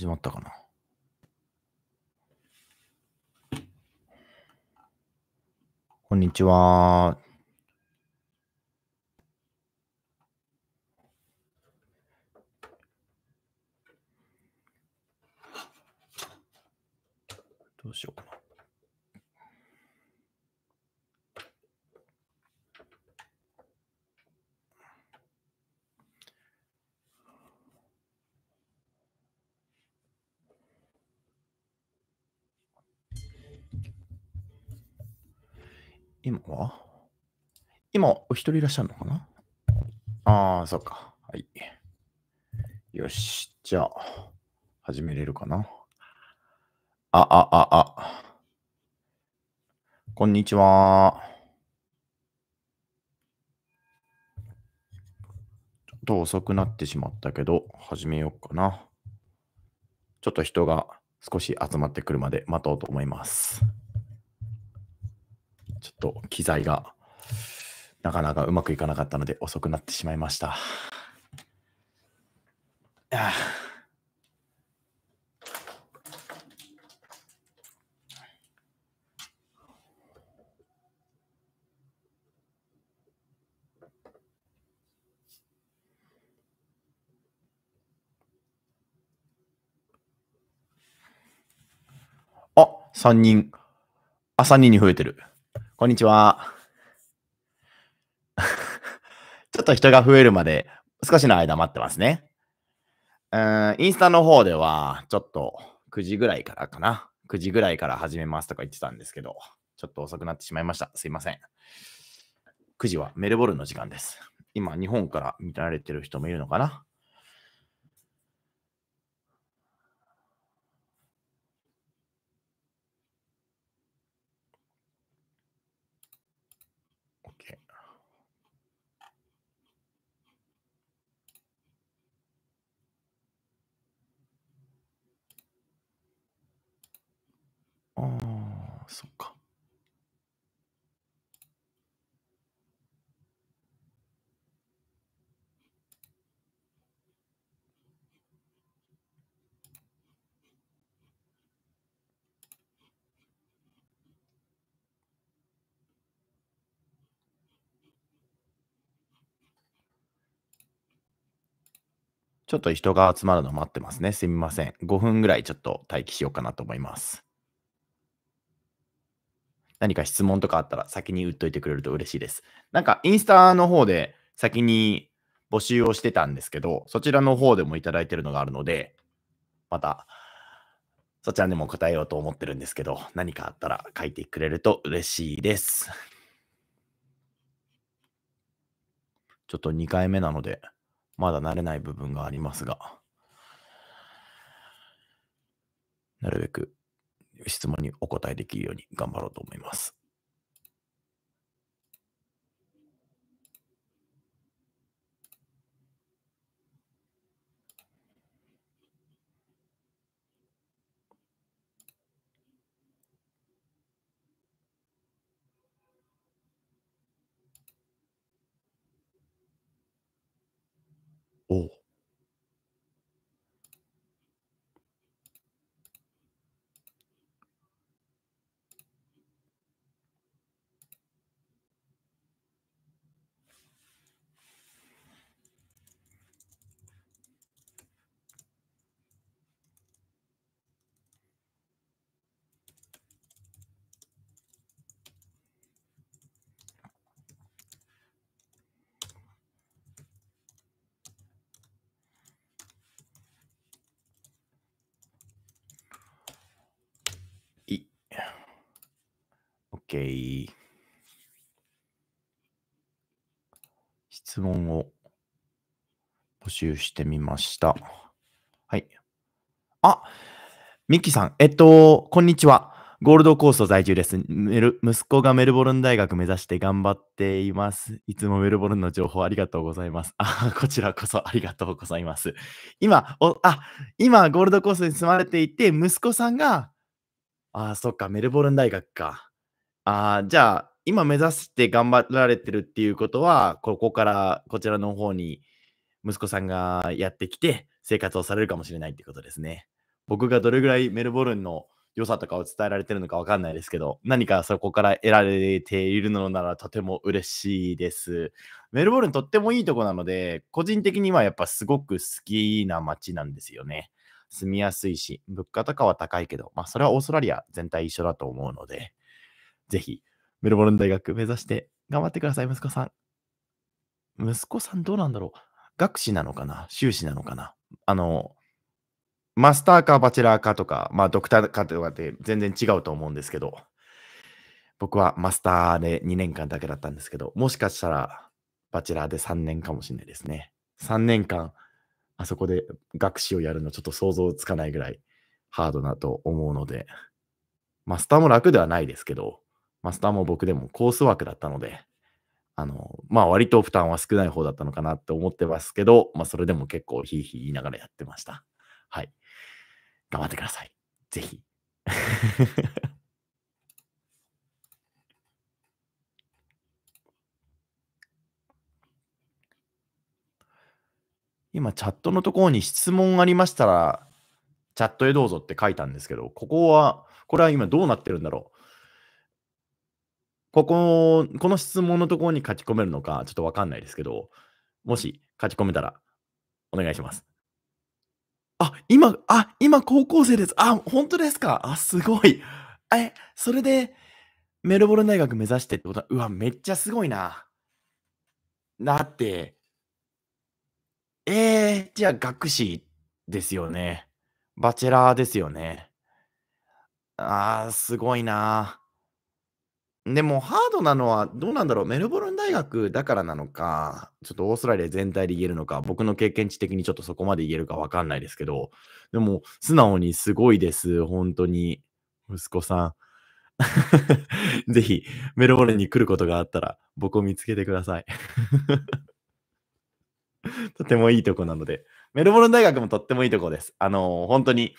始まったかな。こんにちは。人いらっしゃるのかなああ、そっか。はい。よし。じゃあ、始めれるかな。あ、あ、あ、あ。こんにちは。ちょっと遅くなってしまったけど、始めようかな。ちょっと人が少し集まってくるまで待とうと思います。ちょっと機材がなかなかうまくいかなかったので遅くなってしまいました。あ、3人。あ、3人に増えてる。こんにちは。ちょっと人が増えるまで少しの間待ってますね。うん、インスタの方では、ちょっと9時ぐらいからかな。9時ぐらいから始めますとか言ってたんですけど、ちょっと遅くなってしまいました。すいません。9時はメルボルンの時間です。今、日本から見られてる人もいるのかなそっか。ちょっと人が集まるの待ってますね。すみません。5分ぐらいちょっと待機しようかなと思います。何か質問とかあったら先に打っといてくれると嬉しいです。なんかインスタの方で先に募集をしてたんですけど、そちらの方でもいただいてるのがあるので、またそちらでも答えようと思ってるんですけど、何かあったら書いてくれると嬉しいです。ちょっと2回目なので、まだ慣れない部分がありますが、なるべく質問にお答えできるように頑張ろうと思います。質問を募集してみました。はい。あ、ミッキーさん、えっと、こんにちは。ゴールドコースト在住です。息子がメルボルン大学目指して頑張っています。いつもメルボルンの情報ありがとうございます。あ、こちらこそありがとうございます。今、おあ、今、ゴールドコーストに住まれていて、息子さんが、あ、そっか、メルボルン大学か。あじゃあ、今目指して頑張られてるっていうことは、ここからこちらの方に息子さんがやってきて生活をされるかもしれないってことですね。僕がどれぐらいメルボルンの良さとかを伝えられてるのかわかんないですけど、何かそこから得られているのならとても嬉しいです。メルボルンとってもいいとこなので、個人的にはやっぱすごく好きな街なんですよね。住みやすいし、物価とかは高いけど、まあそれはオーストラリア全体一緒だと思うので、ぜひ、メルボルン大学目指して頑張ってください、息子さん。息子さんどうなんだろう学士なのかな修士なのかなあの、マスターかバチェラーかとか、まあドクターかとかって全然違うと思うんですけど、僕はマスターで2年間だけだったんですけど、もしかしたらバチェラーで3年かもしれないですね。3年間、あそこで学士をやるのちょっと想像つかないぐらいハードだと思うので、マスターも楽ではないですけど、マスターも僕でもコースワークだったので、あの、まあ割と負担は少ない方だったのかなって思ってますけど、まあそれでも結構ひいひい言いながらやってました。はい。頑張ってください。ぜひ。今、チャットのところに質問ありましたら、チャットへどうぞって書いたんですけど、ここは、これは今どうなってるんだろう。ここ、この質問のところに書き込めるのか、ちょっとわかんないですけど、もし書き込めたら、お願いします。あ、今、あ、今高校生です。あ、本当ですか。あ、すごい。え、それで、メルボルン大学目指してってことは、うわ、めっちゃすごいな。だって、えー、じゃあ学士ですよね。バチェラーですよね。あー、すごいな。でもハードなのはどうなんだろうメルボルン大学だからなのか、ちょっとオーストラリア全体で言えるのか、僕の経験値的にちょっとそこまで言えるかわかんないですけど、でも素直にすごいです、本当に。息子さん。ぜひメルボルンに来ることがあったら僕を見つけてください。とてもいいとこなので。メルボルン大学もとってもいいとこです。あのー、本当に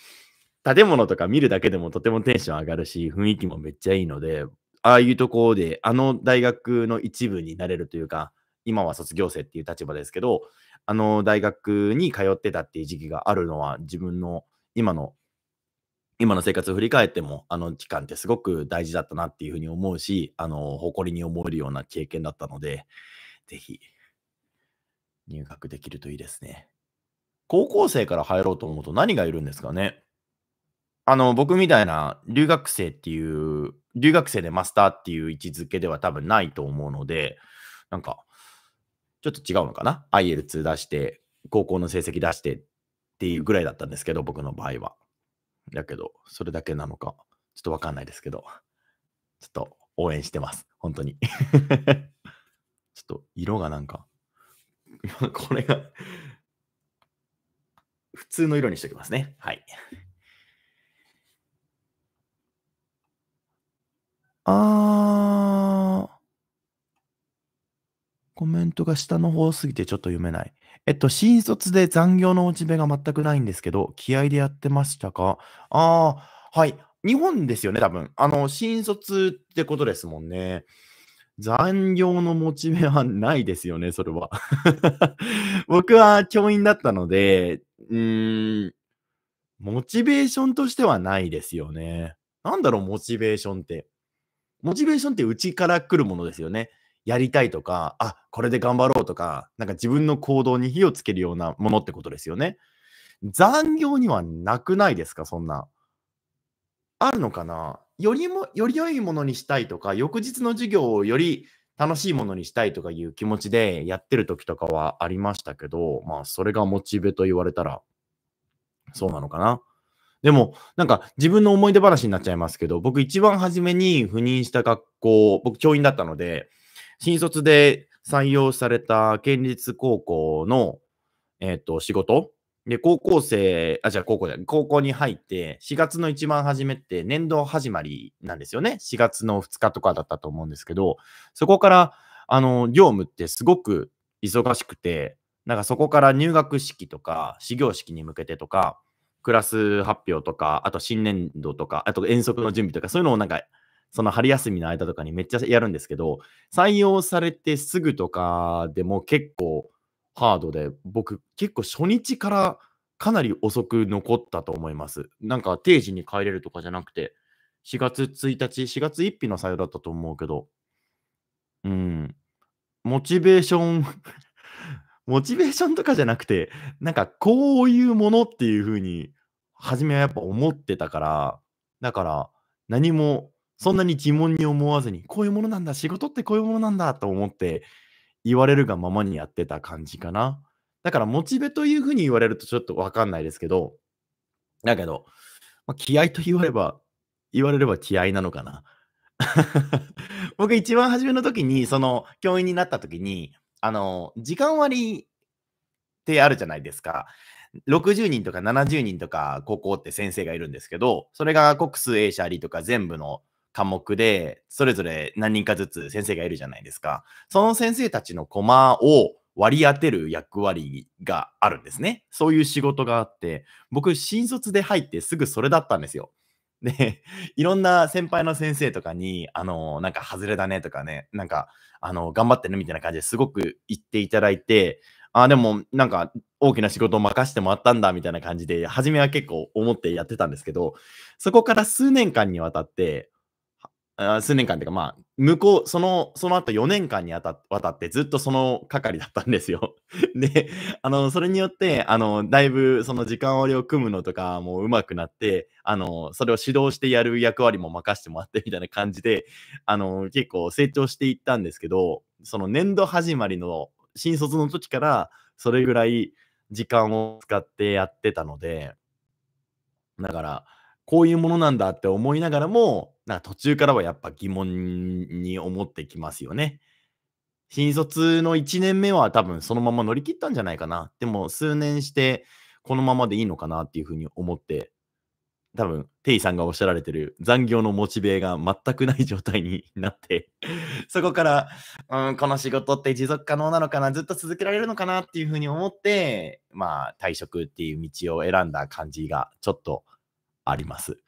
建物とか見るだけでもとてもテンション上がるし、雰囲気もめっちゃいいので、ああいうところで、あの大学の一部になれるというか、今は卒業生っていう立場ですけど、あの大学に通ってたっていう時期があるのは、自分の今の、今の生活を振り返っても、あの期間ってすごく大事だったなっていうふうに思うし、あの、誇りに思えるような経験だったので、ぜひ、入学できるといいですね。高校生から入ろうと思うと何がいるんですかねあの、僕みたいな留学生っていう、留学生でマスターっていう位置づけでは多分ないと思うので、なんか、ちょっと違うのかな ?IL2 出して、高校の成績出してっていうぐらいだったんですけど、僕の場合は。だけど、それだけなのか、ちょっとわかんないですけど、ちょっと応援してます。本当に。ちょっと色がなんか、これが普通の色にしておきますね。はい。あー。コメントが下の方すぎてちょっと読めない。えっと、新卒で残業の落ち目が全くないんですけど、気合でやってましたかああ、はい。日本ですよね、多分。あの、新卒ってことですもんね。残業のモチベはないですよね、それは。僕は教員だったので、うーん、モチベーションとしてはないですよね。なんだろう、モチベーションって。モチベーションってちから来るものですよね。やりたいとか、あ、これで頑張ろうとか、なんか自分の行動に火をつけるようなものってことですよね。残業にはなくないですか、そんな。あるのかなよりも、より良いものにしたいとか、翌日の授業をより楽しいものにしたいとかいう気持ちでやってる時とかはありましたけど、まあ、それがモチベと言われたら、そうなのかな。でも、なんか自分の思い出話になっちゃいますけど、僕一番初めに赴任した学校、僕教員だったので、新卒で採用された県立高校の、えっ、ー、と、仕事で、高校生、あ、じゃあ高校じゃ高校に入って、4月の一番初めって年度始まりなんですよね。4月の2日とかだったと思うんですけど、そこから、あの、業務ってすごく忙しくて、なんかそこから入学式とか、始業式に向けてとか、クラス発表とか、あと新年度とか、あと遠足の準備とか、そういうのをなんか、その春休みの間とかにめっちゃやるんですけど、採用されてすぐとかでも結構ハードで、僕結構初日からかなり遅く残ったと思います。なんか定時に帰れるとかじゃなくて、4月1日、4月1日の採用だったと思うけど、うん、モチベーションモチベーションとかじゃなくて、なんかこういうものっていうふうに、初めはやっぱ思ってたから、だから何もそんなに疑問に思わずに、こういうものなんだ、仕事ってこういうものなんだと思って言われるがままにやってた感じかな。だからモチベというふうに言われるとちょっとわかんないですけど、だけど、まあ、気合と言われば、言われれば気合なのかな。僕一番初めの時に、その教員になった時に、あの、時間割ってあるじゃないですか。60人とか70人とか高校って先生がいるんですけど、それが国数英社理とか全部の科目で、それぞれ何人かずつ先生がいるじゃないですか。その先生たちのコマを割り当てる役割があるんですね。そういう仕事があって、僕、新卒で入ってすぐそれだったんですよ。で、いろんな先輩の先生とかに、あの、なんか外れだねとかね、なんかあの、頑張ってね、みたいな感じですごく言っていただいて、あ、でも、なんか、大きな仕事を任せてもらったんだ、みたいな感じで、初めは結構思ってやってたんですけど、そこから数年間にわたって、あ数年間というか、まあ、向こう、その、その後4年間にあたわたってずっとその係だったんですよ。で、あの、それによって、あの、だいぶその時間割を組むのとかもうまくなって、あの、それを指導してやる役割も任せてもらってみたいな感じで、あの、結構成長していったんですけど、その年度始まりの新卒の時から、それぐらい時間を使ってやってたので、だから、こういうものなんだって思いながらも、なんか途中からはやっぱ疑問に思ってきますよね。新卒の1年目は多分そのまま乗り切ったんじゃないかな。でも数年してこのままでいいのかなっていうふうに思って、多分、テイさんがおっしゃられてる残業のモチベが全くない状態になってそこから、うん、この仕事って持続可能なのかな、ずっと続けられるのかなっていうふうに思って、まあ、退職っていう道を選んだ感じがちょっとあります。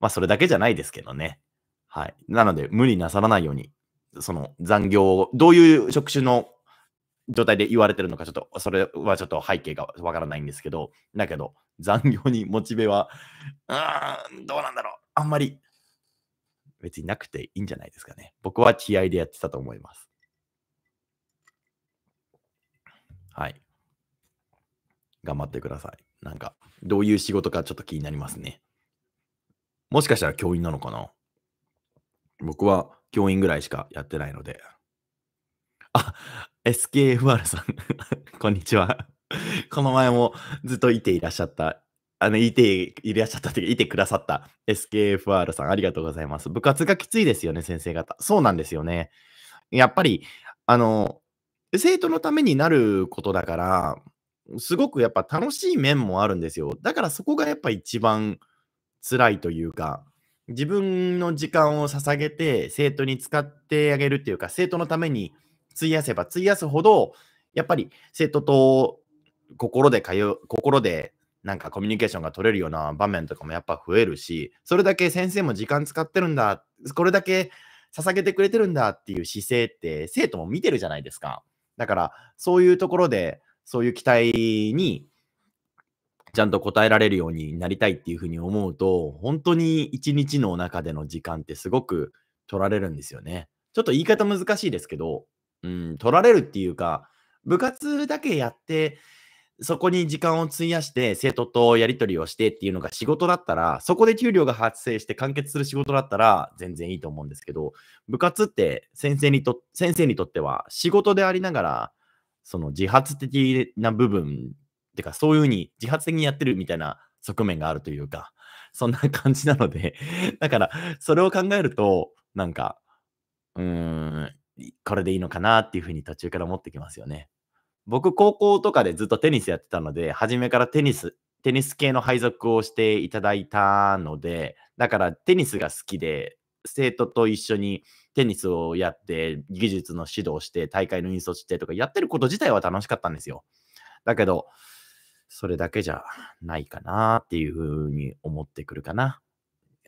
まあ、それだけじゃないですけどね。はい。なので、無理なさらないように、その残業を、どういう職種の状態で言われてるのか、ちょっと、それはちょっと背景がわからないんですけど、だけど、残業にモチベは、うーん、どうなんだろう。あんまり、別になくていいんじゃないですかね。僕は気合でやってたと思います。はい。頑張ってください。なんか、どういう仕事かちょっと気になりますね。もしかしたら教員なのかな僕は教員ぐらいしかやってないので。あ、SKFR さん こんにちはこの前もずっといていらっしゃった、あの、いていらっしゃったというか、いてくださった SKFR さん、ありがとうございます。部活がきついですよね、先生方。そうなんですよね。やっぱり、あの、生徒のためになることだから、すごくやっぱ楽しい面もあるんですよ。だからそこがやっぱ一番辛いというか、自分の時間を捧げて生徒に使ってあげるっていうか、生徒のために費やせば費やすほど、やっぱり生徒と心で通う、心でなんかコミュニケーションが取れるような場面とかもやっぱ増えるし、それだけ先生も時間使ってるんだ、これだけ捧げてくれてるんだっていう姿勢って生徒も見てるじゃないですか。だから、そういうところで、そういう期待にちゃんと答えられるようになりたいっていうふうに思うと、本当に一日の中での時間ってすごく取られるんですよね。ちょっと言い方難しいですけど、うん、取られるっていうか、部活だけやって、そこに時間を費やして、生徒とやり取りをしてっていうのが仕事だったら、そこで給料が発生して完結する仕事だったら全然いいと思うんですけど、部活って先生にと先生にとっては仕事でありながら、その自発的な部分てか、そういうふうに自発的にやってるみたいな側面があるというか、そんな感じなので だから、それを考えると、なんか、うーん、これでいいのかなっていうふうに途中から思ってきますよね。僕、高校とかでずっとテニスやってたので、初めからテニス、テニス系の配属をしていただいたので、だからテニスが好きで、生徒と一緒にテニスをやって、技術の指導して、大会の引率してとか、やってること自体は楽しかったんですよ。だけど、それだけじゃないかなっていうふうに思ってくるかな。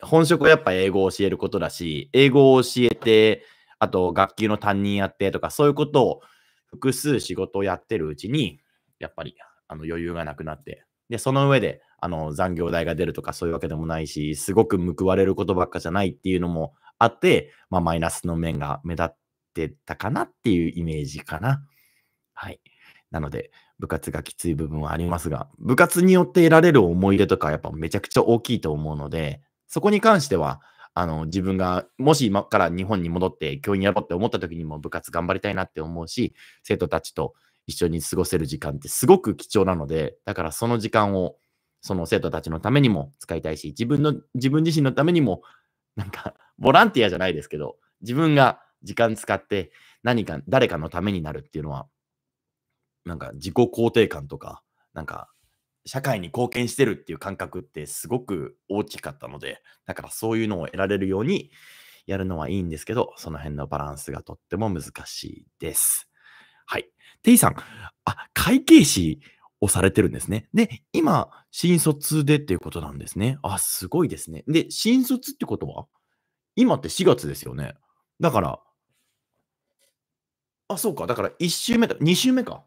本職はやっぱ英語を教えることだし、英語を教えて、あと学級の担任やってとか、そういうことを複数仕事をやってるうちに、やっぱりあの余裕がなくなって、で、その上であの残業代が出るとかそういうわけでもないし、すごく報われることばっかじゃないっていうのもあって、まあ、マイナスの面が目立ってたかなっていうイメージかな。はい。なので、部活がきつい部分はありますが、部活によって得られる思い出とかやっぱめちゃくちゃ大きいと思うので、そこに関しては、あの、自分が、もし今から日本に戻って教員やろうって思った時にも部活頑張りたいなって思うし、生徒たちと一緒に過ごせる時間ってすごく貴重なので、だからその時間を、その生徒たちのためにも使いたいし、自分の、自分自身のためにも、なんか、ボランティアじゃないですけど、自分が時間使って何か、誰かのためになるっていうのは、なんか自己肯定感とか、なんか社会に貢献してるっていう感覚ってすごく大きかったので、だからそういうのを得られるようにやるのはいいんですけど、その辺のバランスがとっても難しいです。はい。テイさん、あ、会計士をされてるんですね。で、今、新卒でっていうことなんですね。あ、すごいですね。で、新卒ってことは今って4月ですよね。だから、あ、そうか。だから1週目だ、2週目か。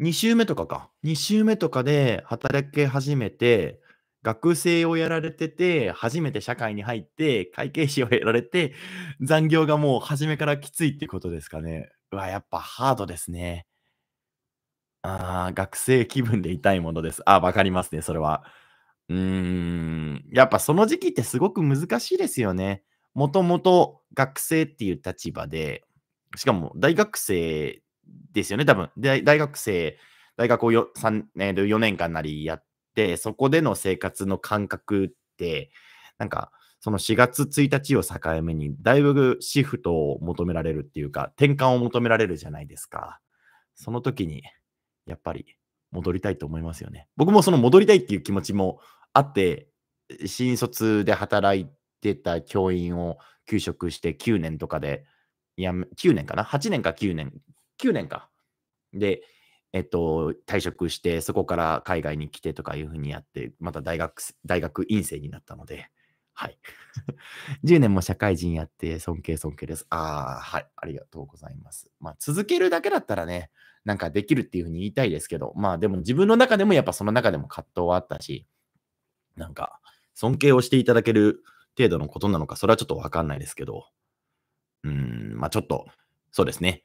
2週目とかか。2週目とかで働き始めて、学生をやられてて、初めて社会に入って、会計士をやられて、残業がもう初めからきついってことですかね。うわ、やっぱハードですね。ああ、学生気分で痛いものです。ああ、わかりますね、それは。うーん、やっぱその時期ってすごく難しいですよね。もともと学生っていう立場で、しかも大学生ですよね、多分。で、大学生、大学を 4, 年4年間なりやって、そこでの生活の感覚って、なんか、その4月1日を境目に、だいぶシフトを求められるっていうか、転換を求められるじゃないですか。その時に、やっぱり戻りたいと思いますよね。僕もその戻りたいっていう気持ちもあって、新卒で働いてた教員を休職して9年とかで、やや、9年かな ?8 年か9年9年か。で、えっと、退職して、そこから海外に来てとかいうふうにやって、また大学、大学院生になったので、はい。10 年も社会人やって、尊敬尊敬です。ああ、はい。ありがとうございます。まあ、続けるだけだったらね、なんかできるっていうふうに言いたいですけど、まあ、でも自分の中でもやっぱその中でも葛藤はあったし、なんか、尊敬をしていただける程度のことなのか、それはちょっとわかんないですけど、うん、まあ、ちょっと、そうですね。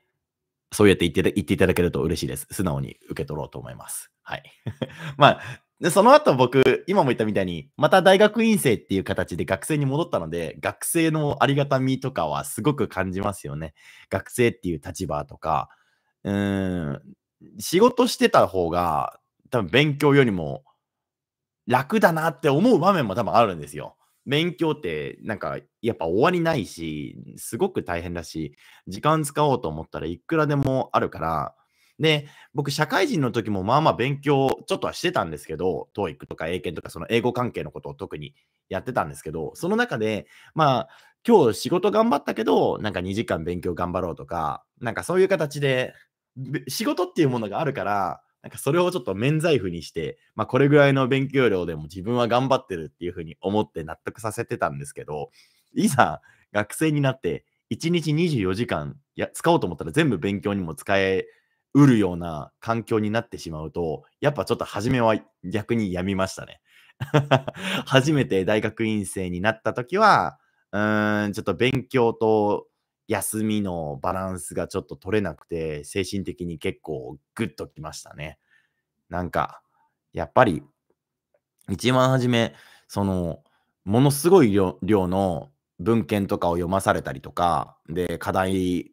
そうやって言って言っていただけると嬉しいです。素直に受け取ろうと思います。はい。まあ、でその後僕、今も言ったみたいに、また大学院生っていう形で学生に戻ったので、学生のありがたみとかはすごく感じますよね。学生っていう立場とか、うん、仕事してた方が、多分勉強よりも楽だなって思う場面も多分あるんですよ。勉強ってなんかやっぱ終わりないし、すごく大変だし、時間使おうと思ったらいくらでもあるから、で、僕社会人の時もまあまあ勉強ちょっとはしてたんですけど、TOEIC とか英検とかその英語関係のことを特にやってたんですけど、その中で、まあ今日仕事頑張ったけど、なんか2時間勉強頑張ろうとか、なんかそういう形で、仕事っていうものがあるから、なんかそれをちょっと免罪符にして、まあこれぐらいの勉強量でも自分は頑張ってるっていうふうに思って納得させてたんですけど、いざ学生になって1日24時間や使おうと思ったら全部勉強にも使えうるような環境になってしまうと、やっぱちょっと初めは逆にやみましたね。初めて大学院生になった時は、うーん、ちょっと勉強と休みのバランスがちょっと取れなくて、精神的に結構グッときましたね。なんか、やっぱり、一番初め、その、ものすごい量の文献とかを読まされたりとか、で、課題、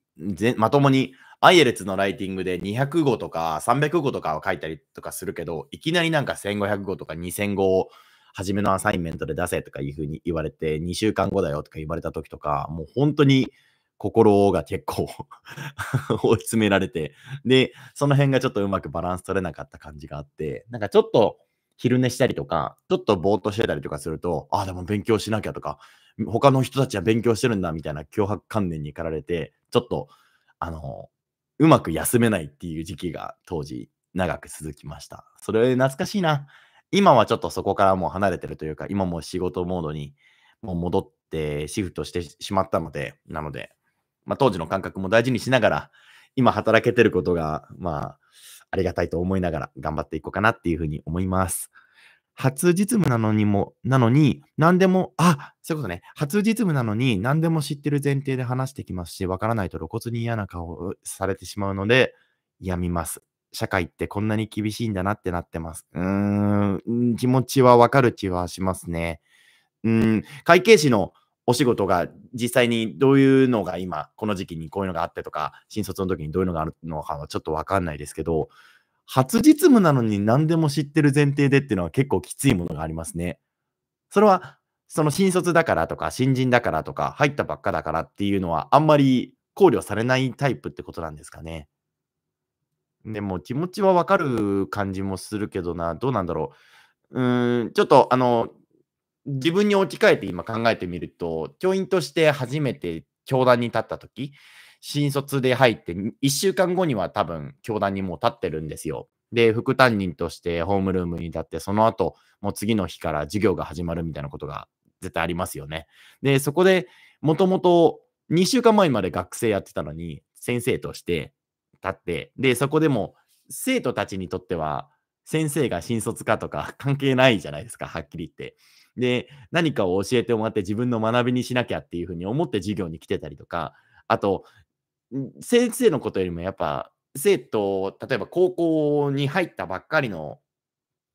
まともに、アイエレツのライティングで200語とか300語とかは書いたりとかするけど、いきなりなんか1500語とか2000語を初めのアサインメントで出せとかいうふうに言われて、2週間後だよとか言われた時とか、もう本当に心が結構 追い詰められて、で、その辺がちょっとうまくバランス取れなかった感じがあって、なんかちょっと昼寝したりとか、ちょっとぼーっとしてたりとかすると、ああ、でも勉強しなきゃとか、他の人たちは勉強してるんだみたいな脅迫観念に駆られて、ちょっと、あの、うまく休めないっていう時期が当時長く続きました。それ懐かしいな。今はちょっとそこからもう離れてるというか、今も仕事モードにもう戻ってシフトしてしまったので、なので、まあ、当時の感覚も大事にしながら、今働けてることが、まあ、ありがたいと思いながら頑張っていこうかなっていうふうに思います。初実務なのにも、なのに、何でも、あ、そういうことね。初実務なのに、何でも知ってる前提で話してきますし、わからないと露骨に嫌な顔をされてしまうので、やみます。社会ってこんなに厳しいんだなってなってます。うーん、気持ちはわかる気はしますね。うん、会計士のお仕事が実際にどういうのが今、この時期にこういうのがあってとか、新卒の時にどういうのがあるのかはちょっとわかんないですけど、初実務なのに何でも知ってる前提でっていうのは結構きついものがありますね。それは、その新卒だからとか、新人だからとか、入ったばっかだからっていうのは、あんまり考慮されないタイプってことなんですかね。でも気持ちはわかる感じもするけどな、どうなんだろう。うーん、ちょっとあの、自分に置き換えて今考えてみると、教員として初めて教壇に立った時、新卒で入って1週間後には多分教壇にもう立ってるんですよ。で、副担任としてホームルームに立って、その後、もう次の日から授業が始まるみたいなことが絶対ありますよね。で、そこでもともと2週間前まで学生やってたのに、先生として立って、で、そこでも生徒たちにとっては、先生が新卒かとか関係ないじゃないですか、はっきり言って。で、何かを教えてもらって自分の学びにしなきゃっていうふうに思って授業に来てたりとか、あと、先生のことよりもやっぱ生徒、例えば高校に入ったばっかりの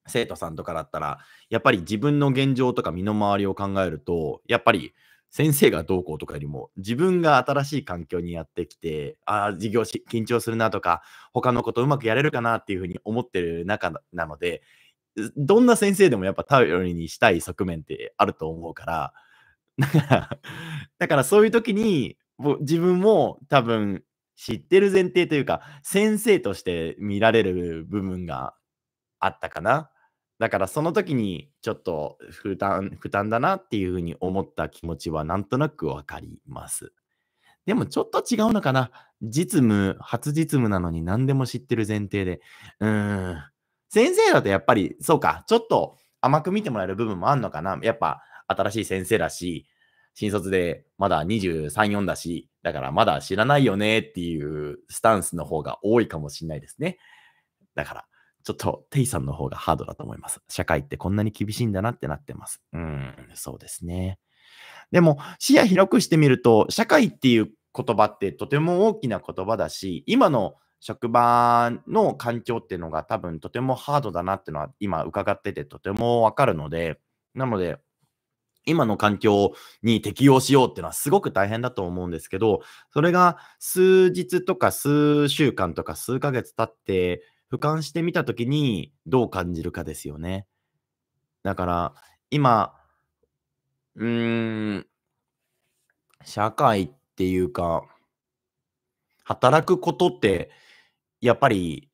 生徒さんとかだったら、やっぱり自分の現状とか身の回りを考えると、やっぱり先生がどうこうとかよりも、自分が新しい環境にやってきて、ああ、授業し緊張するなとか、他のことうまくやれるかなっていうふうに思ってる中なので、どんな先生でもやっぱ頼りにしたい側面ってあると思うから、だから、だからそういう時に、自分も多分知ってる前提というか、先生として見られる部分があったかな。だからその時にちょっと負担、負担だなっていうふうに思った気持ちはなんとなくわかります。でもちょっと違うのかな。実務、初実務なのに何でも知ってる前提で。うーん。先生だとやっぱり、そうか、ちょっと甘く見てもらえる部分もあんのかな。やっぱ、新しい先生だし、新卒でまだ23、4だし、だからまだ知らないよねっていうスタンスの方が多いかもしれないですね。だから、ちょっとテイさんの方がハードだと思います。社会ってこんなに厳しいんだなってなってます。うん、そうですね。でも、視野広くしてみると、社会っていう言葉ってとても大きな言葉だし、今の職場の環境っていうのが多分とてもハードだなっていうのは今伺っててとてもわかるので、なので、今の環境に適応しようっていうのはすごく大変だと思うんですけど、それが数日とか数週間とか数ヶ月経って俯瞰してみたときにどう感じるかですよね。だから今、うーん、社会っていうか、働くことってやっぱり、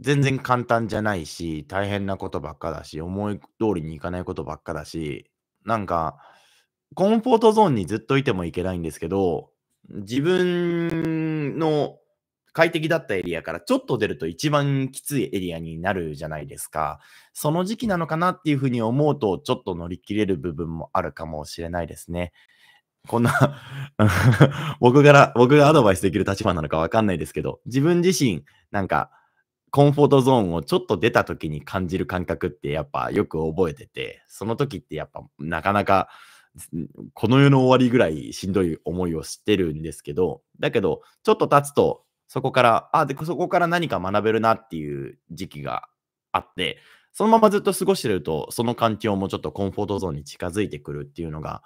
全然簡単じゃないし、大変なことばっかだし、思い通りにいかないことばっかだし、なんか、コンフォートゾーンにずっといてもいけないんですけど、自分の快適だったエリアからちょっと出ると一番きついエリアになるじゃないですか。その時期なのかなっていうふうに思うと、ちょっと乗り切れる部分もあるかもしれないですね。こんな 僕から、僕がアドバイスできる立場なのかわかんないですけど、自分自身、なんか、コンフォートゾーンをちょっと出た時に感じる感覚ってやっぱよく覚えてて、その時ってやっぱなかなか、この世の終わりぐらいしんどい思いをしてるんですけど、だけど、ちょっと経つと、そこから、あ、で、そこから何か学べるなっていう時期があって、そのままずっと過ごしてると、その環境もちょっとコンフォートゾーンに近づいてくるっていうのが、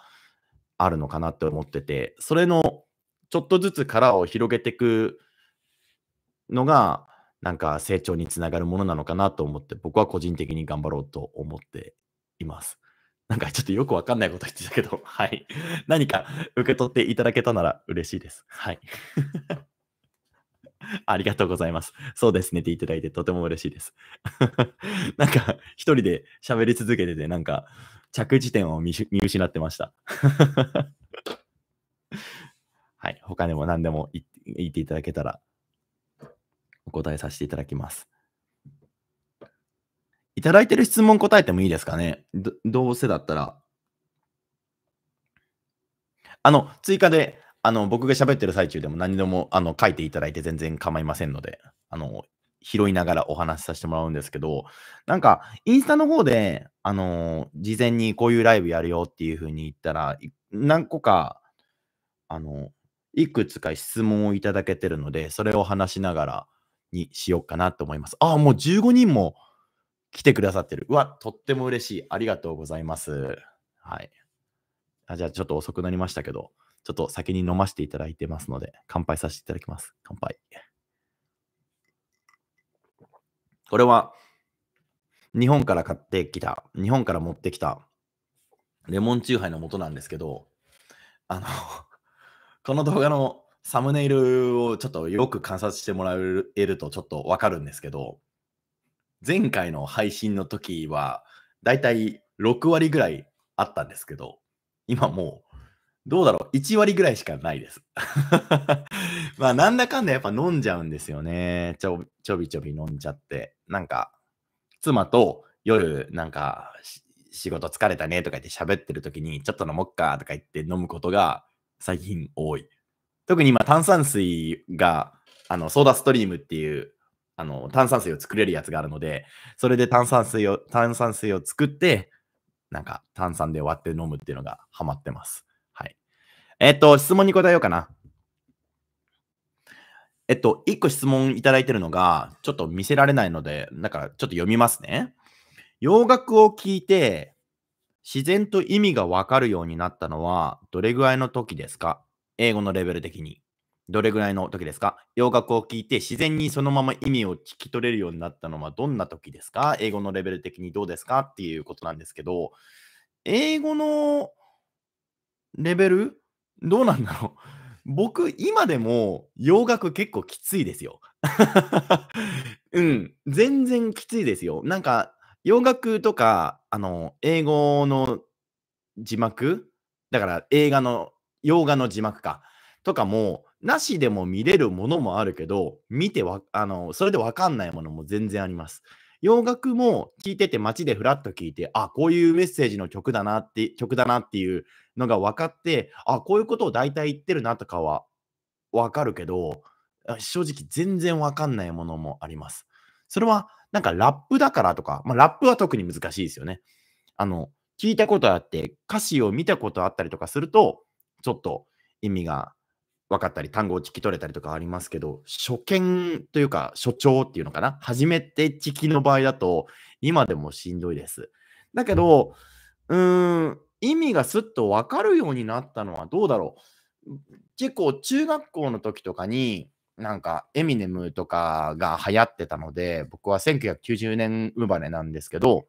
あるのかなって思ってて、それのちょっとずつ殻を広げていくのが、なんか成長につながるものなのかなと思って、僕は個人的に頑張ろうと思っています。なんかちょっとよくわかんないこと言ってたけど、はい。何か受け取っていただけたなら嬉しいです。はい。ありがとうございます。そうですねっていただいてとても嬉しいです。なんか一人で喋り続けてて、なんか着地点を見失ってました。はい、他でも何でも言っていただけたらお答えさせていただきます。いただいてる質問答えてもいいですかねどうせだったら。あの、追加で、あの、僕が喋ってる最中でも何でも、あの、書いていただいて全然構いませんので、あの、拾いながらお話しさせてもらうんですけど、なんか、インスタの方で、あのー、事前にこういうライブやるよっていう風に言ったら、何個か、あのー、いくつか質問をいただけてるので、それを話しながらにしようかなと思います。ああ、もう15人も来てくださってる。うわ、とっても嬉しい。ありがとうございます。はい。あじゃあ、ちょっと遅くなりましたけど、ちょっと先に飲ませていただいてますので、乾杯させていただきます。乾杯。これは日本から買ってきた、日本から持ってきたレモンチューハイの元なんですけど、あの この動画のサムネイルをちょっとよく観察してもらえるとちょっとわかるんですけど、前回の配信の時は、だいたい6割ぐらいあったんですけど、今もうどうだろう ?1 割ぐらいしかないです。まあ、なんだかんだやっぱ飲んじゃうんですよね。ちょちょびちょび飲んじゃって。なんか、妻と夜、なんか、仕事疲れたねとか言って喋ってる時に、ちょっと飲もっかとか言って飲むことが最近多い。特に今、炭酸水が、あの、ソーダストリームっていう、あの、炭酸水を作れるやつがあるので、それで炭酸水を、炭酸水を作って、なんか炭酸で割って飲むっていうのがハマってます。えっと、質問に答えようかな。えっと、一個質問いただいてるのが、ちょっと見せられないので、だからちょっと読みますね。洋楽を聴いて、自然と意味がわかるようになったのは、どれぐらいの時ですか英語のレベル的に。どれぐらいの時ですか洋楽を聴いて、自然にそのまま意味を聞き取れるようになったのは、どんな時ですか英語のレベル的にどうですかっていうことなんですけど、英語のレベルどうなんだろう。僕、今でも洋楽結構きついですよ。うん、全然きついですよ。なんか、洋楽とか、あの、英語の字幕だから映画の、洋画の字幕か。とかも、なしでも見れるものもあるけど、見てわ、あの、それでわかんないものも全然あります。洋楽も聴いてて街でフラッと聴いて、あ、こういうメッセージの曲だなって、曲だなっていうのが分かって、あ、こういうことを大体言ってるなとかは分かるけど、正直全然分かんないものもあります。それはなんかラップだからとか、まあ、ラップは特に難しいですよね。あの、聞いたことあって、歌詞を見たことあったりとかすると、ちょっと意味が分かったり、単語を聞き取れたりとかありますけど、初見というか、初聴っていうのかな、初めて聞きの場合だと、今でもしんどいです。だけど、うーん、意味がすっと分かるようになったのはどうだろう。結構、中学校の時とかに、なんか、エミネムとかが流行ってたので、僕は1990年生まれなんですけど、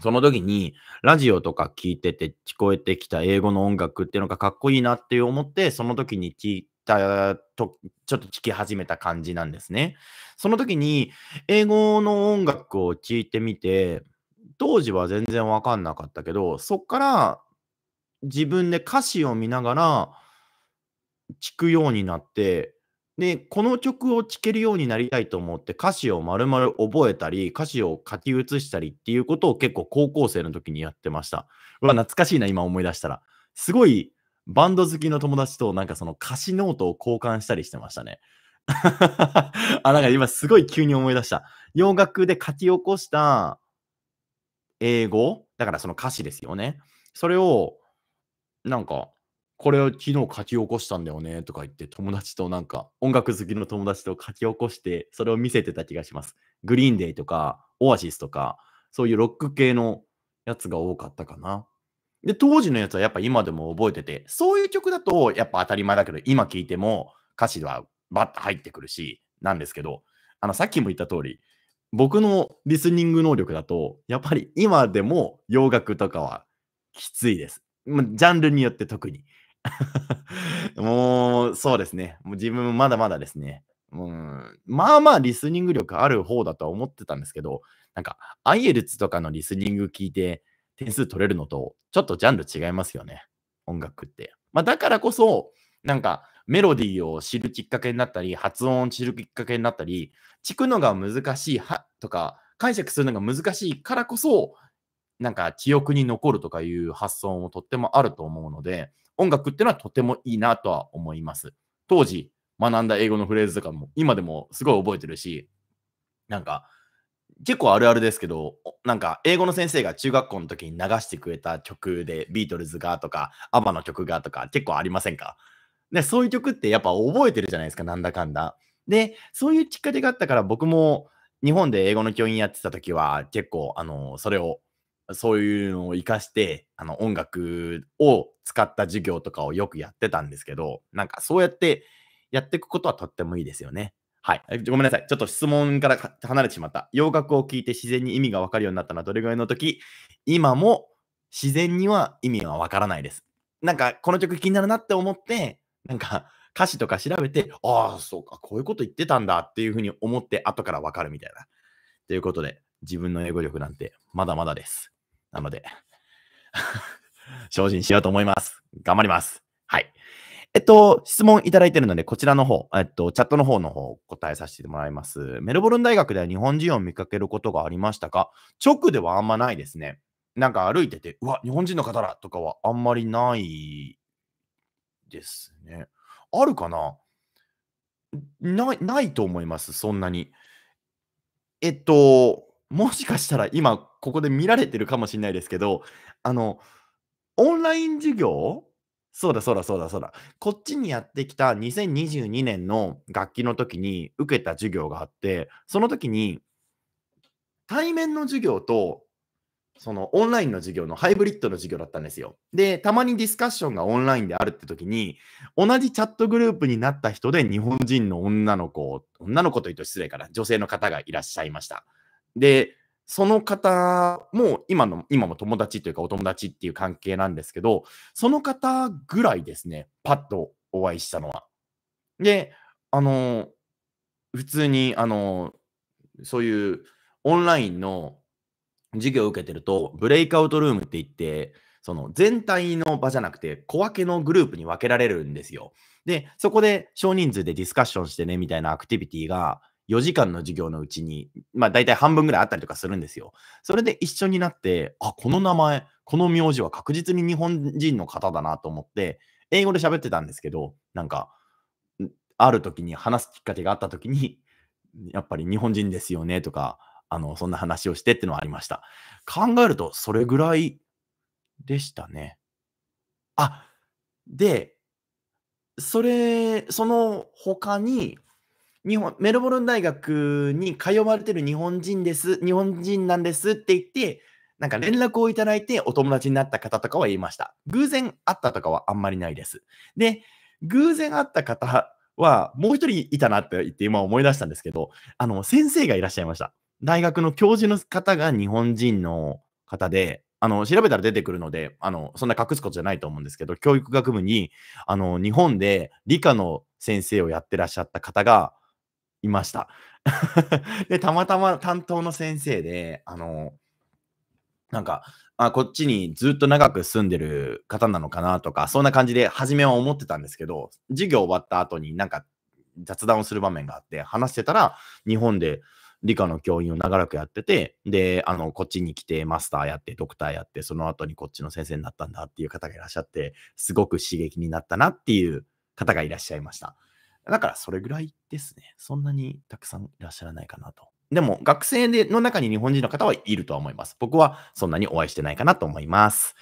その時に、ラジオとか聞いてて、聞こえてきた英語の音楽っていうのがかっこいいなって思って、その時に聞いたと、ちょっと聞き始めた感じなんですね。その時に、英語の音楽を聞いてみて、当時は全然わかんなかったけど、そっから自分で歌詞を見ながら聞くようになって、で、この曲を聴けるようになりたいと思って歌詞を丸々覚えたり、歌詞を書き写したりっていうことを結構高校生の時にやってました。うわ、懐かしいな、今思い出したら。すごいバンド好きの友達となんかその歌詞ノートを交換したりしてましたね。あ、なんか今すごい急に思い出した。洋楽で書き起こした英語、だからその歌詞ですよね。それをなんかこれを昨日書き起こしたんだよねとか言って友達となんか音楽好きの友達と書き起こしてそれを見せてた気がします。グリーンデイとかオアシスとかそういうロック系のやつが多かったかな。で、当時のやつはやっぱ今でも覚えてて、そういう曲だとやっぱ当たり前だけど今聴いても歌詞はバッと入ってくるしなんですけど、あのさっきも言った通り僕のリスニング能力だとやっぱり今でも洋楽とかはきついです。ジャンルによって特に。もう、そうですね。もう自分まだまだですね。うん、まあまあリスニング力ある方だとは思ってたんですけど、なんかアイエルツとかのリスニング聞いて点数取れるのと、ちょっとジャンル違いますよね。音楽って。まあ、だからこそ、なんかメロディーを知るきっかけになったり、発音を知るきっかけになったり、聞くのが難しいはとか、解釈するのが難しいからこそ、なんか記憶に残るとかいう発想もとってもあると思うので、音楽っていうのはとてもいいなとは思います。当時学んだ英語のフレーズとかも今でもすごい覚えてるし、なんか結構あるあるですけど、なんか英語の先生が中学校の時に流してくれた曲でビートルズがとか、アバの曲がとか結構ありませんかでそういう曲ってやっぱ覚えてるじゃないですか、なんだかんだ。で、そういうきっかけがあったから僕も日本で英語の教員やってた時は結構あのそれをそういうのを活かして、あの音楽を使った授業とかをよくやってたんですけど、なんかそうやってやっていくことはとってもいいですよね。はい。ごめんなさい。ちょっと質問から離れてしまった。洋楽を聴いて自然に意味がわかるようになったのはどれぐらいの時今も自然には意味はわからないです。なんか、この曲気になるなって思って、なんか、歌詞とか調べて、ああ、そうか、こういうこと言ってたんだっていうふうに思って、後からわかるみたいな。ということで、自分の英語力なんてまだまだです。なので 精進しようと思います。頑張ります。はい。えっと、質問いただいてるので、こちらの方、えっと、チャットの方の方、答えさせてもらいます。メルボルン大学では日本人を見かけることがありましたか直ではあんまないですね。なんか歩いてて、うわ、日本人の方だとかはあんまりないですね。あるかなないと思います、そんなに。えっと、もしかしたら今ここで見られてるかもしれないですけど、あの、オンライン授業そうだそうだそうだそうだ。こっちにやってきた2022年の楽器の時に受けた授業があって、その時に対面の授業とそのオンラインの授業のハイブリッドの授業だったんですよ。で、たまにディスカッションがオンラインであるって時に、同じチャットグループになった人で日本人の女の子、女の子というと失礼かな、女性の方がいらっしゃいました。で、その方も今の、今も友達というかお友達っていう関係なんですけど、その方ぐらいですね、パッとお会いしたのは。で、あの、普通に、あの、そういうオンラインの授業を受けてると、ブレイクアウトルームって言って、その全体の場じゃなくて、小分けのグループに分けられるんですよ。で、そこで少人数でディスカッションしてね、みたいなアクティビティが、4時間の授業のうちに、まあ大体半分ぐらいあったりとかするんですよ。それで一緒になって、あ、この名前、この名字は確実に日本人の方だなと思って、英語で喋ってたんですけど、なんか、ある時に話すきっかけがあった時に、やっぱり日本人ですよねとか、あの、そんな話をしてってのはありました。考えると、それぐらいでしたね。あ、で、それ、その他に、日本、メルボルン大学に通われてる日本人です、日本人なんですって言って、なんか連絡をいただいてお友達になった方とかは言いました。偶然会ったとかはあんまりないです。で、偶然会った方は、もう一人いたなって言って今思い出したんですけど、あの、先生がいらっしゃいました。大学の教授の方が日本人の方で、あの、調べたら出てくるので、あの、そんな隠すことじゃないと思うんですけど、教育学部に、あの、日本で理科の先生をやってらっしゃった方が、いました。で、たまたま担当の先生で、あの、なんか、あこっちにずっと長く住んでる方なのかなとか、そんな感じで初めは思ってたんですけど、授業終わった後になんか雑談をする場面があって、話してたら、日本で理科の教員を長らくやってて、で、あの、こっちに来てマスターやって、ドクターやって、その後にこっちの先生になったんだっていう方がいらっしゃって、すごく刺激になったなっていう方がいらっしゃいました。だからそれぐらいですね。そんなにたくさんいらっしゃらないかなと。でも学生での中に日本人の方はいるとは思います。僕はそんなにお会いしてないかなと思います。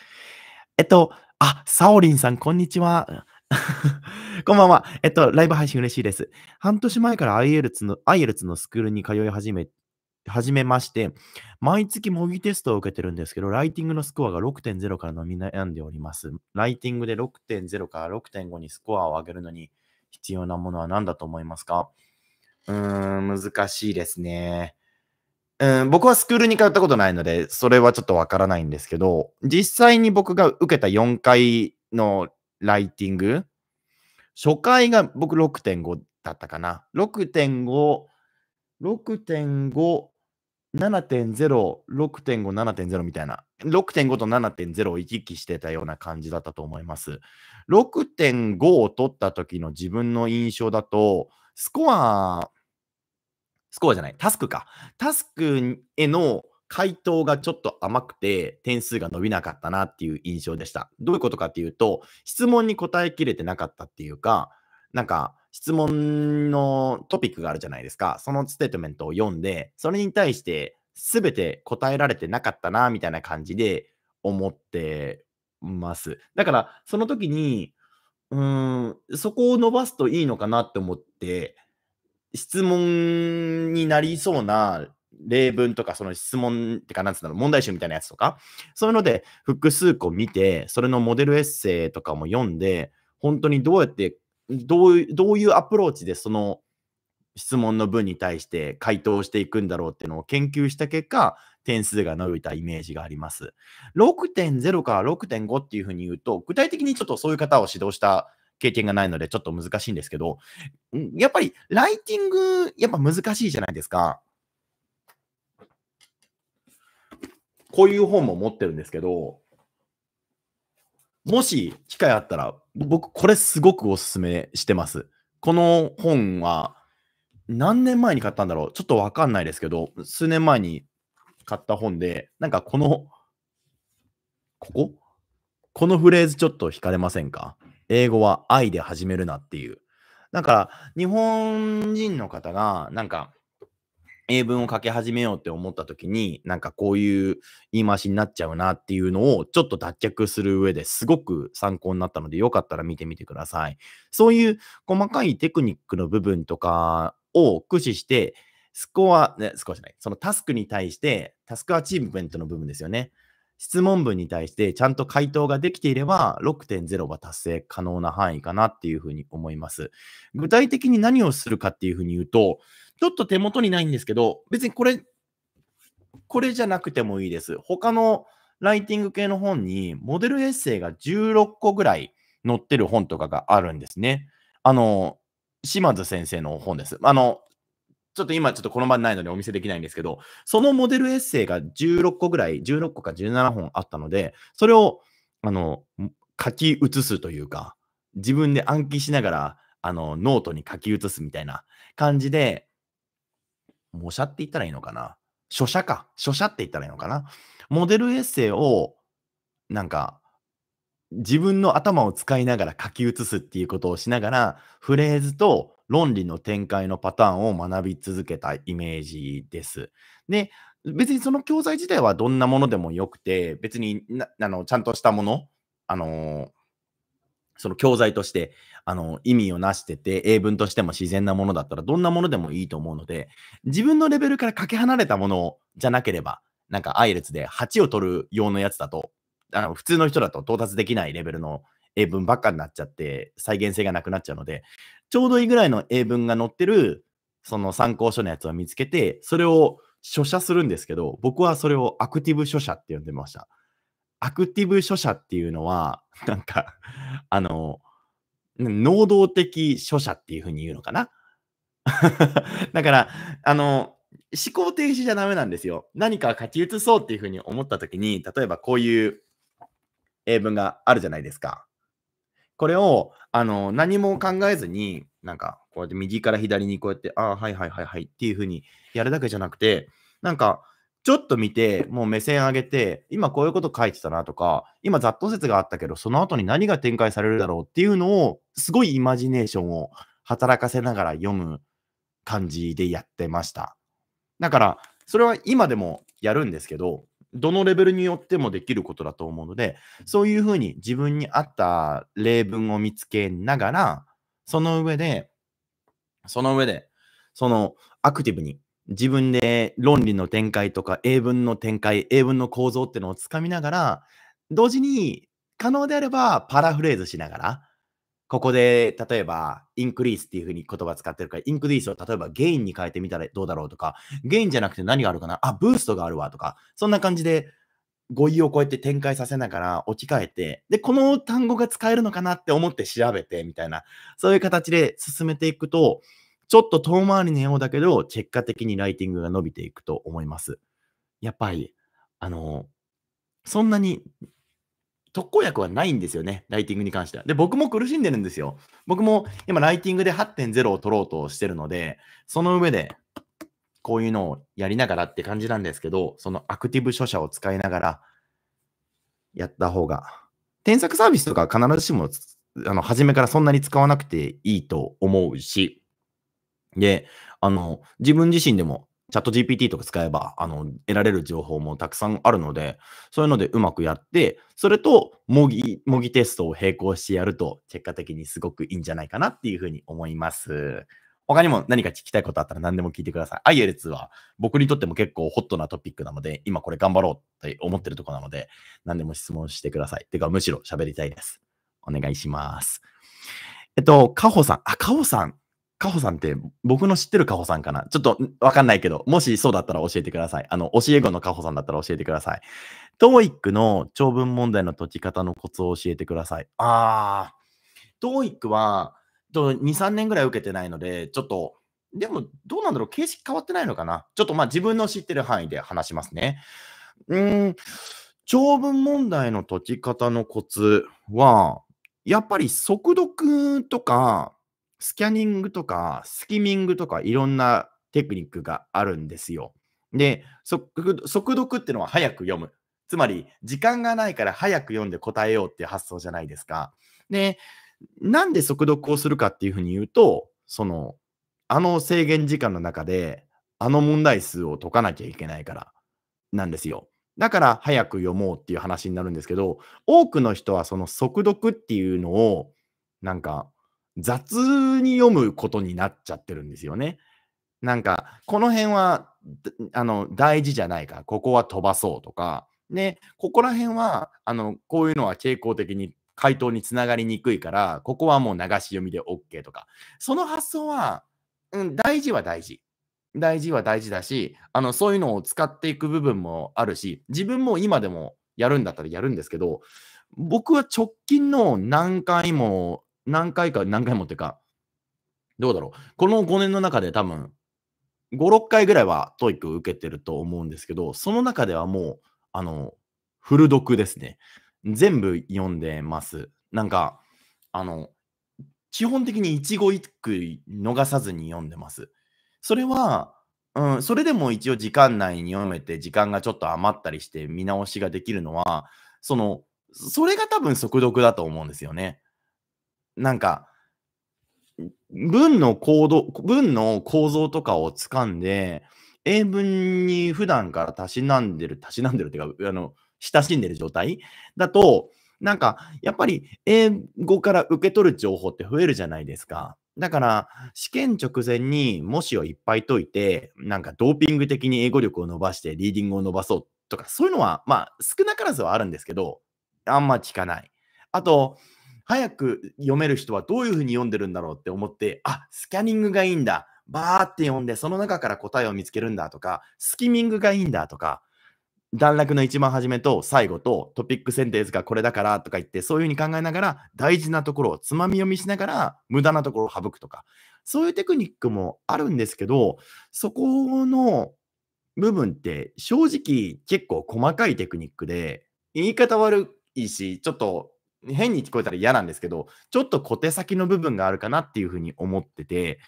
えっと、あ、サオリンさん、こんにちは。こんばんは。えっと、ライブ配信嬉しいです。半年前から IELTS ののスクールに通い始め始めまして、毎月模擬テストを受けてるんですけど、ライティングのスコアが6.0から伸び悩んでおります。ライティングで6.0から6.5にスコアを上げるのに、必要なものは何だと思いますかうーん、難しいですね。うん、僕はスクールに通ったことないので、それはちょっとわからないんですけど、実際に僕が受けた4回のライティング、初回が僕6.5だったかな。6.5、6.5、7.0、6.5、7.0みたいな、6.5と7.0を行き来してたような感じだったと思います。6.5を取った時の自分の印象だと、スコア、スコアじゃない、タスクか。タスクへの回答がちょっと甘くて点数が伸びなかったなっていう印象でした。どういうことかっていうと、質問に答えきれてなかったっていうか、なんか質問のトピックがあるじゃないですか。そのステートメントを読んで、それに対して全て答えられてなかったなみたいな感じで思ってます。だから、その時に、うん、そこを伸ばすといいのかなって思って、質問になりそうな例文とか、その質問ってか、なんつうんだろう、問題集みたいなやつとか、そういうので複数個見て、それのモデルエッセイとかも読んで、本当にどうやって、どうどういうアプローチでその質問の文に対して回答していくんだろうっていうのを研究した結果、点数が伸びたイメージがあります。6.0から6.5っていうふうに言うと、具体的にちょっとそういう方を指導した経験がないので、ちょっと難しいんですけど、やっぱりライティング、やっぱ難しいじゃないですか。こういう本も持ってるんですけど、もし機会あったら、僕、これすごくおすすめしてます。この本は、何年前に買ったんだろうちょっとわかんないですけど、数年前に買った本で、なんかこの、こここのフレーズちょっと惹かれませんか英語は愛で始めるなっていう。だから、日本人の方が、なんか、英文を書き始めようって思った時に、なんかこういう言い回しになっちゃうなっていうのをちょっと脱却する上ですごく参考になったので、よかったら見てみてください。そういう細かいテクニックの部分とかを駆使して、スコア、ね、スコアじゃない、そのタスクに対して、タスクアチーブメントの部分ですよね。質問文に対してちゃんと回答ができていれば、6.0は達成可能な範囲かなっていうふうに思います。具体的に何をするかっていうふうに言うと、ちょっと手元にないんですけど、別にこれ、これじゃなくてもいいです。他のライティング系の本に、モデルエッセイが16個ぐらい載ってる本とかがあるんですね。あの、島津先生の本です。あの、ちょっと今ちょっとこの場ないのでお見せできないんですけど、そのモデルエッセイが16個ぐらい、16個か17本あったので、それを、あの、書き写すというか、自分で暗記しながら、あの、ノートに書き写すみたいな感じで、模写って言ったらいいのかな書写か。書写って言ったらいいのかなモデルエッセイを、なんか、自分の頭を使いながら書き写すっていうことをしながら、フレーズと論理の展開のパターンを学び続けたイメージです。で、別にその教材自体はどんなものでもよくて、別にあのちゃんとしたもの、あのその教材としてあの意味をなしてて、英文としても自然なものだったら、どんなものでもいいと思うので、自分のレベルからかけ離れたものじゃなければ、なんかレツで8を取る用のやつだと、あの普通の人だと到達できないレベルの英文ばっかになっちゃって、再現性がなくなっちゃうので、ちょうどいいぐらいの英文が載ってる、その参考書のやつを見つけて、それを書写するんですけど、僕はそれをアクティブ書写って呼んでました。アクティブ書写っていうのは、なんかあの、能動的書写っていうふうに言うのかな だから、あの、思考停止じゃダメなんですよ。何か書き写そうっていうふうに思った時に、例えばこういう英文があるじゃないですか。これを、あの、何も考えずに、なんか、こうやって右から左にこうやって、ああ、はいはいはいはいっていう風にやるだけじゃなくて、なんか、ちょっと見て、もう目線上げて、今こういうこと書いてたなとか、今雑踏説があったけど、その後に何が展開されるだろうっていうのを、すごいイマジネーションを働かせながら読む感じでやってました。だから、それは今でもやるんですけど、どのレベルによってもできることだと思うので、そういうふうに自分に合った例文を見つけながら、その上で、その上で、そのアクティブに自分で論理の展開とか英文の展開、英文の構造っていうのをつかみながら、同時に可能であればパラフレーズしながら、ここで、例えば、インクリースっていうふうに言葉使ってるから、インクリースを例えばゲインに変えてみたらどうだろうとか、ゲインじゃなくて何があるかなあ、ブーストがあるわとか、そんな感じで語彙をこうやって展開させながら置き換えて、で、この単語が使えるのかなって思って調べてみたいな、そういう形で進めていくと、ちょっと遠回りのようだけど、結果的にライティングが伸びていくと思います。やっぱり、あの、そんなに特効薬はないんですよね、ライティングに関しては。で、僕も苦しんでるんですよ。僕も今、ライティングで8.0を取ろうとしてるので、その上で、こういうのをやりながらって感じなんですけど、そのアクティブ書写を使いながらやった方が、添削サービスとか必ずしも、あの、初めからそんなに使わなくていいと思うし、で、あの、自分自身でもチャット GPT とか使えば、あの、得られる情報もたくさんあるので、そういうのでうまくやって、それと模擬、模擬テストを並行してやると、結果的にすごくいいんじゃないかなっていうふうに思います。他にも何か聞きたいことあったら何でも聞いてください。アイエルツは僕にとっても結構ホットなトピックなので、今これ頑張ろうって思ってるとこなので、何でも質問してください。てか、むしろ喋りたいです。お願いします。えっと、カホさん。あ、カホさん。カホさんって僕の知ってるカホさんかなちょっとわかんないけど、もしそうだったら教えてください。あの、教え子のカホさんだったら教えてください。TOEIC の長文問題の解き方のコツを教えてください。あー、TOEIC は2、3年ぐらい受けてないので、ちょっと、でもどうなんだろう形式変わってないのかなちょっとまあ自分の知ってる範囲で話しますね。うーん、長文問題の解き方のコツは、やっぱり速読とか、スキャニングとか、スキミングとか、いろんなテクニックがあるんですよ。で、速読ってのは早く読む。つまり、時間がないから早く読んで答えようっていう発想じゃないですか。で、なんで速読をするかっていうふうに言うと、その、あの制限時間の中で、あの問題数を解かなきゃいけないからなんですよ。だから早く読もうっていう話になるんですけど、多くの人はその速読っていうのを、なんか雑に読むことになっちゃってるんですよね。なんか、この辺は、あの、大事じゃないから、ここは飛ばそうとか、で、ここら辺は、あの、こういうのは傾向的に回答につながりにくいから、ここはもう流し読みで OK とか、その発想は、うん、大事は大事。大事は大事だし、あの、そういうのを使っていく部分もあるし、自分も今でもやるんだったらやるんですけど、僕は直近の何回も何回か、何回もっていうか、どうだろう。この5年の中で多分、5、6回ぐらいはトイック受けてると思うんですけど、その中ではもう、あの、フル読ですね。全部読んでます。なんか、あの、基本的に一語一句逃さずに読んでます。それは、うん、それでも一応時間内に読めて、時間がちょっと余ったりして見直しができるのは、その、それが多分速読だと思うんですよね。なんか、文の行動、文の構造とかを掴んで、英文に普段からたしなんでる、たしなんでるっていうか、あの、親しんでる状態だと、なんか、やっぱり英語から受け取る情報って増えるじゃないですか。だから、試験直前に模試をいっぱい解いて、なんかドーピング的に英語力を伸ばして、リーディングを伸ばそうとか、そういうのは、まあ、少なからずはあるんですけど、あんま聞かない。あと、早く読める人はどういうふうに読んでるんだろうって思って、あ、スキャニングがいいんだ。バーって読んで、その中から答えを見つけるんだとか、スキミングがいいんだとか、段落の一番初めと最後とトピックセンテンスがこれだからとか言って、そういうふうに考えながら、大事なところをつまみ読みしながら、無駄なところを省くとか、そういうテクニックもあるんですけど、そこの部分って正直結構細かいテクニックで、言い方悪いし、ちょっと変に聞こえたら嫌なんですけど、ちょっと小手先の部分があるかなっていうふうに思ってて、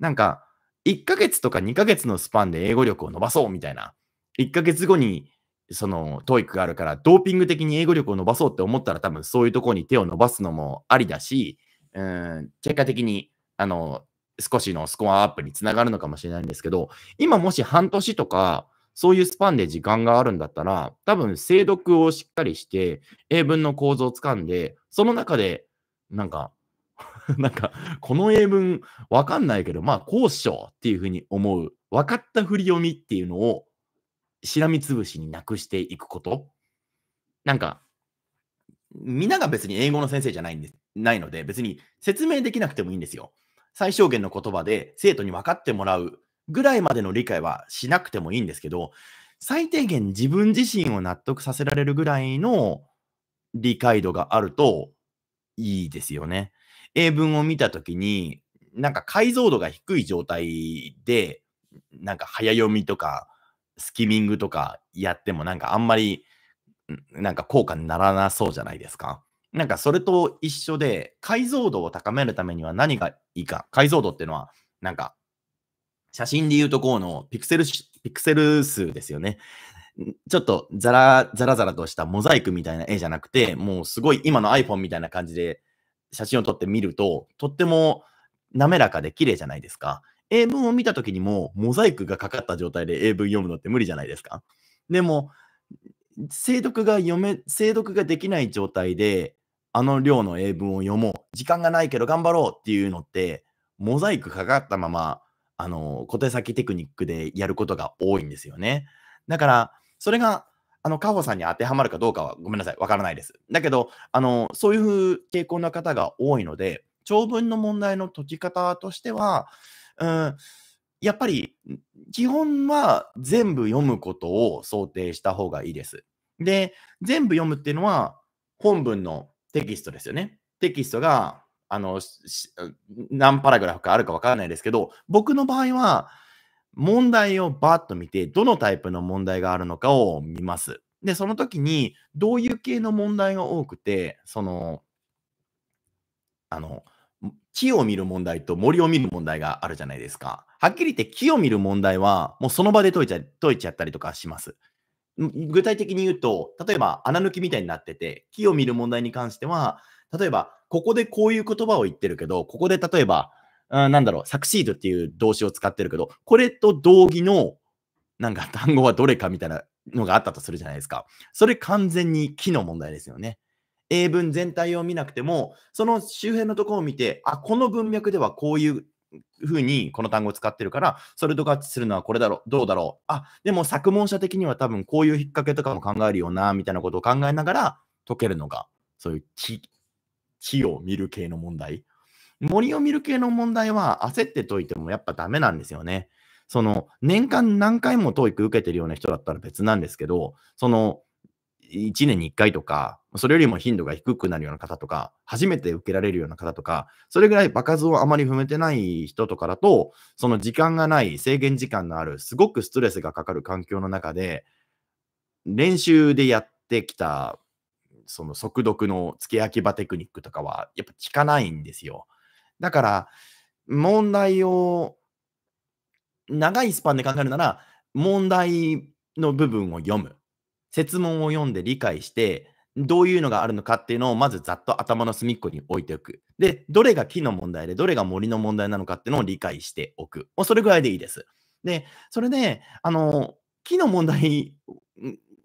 なんか、1ヶ月とか2ヶ月のスパンで英語力を伸ばそうみたいな、1ヶ月後にその TOEIC があるから、ドーピング的に英語力を伸ばそうって思ったら、多分そういうところに手を伸ばすのもありだし、うん、結果的に、あの、少しのスコアアップにつながるのかもしれないんですけど、今もし半年とか、そういうスパンで時間があるんだったら、多分精読をしっかりして、英文の構造をつかんで、その中で、なんか、なんか、この英文わかんないけど、まあ、こうっしょっていうふうに思う、分かった振り読みっていうのを、しらみつぶしになくしていくこと。なんか、みんなが別に英語の先生じゃないんです、ないので、別に説明できなくてもいいんですよ。最小限の言葉で生徒に分かってもらうぐらいまでの理解はしなくてもいいんですけど、最低限自分自身を納得させられるぐらいの理解度があるといいですよね。英文を見たときに、なんか解像度が低い状態で、なんか早読みとか、スキミングとかやってもなんかあんまりなんか効果にならなそうじゃないですか。なんかそれと一緒で解像度を高めるためには何がいいか。解像度っていうのはなんか写真で言うとこうのピクセル、ピクセル数ですよね。ちょっとザラ、ザラザラとしたモザイクみたいな絵じゃなくて、もうすごい今の iPhone みたいな感じで写真を撮ってみると、とっても滑らかで綺麗じゃないですか。英文を見た時にもモザイクがかかった状態で英文読むのって無理じゃないですか。でも、精読が読め、精読ができない状態で、あの量の英文を読もう。時間がないけど頑張ろうっていうのって、モザイクかかったままあの、小手先テクニックでやることが多いんですよね。だから、それが、あの、カホさんに当てはまるかどうかはごめんなさい、わからないです。だけど、あの、そういう傾向の方が多いので、長文の問題の解き方としては、うん、やっぱり基本は全部読むことを想定した方がいいです。で、全部読むっていうのは本文のテキストですよね。テキストがあの、何パラグラフかあるかわからないですけど、僕の場合は、問題をバッと見て、どのタイプの問題があるのかを見ます。で、その時に、どういう系の問題が多くて、その、あの、木を見る問題と森を見る問題があるじゃないですか。はっきり言って木を見る問題は、もうその場で解いちゃ解いちゃったりとかします。具体的に言うと、例えば穴抜きみたいになってて、木を見る問題に関しては、例えばここでこういう言葉を言ってるけど、ここで例えば、うん、なんだろう、サクシードっていう動詞を使ってるけど、これと同義のなんか単語はどれかみたいなのがあったとするじゃないですか。それ完全に木の問題ですよね。英文全体を見なくても、その周辺のところを見て、あ、この文脈ではこういうふうにこの単語を使ってるから、それと合致するのはこれだろう、どうだろう。あ、でも作文者的には多分こういう引っ掛けとかも考えるよな、みたいなことを考えながら解けるのが、そういう木木を見る系の問題。森を見る系の問題は焦って解いてもやっぱダメなんですよね。その年間何回も TOEIC 受けてるような人だったら別なんですけど、その1年に1回とか、それよりも頻度が低くなるような方とか、初めて受けられるような方とか、それぐらい場数をあまり踏めてない人とかだと、その時間がない、制限時間のある、すごくストレスがかかる環境の中で、練習でやってきたその速読の付け焼き場テクニックとかはやっぱ効かないんですよ。だから問題を長いスパンで考えるなら問題の部分を読む。説問を読んで理解して、どういうのがあるのかっていうのをまずざっと頭の隅っこに置いておく。で、どれが木の問題で、どれが森の問題なのかっていうのを理解しておく。もうそれぐらいでいいです。で、それで、あの、木の問題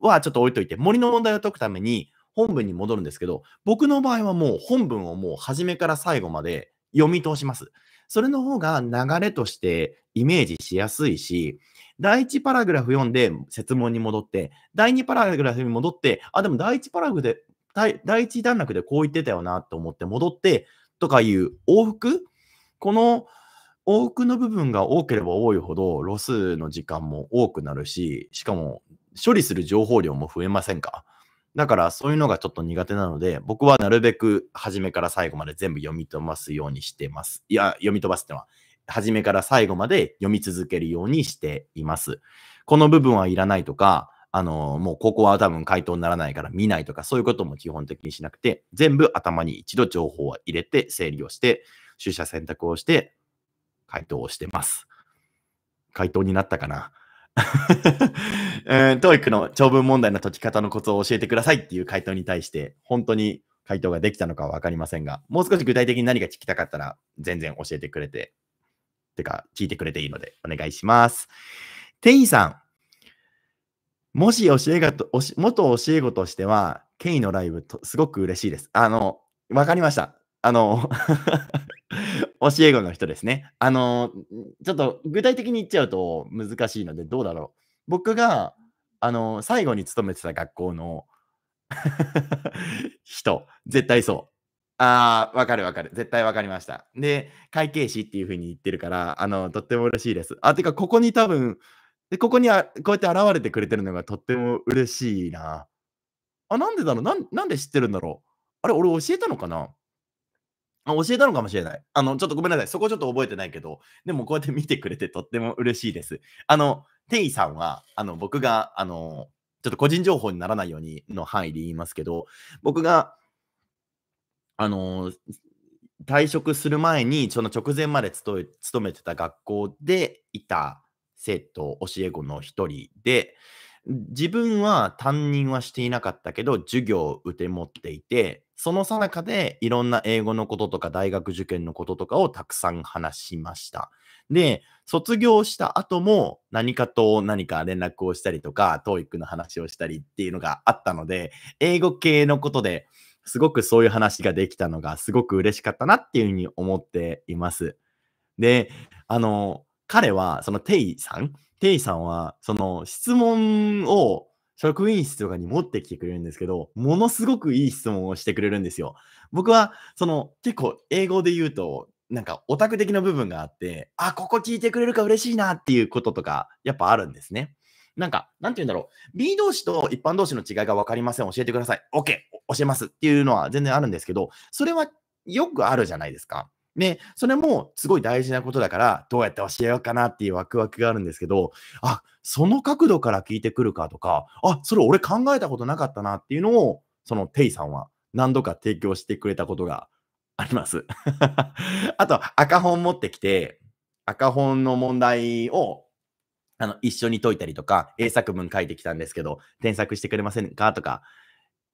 はちょっと置いといて、森の問題を解くために、本文に戻るんですけど、僕の場合はもう本文をもう初めから最後まで読み通します。それの方が流れとしてイメージしやすいし、第1パラグラフ読んで説問に戻って、第2パラグラフに戻って、あ、でも第1パラグで、第1段落でこう言ってたよなと思って戻って、とかいう往復この往復の部分が多ければ多いほどロスの時間も多くなるし、しかも処理する情報量も増えませんかだからそういうのがちょっと苦手なので、僕はなるべく初めから最後まで全部読み飛ばすようにしてます。いや、読み飛ばすってのは、初めから最後まで読み続けるようにしています。この部分はいらないとか、あの、もうここは多分回答にならないから見ないとか、そういうことも基本的にしなくて、全部頭に一度情報は入れて、整理をして、取捨選択をして、回答をしてます。回答になったかな トーイックの長文問題の解き方のコツを教えてくださいっていう回答に対して、本当に回答ができたのかは分かりませんが、もう少し具体的に何が聞きたかったら、全然教えてくれて、てか、聞いてくれていいので、お願いします。テイさん、もし教えがと、元教え子としては、ケイのライブと、すごく嬉しいです。あの、わかりました。あの教え子の人ですね。あの、ちょっと具体的に言っちゃうと難しいので、どうだろう。僕が、あの、最後に勤めてた学校の 人、絶対そう。ああ、わかるわかる。絶対わかりました。で、会計士っていうふうに言ってるから、あの、とっても嬉しいです。あ、てか、ここに多分、で、ここにあ、こうやって現れてくれてるのがとっても嬉しいな。あ、なんでだろうなんで知ってるんだろうあれ、俺教えたのかな教えたのかもしれない。あの、ちょっとごめんなさい。そこちょっと覚えてないけど、でもこうやって見てくれてとっても嬉しいです。あの、テイさんは、あの、僕が、あの、ちょっと個人情報にならないようにの範囲で言いますけど、僕が、あの、退職する前に、その直前まで勤めてた学校でいた生徒、教え子の一人で、自分は担任はしていなかったけど、授業を受け持っていて、そのさなかでいろんな英語のこととか大学受験のこととかをたくさん話しました。で、卒業した後も何かと何か連絡をしたりとか、トーイックの話をしたりっていうのがあったので、英語系のことですごくそういう話ができたのがすごく嬉しかったなっていうふうに思っています。で、あの、彼は、そのテイさん、テイさんは、その質問を職員室とかに持ってきてくれるんですけど、ものすごくいい質問をしてくれるんですよ。僕は、その、結構英語で言うと、なんかオタク的な部分があって、あ、ここ聞いてくれるか嬉しいなっていうこととか、やっぱあるんですね。なんか、なんて言うんだろう。B 同士と一般同士の違いが分かりません。教えてください。OK! 教えますっていうのは全然あるんですけど、それはよくあるじゃないですか。ね、それもすごい大事なことだから、どうやって教えようかなっていうワクワクがあるんですけど、あ、その角度から聞いてくるかとか、あ、それ俺考えたことなかったなっていうのを、そのテイさんは何度か提供してくれたことがあります。あと、赤本持ってきて、赤本の問題をあの一緒に解いたりとか、英作文書いてきたんですけど、添削してくれませんかとか、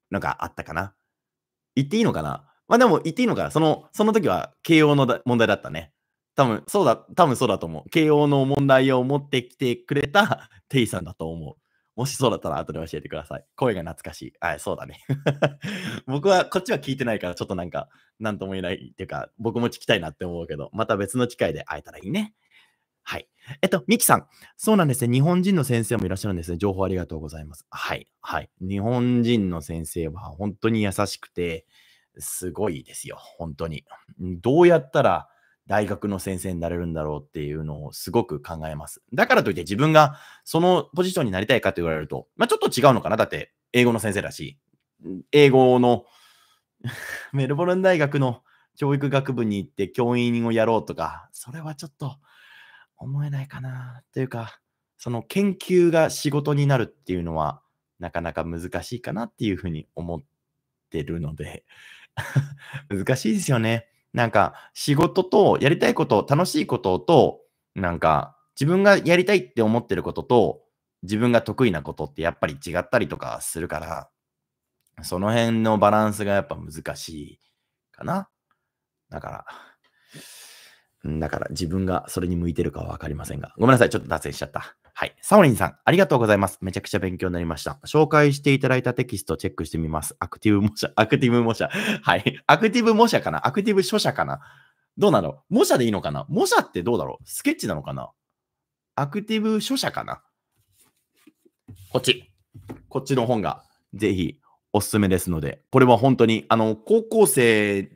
のがあったかな。言っていいのかなまあでも言っていいのかその、その時は慶応の問題だったね。多分そうだ、多分そうだと思う。慶応の問題を持ってきてくれた テイさんだと思う。もしそうだったら後で教えてください。声が懐かしい。はい、そうだね。僕は、こっちは聞いてないから、ちょっとなんか、なんとも言えないっていうか、僕も聞きたいなって思うけど、また別の機会で会えたらいいね。はい。えっと、ミキさん。そうなんですね。日本人の先生もいらっしゃるんですね。情報ありがとうございます。はい。はい。日本人の先生は本当に優しくて、すごいですよ、本当に。どうやったら大学の先生になれるんだろうっていうのをすごく考えます。だからといって自分がそのポジションになりたいかと言われると、まあ、ちょっと違うのかな。だって英語の先生だし、英語の メルボルン大学の教育学部に行って教員をやろうとか、それはちょっと思えないかな。というか、その研究が仕事になるっていうのはなかなか難しいかなっていうふうに思ってるので、難しいですよね。なんか、仕事と、やりたいこと、楽しいことと、なんか、自分がやりたいって思ってることと、自分が得意なことってやっぱり違ったりとかするから、その辺のバランスがやっぱ難しいかな。だから、だから自分がそれに向いてるかはわかりませんが。ごめんなさい、ちょっと脱線しちゃった。はい。サオリンさん、ありがとうございます。めちゃくちゃ勉強になりました。紹介していただいたテキストチェックしてみます。アクティブ模写、アクティブ模写。はい。アクティブ模写かなアクティブ書写かなどうなの模写でいいのかな模写ってどうだろうスケッチなのかなアクティブ書写かなこっち。こっちの本がぜひおすすめですので、これは本当に、あの、高校生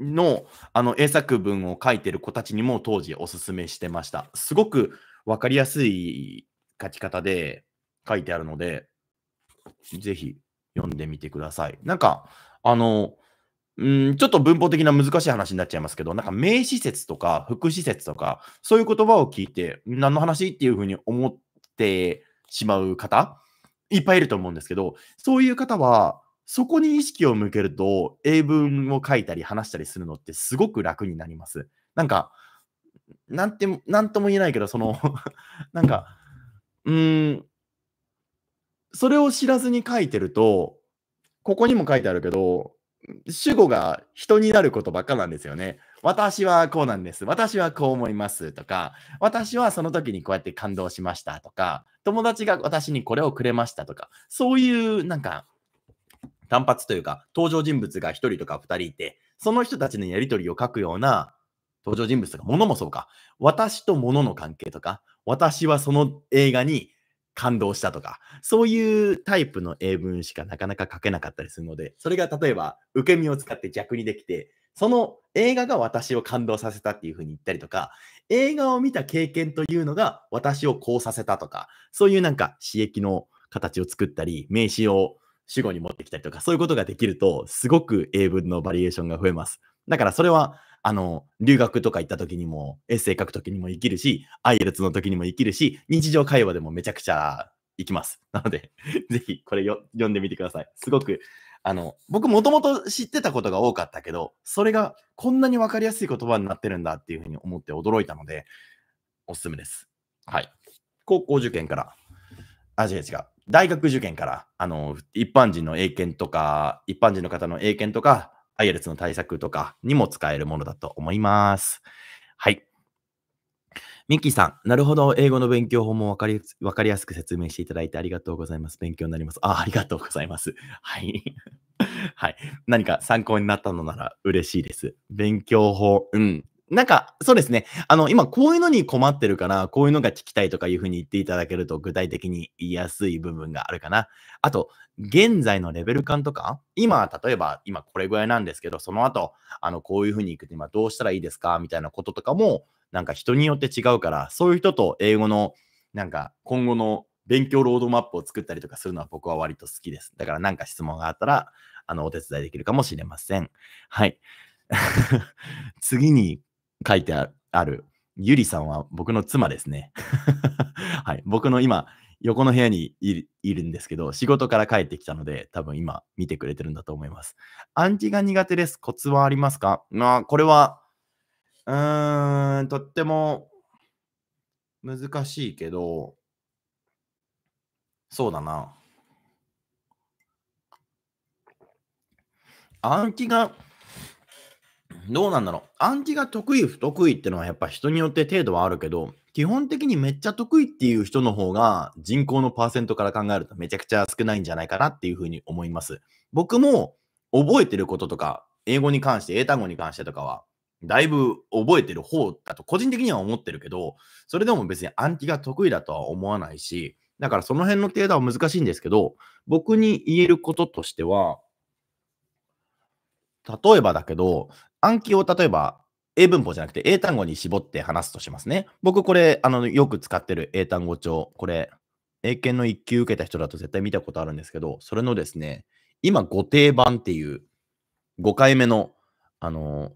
のあの英作文を書いてる子たちにも当時おすすめしてました。すごく分かりやすい書き方で書いてあるので、ぜひ読んでみてください。なんか、あの、うんちょっと文法的な難しい話になっちゃいますけど、なんか名詞説とか副詞説とか、そういう言葉を聞いて、何の話っていうふうに思ってしまう方、いっぱいいると思うんですけど、そういう方は、そこに意識を向けると、英文を書いたり話したりするのってすごく楽になります。なんか、なんて、なんとも言えないけど、その なんか、うん、それを知らずに書いてると、ここにも書いてあるけど、主語が人になることばっかなんですよね。私はこうなんです。私はこう思いますとか、私はその時にこうやって感動しましたとか、友達が私にこれをくれましたとか、そういうなんか単発というか、登場人物が1人とか2人いて、その人たちのやり取りを書くような登場人物とか、物もそうか、私と物のの関係とか、私はその映画に感動したとか、そういうタイプの英文しかなかなか書けなかったりするので、それが例えば受け身を使って逆にできて、その映画が私を感動させたっていうふうに言ったりとか、映画を見た経験というのが私をこうさせたとか、そういうなんか刺激の形を作ったり、名詞を主語に持ってきたりとか、そういうことができると、すごく英文のバリエーションが増えます。だからそれはあの、留学とか行った時にも、エッセイ書く時にも生きるし、アイエルツの時にも生きるし、日常会話でもめちゃくちゃ生きます。なのでぜひこれよ読んでみてください。すごく、あの、僕もともと知ってたことが多かったけど、それがこんなに分かりやすい言葉になってるんだっていうふうに思って驚いたので、おすすめです。はい。高校受験から、あ、違う違う。大学受験から、あの、一般人の英検とか、一般人の方の英検とか、i イ l t の対策とかにも使えるものだと思います。はい。ミッキーさん、なるほど。英語の勉強法も分かりかりやすく説明していただいてありがとうございます。勉強になります。あありがとうございます。はい。はい。何か参考になったのなら嬉しいです。勉強法、うん。なんか、そうですね。あの、今、こういうのに困ってるから、こういうのが聞きたいとかいうふうに言っていただけると、具体的に言いやすい部分があるかな。あと、現在のレベル感とか、今、例えば、今これぐらいなんですけど、その後、あの、こういうふうに行くと、今どうしたらいいですかみたいなこととかも、なんか人によって違うから、そういう人と英語の、なんか、今後の勉強ロードマップを作ったりとかするのは僕は割と好きです。だから、なんか質問があったら、あの、お手伝いできるかもしれません。はい。次に書いてある、ゆりさんは僕の妻ですね。はい。僕の今、横の部屋にいるんですけど、仕事から帰ってきたので、多分今見てくれてるんだと思います。暗記が苦手です。コツはありますかまあ、これは、うーん、とっても難しいけど、そうだな。暗記がどうなんだろう。暗記が得意、不得意ってのはやっぱ人によって程度はあるけど、基本的にめっちゃ得意っていう人の方が人口のパーセントから考えるとめちゃくちゃ少ないんじゃないかなっていうふうに思います。僕も覚えてることとか、英語に関して、英単語に関してとかは、だいぶ覚えてる方だと個人的には思ってるけど、それでも別に暗記が得意だとは思わないし、だからその辺の程度は難しいんですけど、僕に言えることとしては、例えばだけど、暗記を例えば英文法じゃなくて英単語に絞って話すとしますね。僕これ、あの、よく使ってる英単語帳、これ、英検の1級受けた人だと絶対見たことあるんですけど、それのですね、今、ご定番っていう5回目の、あの、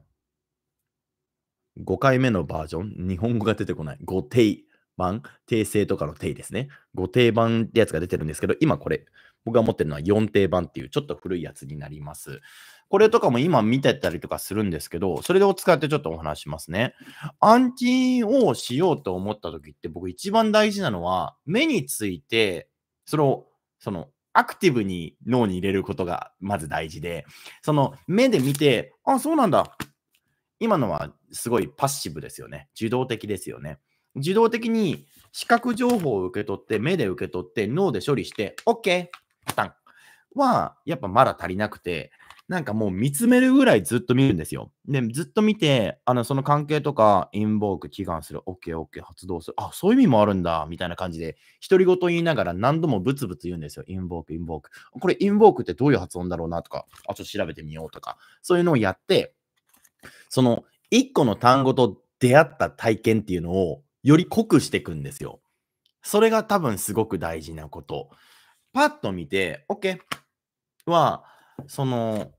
5回目のバージョン、日本語が出てこない、ご定番、訂正とかの定ですね。ご定番ってやつが出てるんですけど、今これ、僕が持ってるのは4定番っていうちょっと古いやつになります。これとかも今見てたりとかするんですけど、それを使ってちょっとお話しますね。暗記をしようと思った時って僕一番大事なのは、目について、それを、その、アクティブに脳に入れることがまず大事で、その目で見て、あ、そうなんだ。今のはすごいパッシブですよね。受動的ですよね。自動的に視覚情報を受け取って、目で受け取って、脳で処理して、OK! パタンは、やっぱまだ足りなくて、なんかもう見つめるぐらいずっと見るんですよ。で、ずっと見て、あの、その関係とか、インボーク、祈願する、オッケーオッケー、発動する、あ、そういう意味もあるんだ、みたいな感じで、独り言言いながら何度もブツブツ言うんですよ。インボーク、インボーク。これ、インボークってどういう発音だろうなとか、あ、ちょっと調べてみようとか、そういうのをやって、その、一個の単語と出会った体験っていうのを、より濃くしていくんですよ。それが多分すごく大事なこと。パッと見て、OK は、その、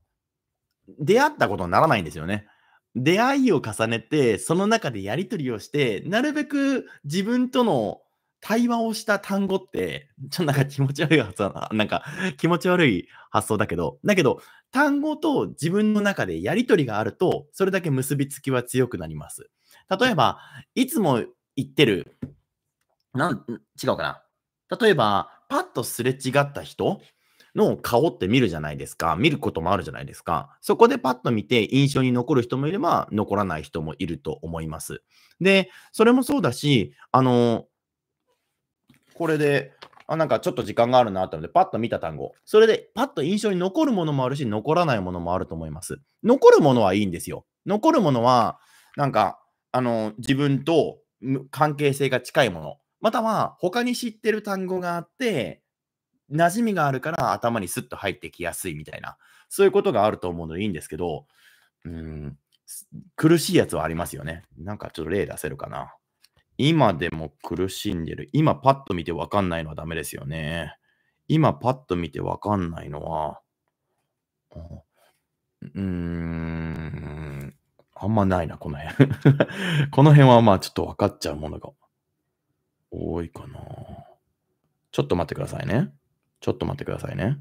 出会ったことにならないんですよね。出会いを重ねて、その中でやり取りをして、なるべく自分との対話をした単語って、ちょっとなんか気持ち悪い発想な、なんか気持ち悪い発想だけど、だけど、単語と自分の中でやり取りがあると、それだけ結びつきは強くなります。例えば、いつも言ってる、なん違うかな。例えば、パッとすれ違った人の顔って見るじゃないですか。見ることもあるじゃないですか。そこでパッと見て印象に残る人もいれば残らない人もいると思います。で、それもそうだし、あの、これで、あなんかちょっと時間があるなと思ってので、パッと見た単語。それで、パッと印象に残るものもあるし、残らないものもあると思います。残るものはいいんですよ。残るものは、なんか、あの、自分と関係性が近いもの。または、他に知ってる単語があって、馴染みがあるから頭にスッと入ってきやすいみたいな、そういうことがあると思うのでいいんですけど、うん、苦しいやつはありますよね。なんかちょっと例出せるかな。今でも苦しんでる。今パッと見てわかんないのはダメですよね。今パッと見てわかんないのは、うん、あんまないな、この辺。この辺はまあちょっと分かっちゃうものが多いかな。ちょっと待ってくださいね。ちょっと待ってくださいね。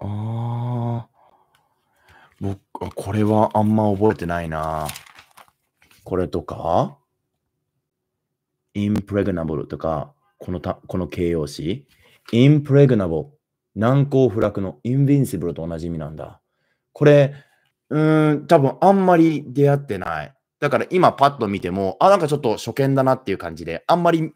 ああ。僕、これはあんま覚えてないな。これとか、impregnable とか、このたこの形容詞。impregnable。難攻不落の invincible と同じ意味なんだ。これ、うーん、多分あんまり出会ってない。だから今パッと見ても、あ、なんかちょっと初見だなっていう感じで、あんまり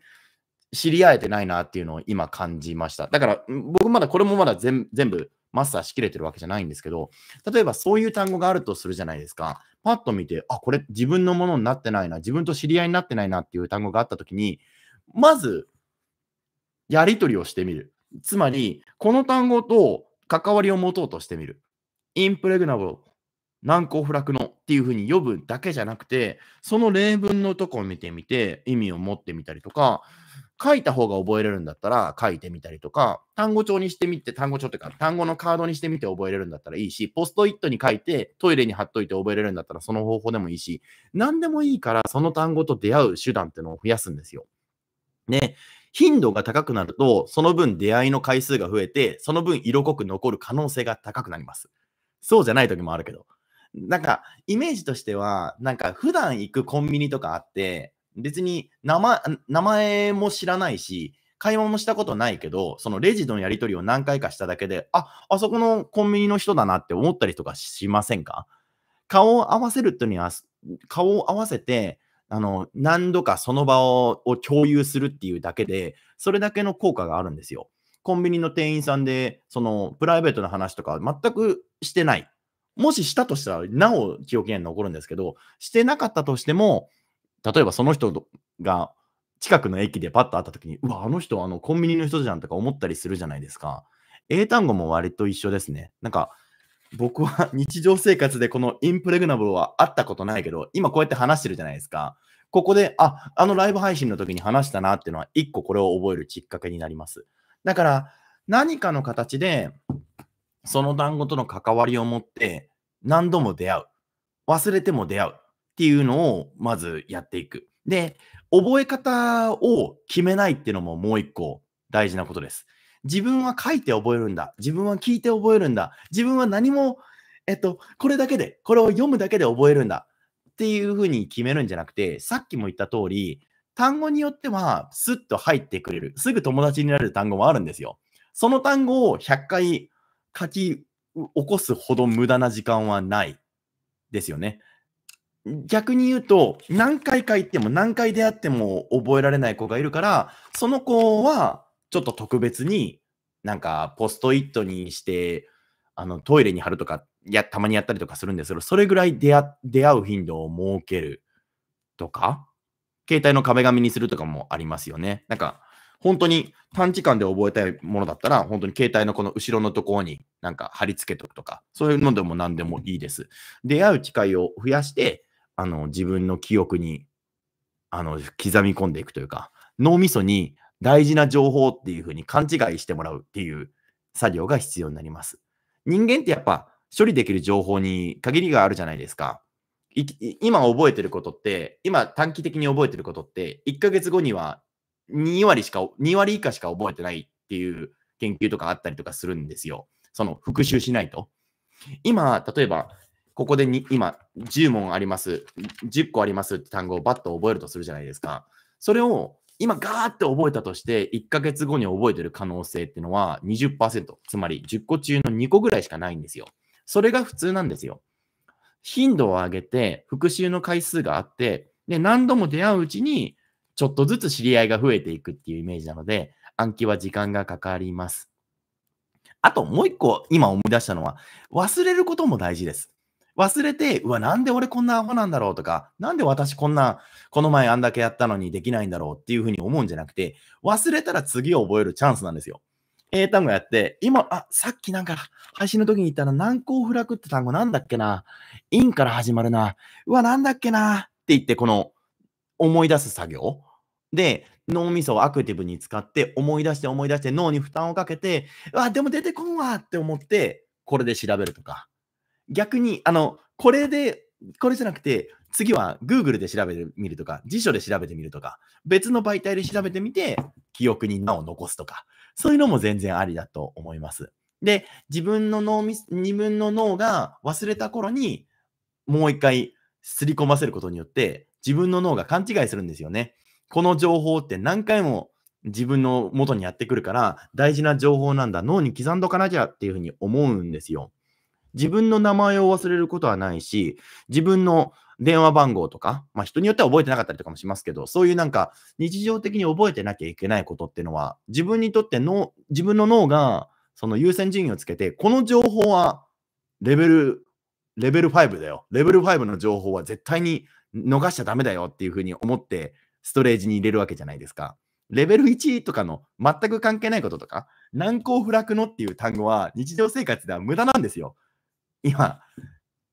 知り合えてないなっていうのを今感じました。だから、僕まだこれもまだ全部マスターしきれてるわけじゃないんですけど、例えばそういう単語があるとするじゃないですか。パッと見て、あ、これ自分のものになってないな、自分と知り合いになってないなっていう単語があったときに、まず、やりとりをしてみる。つまり、この単語と関わりを持とうとしてみる。インプレグナブル、難攻不落のっていうふうに呼ぶだけじゃなくて、その例文のとこを見てみて、意味を持ってみたりとか、書いた方が覚えれるんだったら書いてみたりとか、単語帳にしてみて、単語帳というか、単語のカードにしてみて覚えれるんだったらいいし、ポストイットに書いてトイレに貼っといて覚えれるんだったらその方法でもいいし、何でもいいからその単語と出会う手段っていうのを増やすんですよ。ね。頻度が高くなると、その分出会いの回数が増えて、その分色濃く残る可能性が高くなります。そうじゃない時もあるけど。なんか、イメージとしては、なんか普段行くコンビニとかあって、別に名前名前も知らないし、会話もしたことないけど、そのレジのやり取りを何回かしただけで、あ、あそこのコンビニの人だなって思ったりとかしませんか顔を合わせるっていうには、顔を合わせて、あの、何度かその場を共有するっていうだけで、それだけの効果があるんですよ。コンビニの店員さんで、その、プライベートの話とか全くしてない。もししたとしたら、なお記憶に残るんですけど、してなかったとしても、例えばその人が近くの駅でパッと会った時に、うわ、あの人、あの、コンビニの人じゃんとか思ったりするじゃないですか。英単語も割と一緒ですね。なんか、僕は 日常生活でこのインプレグナブルは会ったことないけど、今こうやって話してるじゃないですか。ここで、あ、あのライブ配信の時に話したなっていうのは、一個これを覚えるきっかけになります。だから、何かの形で、その単語との関わりを持って、何度も出会う。忘れても出会う。っていうのをまずやっていく。で、覚え方を決めないっていうのももう一個大事なことです。自分は書いて覚えるんだ。自分は聞いて覚えるんだ。自分は何も、えっと、これだけで、これを読むだけで覚えるんだ。っていうふうに決めるんじゃなくて、さっきも言った通り、単語によってはスッと入ってくれる。すぐ友達になれる単語もあるんですよ。その単語を100回書き起こすほど無駄な時間はないですよね。逆に言うと、何回か行っても何回出会っても覚えられない子がいるから、その子はちょっと特別になんかポストイットにして、あのトイレに貼るとかや、たまにやったりとかするんですけど、それぐらい出会う頻度を設けるとか、携帯の壁紙にするとかもありますよね。なんか、本当に短時間で覚えたいものだったら、本当に携帯のこの後ろのところになんか貼り付けとくとか、そういうのでも何でもいいです。出会う機会を増やして、あの、自分の記憶に、あの、刻み込んでいくというか、脳みそに大事な情報っていうふうに勘違いしてもらうっていう作業が必要になります。人間ってやっぱ処理できる情報に限りがあるじゃないですか。今覚えてることって、今短期的に覚えてることって、1ヶ月後には2割しか、2割以下しか覚えてないっていう研究とかあったりとかするんですよ。その復習しないと。今、例えばここでに今、10問あります、10個ありますって単語をバッと覚えるとするじゃないですか。それを今ガーって覚えたとして、1ヶ月後に覚えてる可能性っていうのは20%、つまり10個中の2個ぐらいしかないんですよ。それが普通なんですよ。頻度を上げて、復習の回数があって、で、何度も出会ううちに、ちょっとずつ知り合いが増えていくっていうイメージなので、暗記は時間がかかります。あともう一個今思い出したのは、忘れることも大事です。忘れて、うわ、なんで俺こんなアホなんだろうとか、なんで私こんな、この前あんだけやったのにできないんだろうっていうふうに思うんじゃなくて、忘れたら次を覚えるチャンスなんですよ。英単語やって、今、あ、さっきなんか配信の時に言ったら、難攻不落って単語なんだっけな、インから始まるな、うわ、なんだっけなって言って、この思い出す作業で、脳みそをアクティブに使って思い出して思い出して脳に負担をかけて、うわ、でも出てこんわって思って、これで調べるとか。逆に、あの、これで、これじゃなくて、次は Google で調べてみるとか、辞書で調べてみるとか、別の媒体で調べてみて、記憶に名を残すとか、そういうのも全然ありだと思います。で、自分の脳み、自分の脳が忘れた頃に、もう一回すり込ませることによって、自分の脳が勘違いするんですよね。この情報って何回も自分の元にやってくるから、大事な情報なんだ、脳に刻んどかなきゃっていうふうに思うんですよ。自分の名前を忘れることはないし、自分の電話番号とか、まあ、人によっては覚えてなかったりとかもしますけど、そういうなんか日常的に覚えてなきゃいけないことっていうのは、自分にとっての、自分の脳がその優先順位をつけて、この情報はレベル、レベル5だよ。レベル5の情報は絶対に逃しちゃダメだよっていうふうに思ってストレージに入れるわけじゃないですか。レベル1とかの全く関係ないこととか、難攻不落のっていう単語は日常生活では無駄なんですよ。今、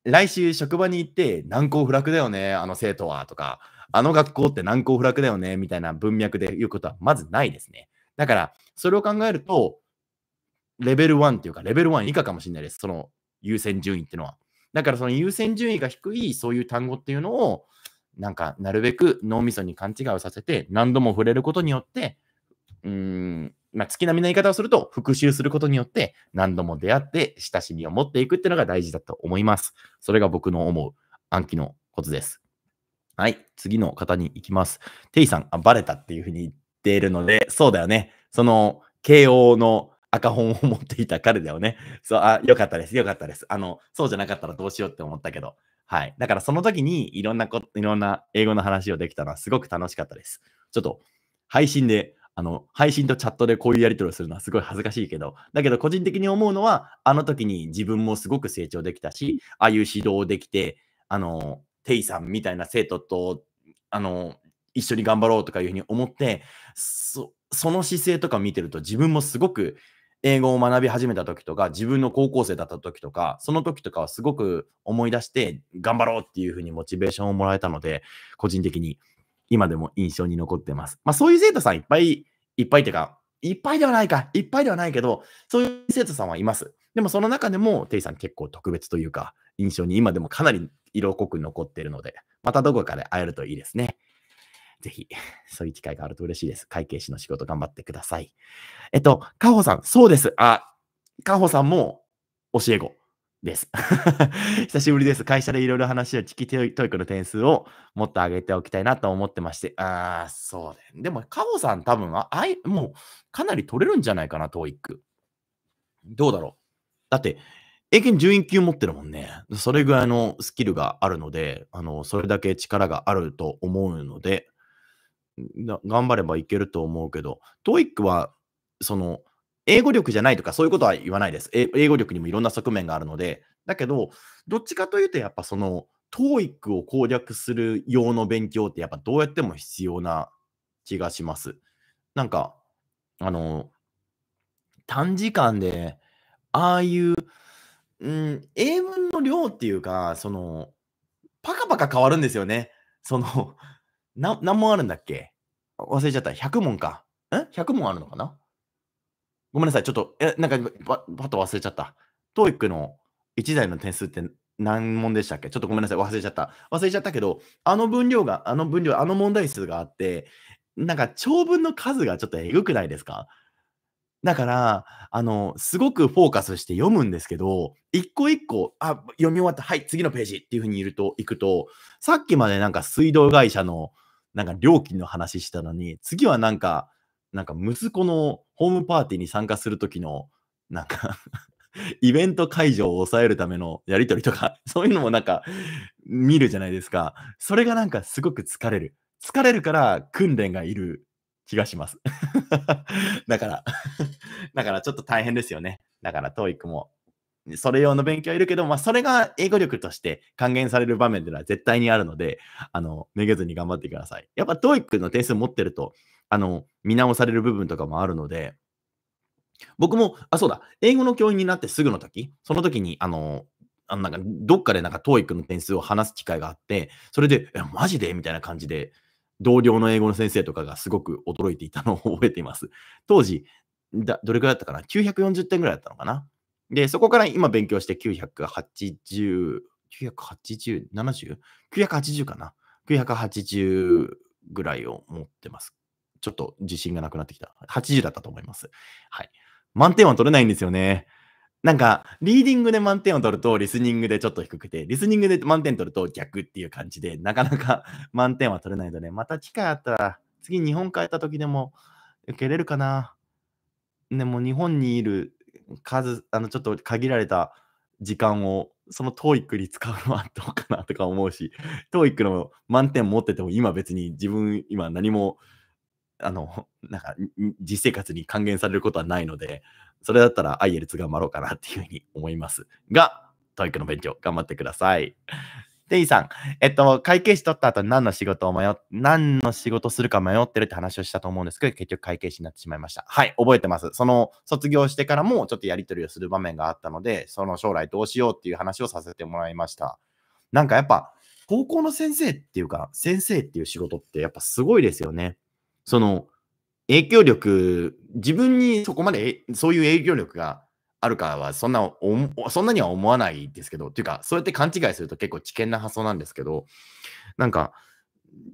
来週職場に行って難攻不落だよね、あの生徒はとか、あの学校って難攻不落だよね、みたいな文脈で言うことはまずないですね。だから、それを考えると、レベル1っていうか、レベル1以下かもしれないです。その優先順位っていうのは。だから、その優先順位が低い、そういう単語っていうのを、なんか、なるべく脳みそに勘違いをさせて、何度も触れることによって、うん、まあ、月並みな言い方をすると、復習することによって、何度も出会って、親しみを持っていくっていうのが大事だと思います。それが僕の思う暗記のコツです。はい、次の方に行きます。テイさん、あ、バレたっていうふうに言っているので、そうだよね。その、慶応の赤本を持っていた彼だよね。そう、あ、よかったです、よかったです。あの、そうじゃなかったらどうしようって思ったけど、はい。だからその時にいろんなこと、いろんな英語の話をできたのはすごく楽しかったです。ちょっと、配信であの、配信とチャットでこういうやり取りをするのはすごい恥ずかしいけど、だけど個人的に思うのは、あの時に自分もすごく成長できたし、ああいう指導できて、あの、テイさんみたいな生徒と、あの、一緒に頑張ろうとかいうふうに思って、その姿勢とか見てると自分もすごく英語を学び始めた時とか、自分の高校生だった時とか、その時とかはすごく思い出して、頑張ろうっていうふうにモチベーションをもらえたので、個人的に今でも印象に残ってます。まあ、そういう生徒さんいっぱい、いっぱいっていうか、いっぱいではないか、いっぱいではないけど、そういう生徒さんはいます。でもその中でも、テイさん結構特別というか、印象に今でもかなり色濃く残っているので、またどこかで会えるといいですね。ぜひ、そういう機会があると嬉しいです。会計士の仕事頑張ってください。えっと、カホさん、そうです。あ、カホさんも教え子。です。久しぶりです。会社でいろいろ話を聞き、トイックの点数をもっと上げておきたいなと思ってまして。ああ、そうだ、ね。でも、カホさん多分あい、もうかなり取れるんじゃないかな、トイック。どうだろう。だって、英検準1級持ってるもんね。それぐらいのスキルがあるので、あの、それだけ力があると思うので、頑張ればいけると思うけど、トイックは、その、英語力じゃないとかそういうことは言わないです。英語力にもいろんな側面があるので、だけど、どっちかというと、やっぱその、TOEIC を攻略する用の勉強ってやっぱどうやっても必要な気がします。なんか、あの、短時間で、ああいう、うん、英文の量っていうか、その、パカパカ変わるんですよね。その、な何問あるんだっけ忘れちゃった。100問か。ん ?100 問あるのかなごめんなさい、ちょっと、え、なんか、パッと忘れちゃった。トーイックの1台の点数って何問でしたっけちょっとごめんなさい、忘れちゃった。忘れちゃったけど、あの分量が、あの分量、あの問題数があって、なんか長文の数がちょっとえぐくないですかだから、あの、すごくフォーカスして読むんですけど、一個一個、あ、読み終わった、はい、次のページっていうふうに言うと、行くと、さっきまでなんか水道会社の、なんか料金の話したのに、次はなんか、なんか息子のホームパーティーに参加するときの、なんか イベント会場を抑えるためのやりとりとか、そういうのもなんか見るじゃないですか。それがなんかすごく疲れる。疲れるから訓練がいる気がします。だからだからちょっと大変ですよね。だから TOEIC も、それ用の勉強はいるけど、まあ、それが英語力として還元される場面というのは絶対にあるので、あの、めげずに頑張ってください。やっぱ TOEIC の点数持ってると、あの、見直される部分とかもあるので、僕も、あ、そうだ、英語の教員になってすぐの時、その時に、あの、あのなんかどっかでなんか t o e の点数を話す機会があって、それで、え、マジでみたいな感じで、同僚の英語の先生とかがすごく驚いていたのを覚えています。当時、だどれくらいだったかな ?940 点ぐらいだったのかなで、そこから今勉強して980、980、70?980 かな ?980 ぐらいを持ってますちょっと自信がなくなってきた。80だったと思います。はい。満点は取れないんですよね。なんか、リーディングで満点を取ると、リスニングでちょっと低くて、リスニングで満点取ると逆っていう感じで、なかなか 満点は取れないので、また機会あったら、次日本帰った時でも受けれるかな。でも日本にいる数、あの、ちょっと限られた時間を、その TOEIC に使うのはどうかなとか思うし、TOEIC の満点持ってても、今別に自分、今何も、あの、なんか、実生活に還元されることはないので、それだったら IELTS 頑張ろうかなっていうふうに思います。が、トイックの勉強頑張ってください。デ イさん、えっと、会計士取った後何の仕事を迷、何の仕事するか迷ってるって話をしたと思うんですけど、結局会計士になってしまいました。はい、覚えてます。その卒業してからもちょっとやり取りをする場面があったので、その将来どうしようっていう話をさせてもらいました。なんかやっぱ、高校の先生っていうか、先生っていう仕事ってやっぱすごいですよね。その影響力、自分にそこまでそういう影響力があるかはそんな、そんなには思わないですけど、とていうか、そうやって勘違いすると結構危険な発想なんですけど、なんか、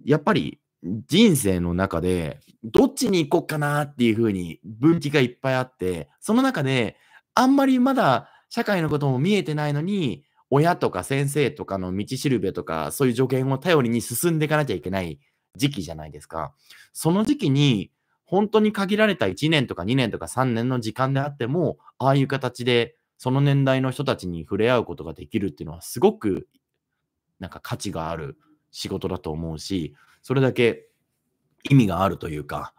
やっぱり人生の中で、どっちに行こっかなっていうふうに分岐がいっぱいあって、その中で、あんまりまだ社会のことも見えてないのに、親とか先生とかの道しるべとか、そういう助言を頼りに進んでいかなきゃいけない時期じゃないですか。その時期に、本当に限られた1年とか2年とか3年の時間であっても、ああいう形でその年代の人たちに触れ合うことができるっていうのはすごくなんか価値がある仕事だと思うし、それだけ意味があるというか、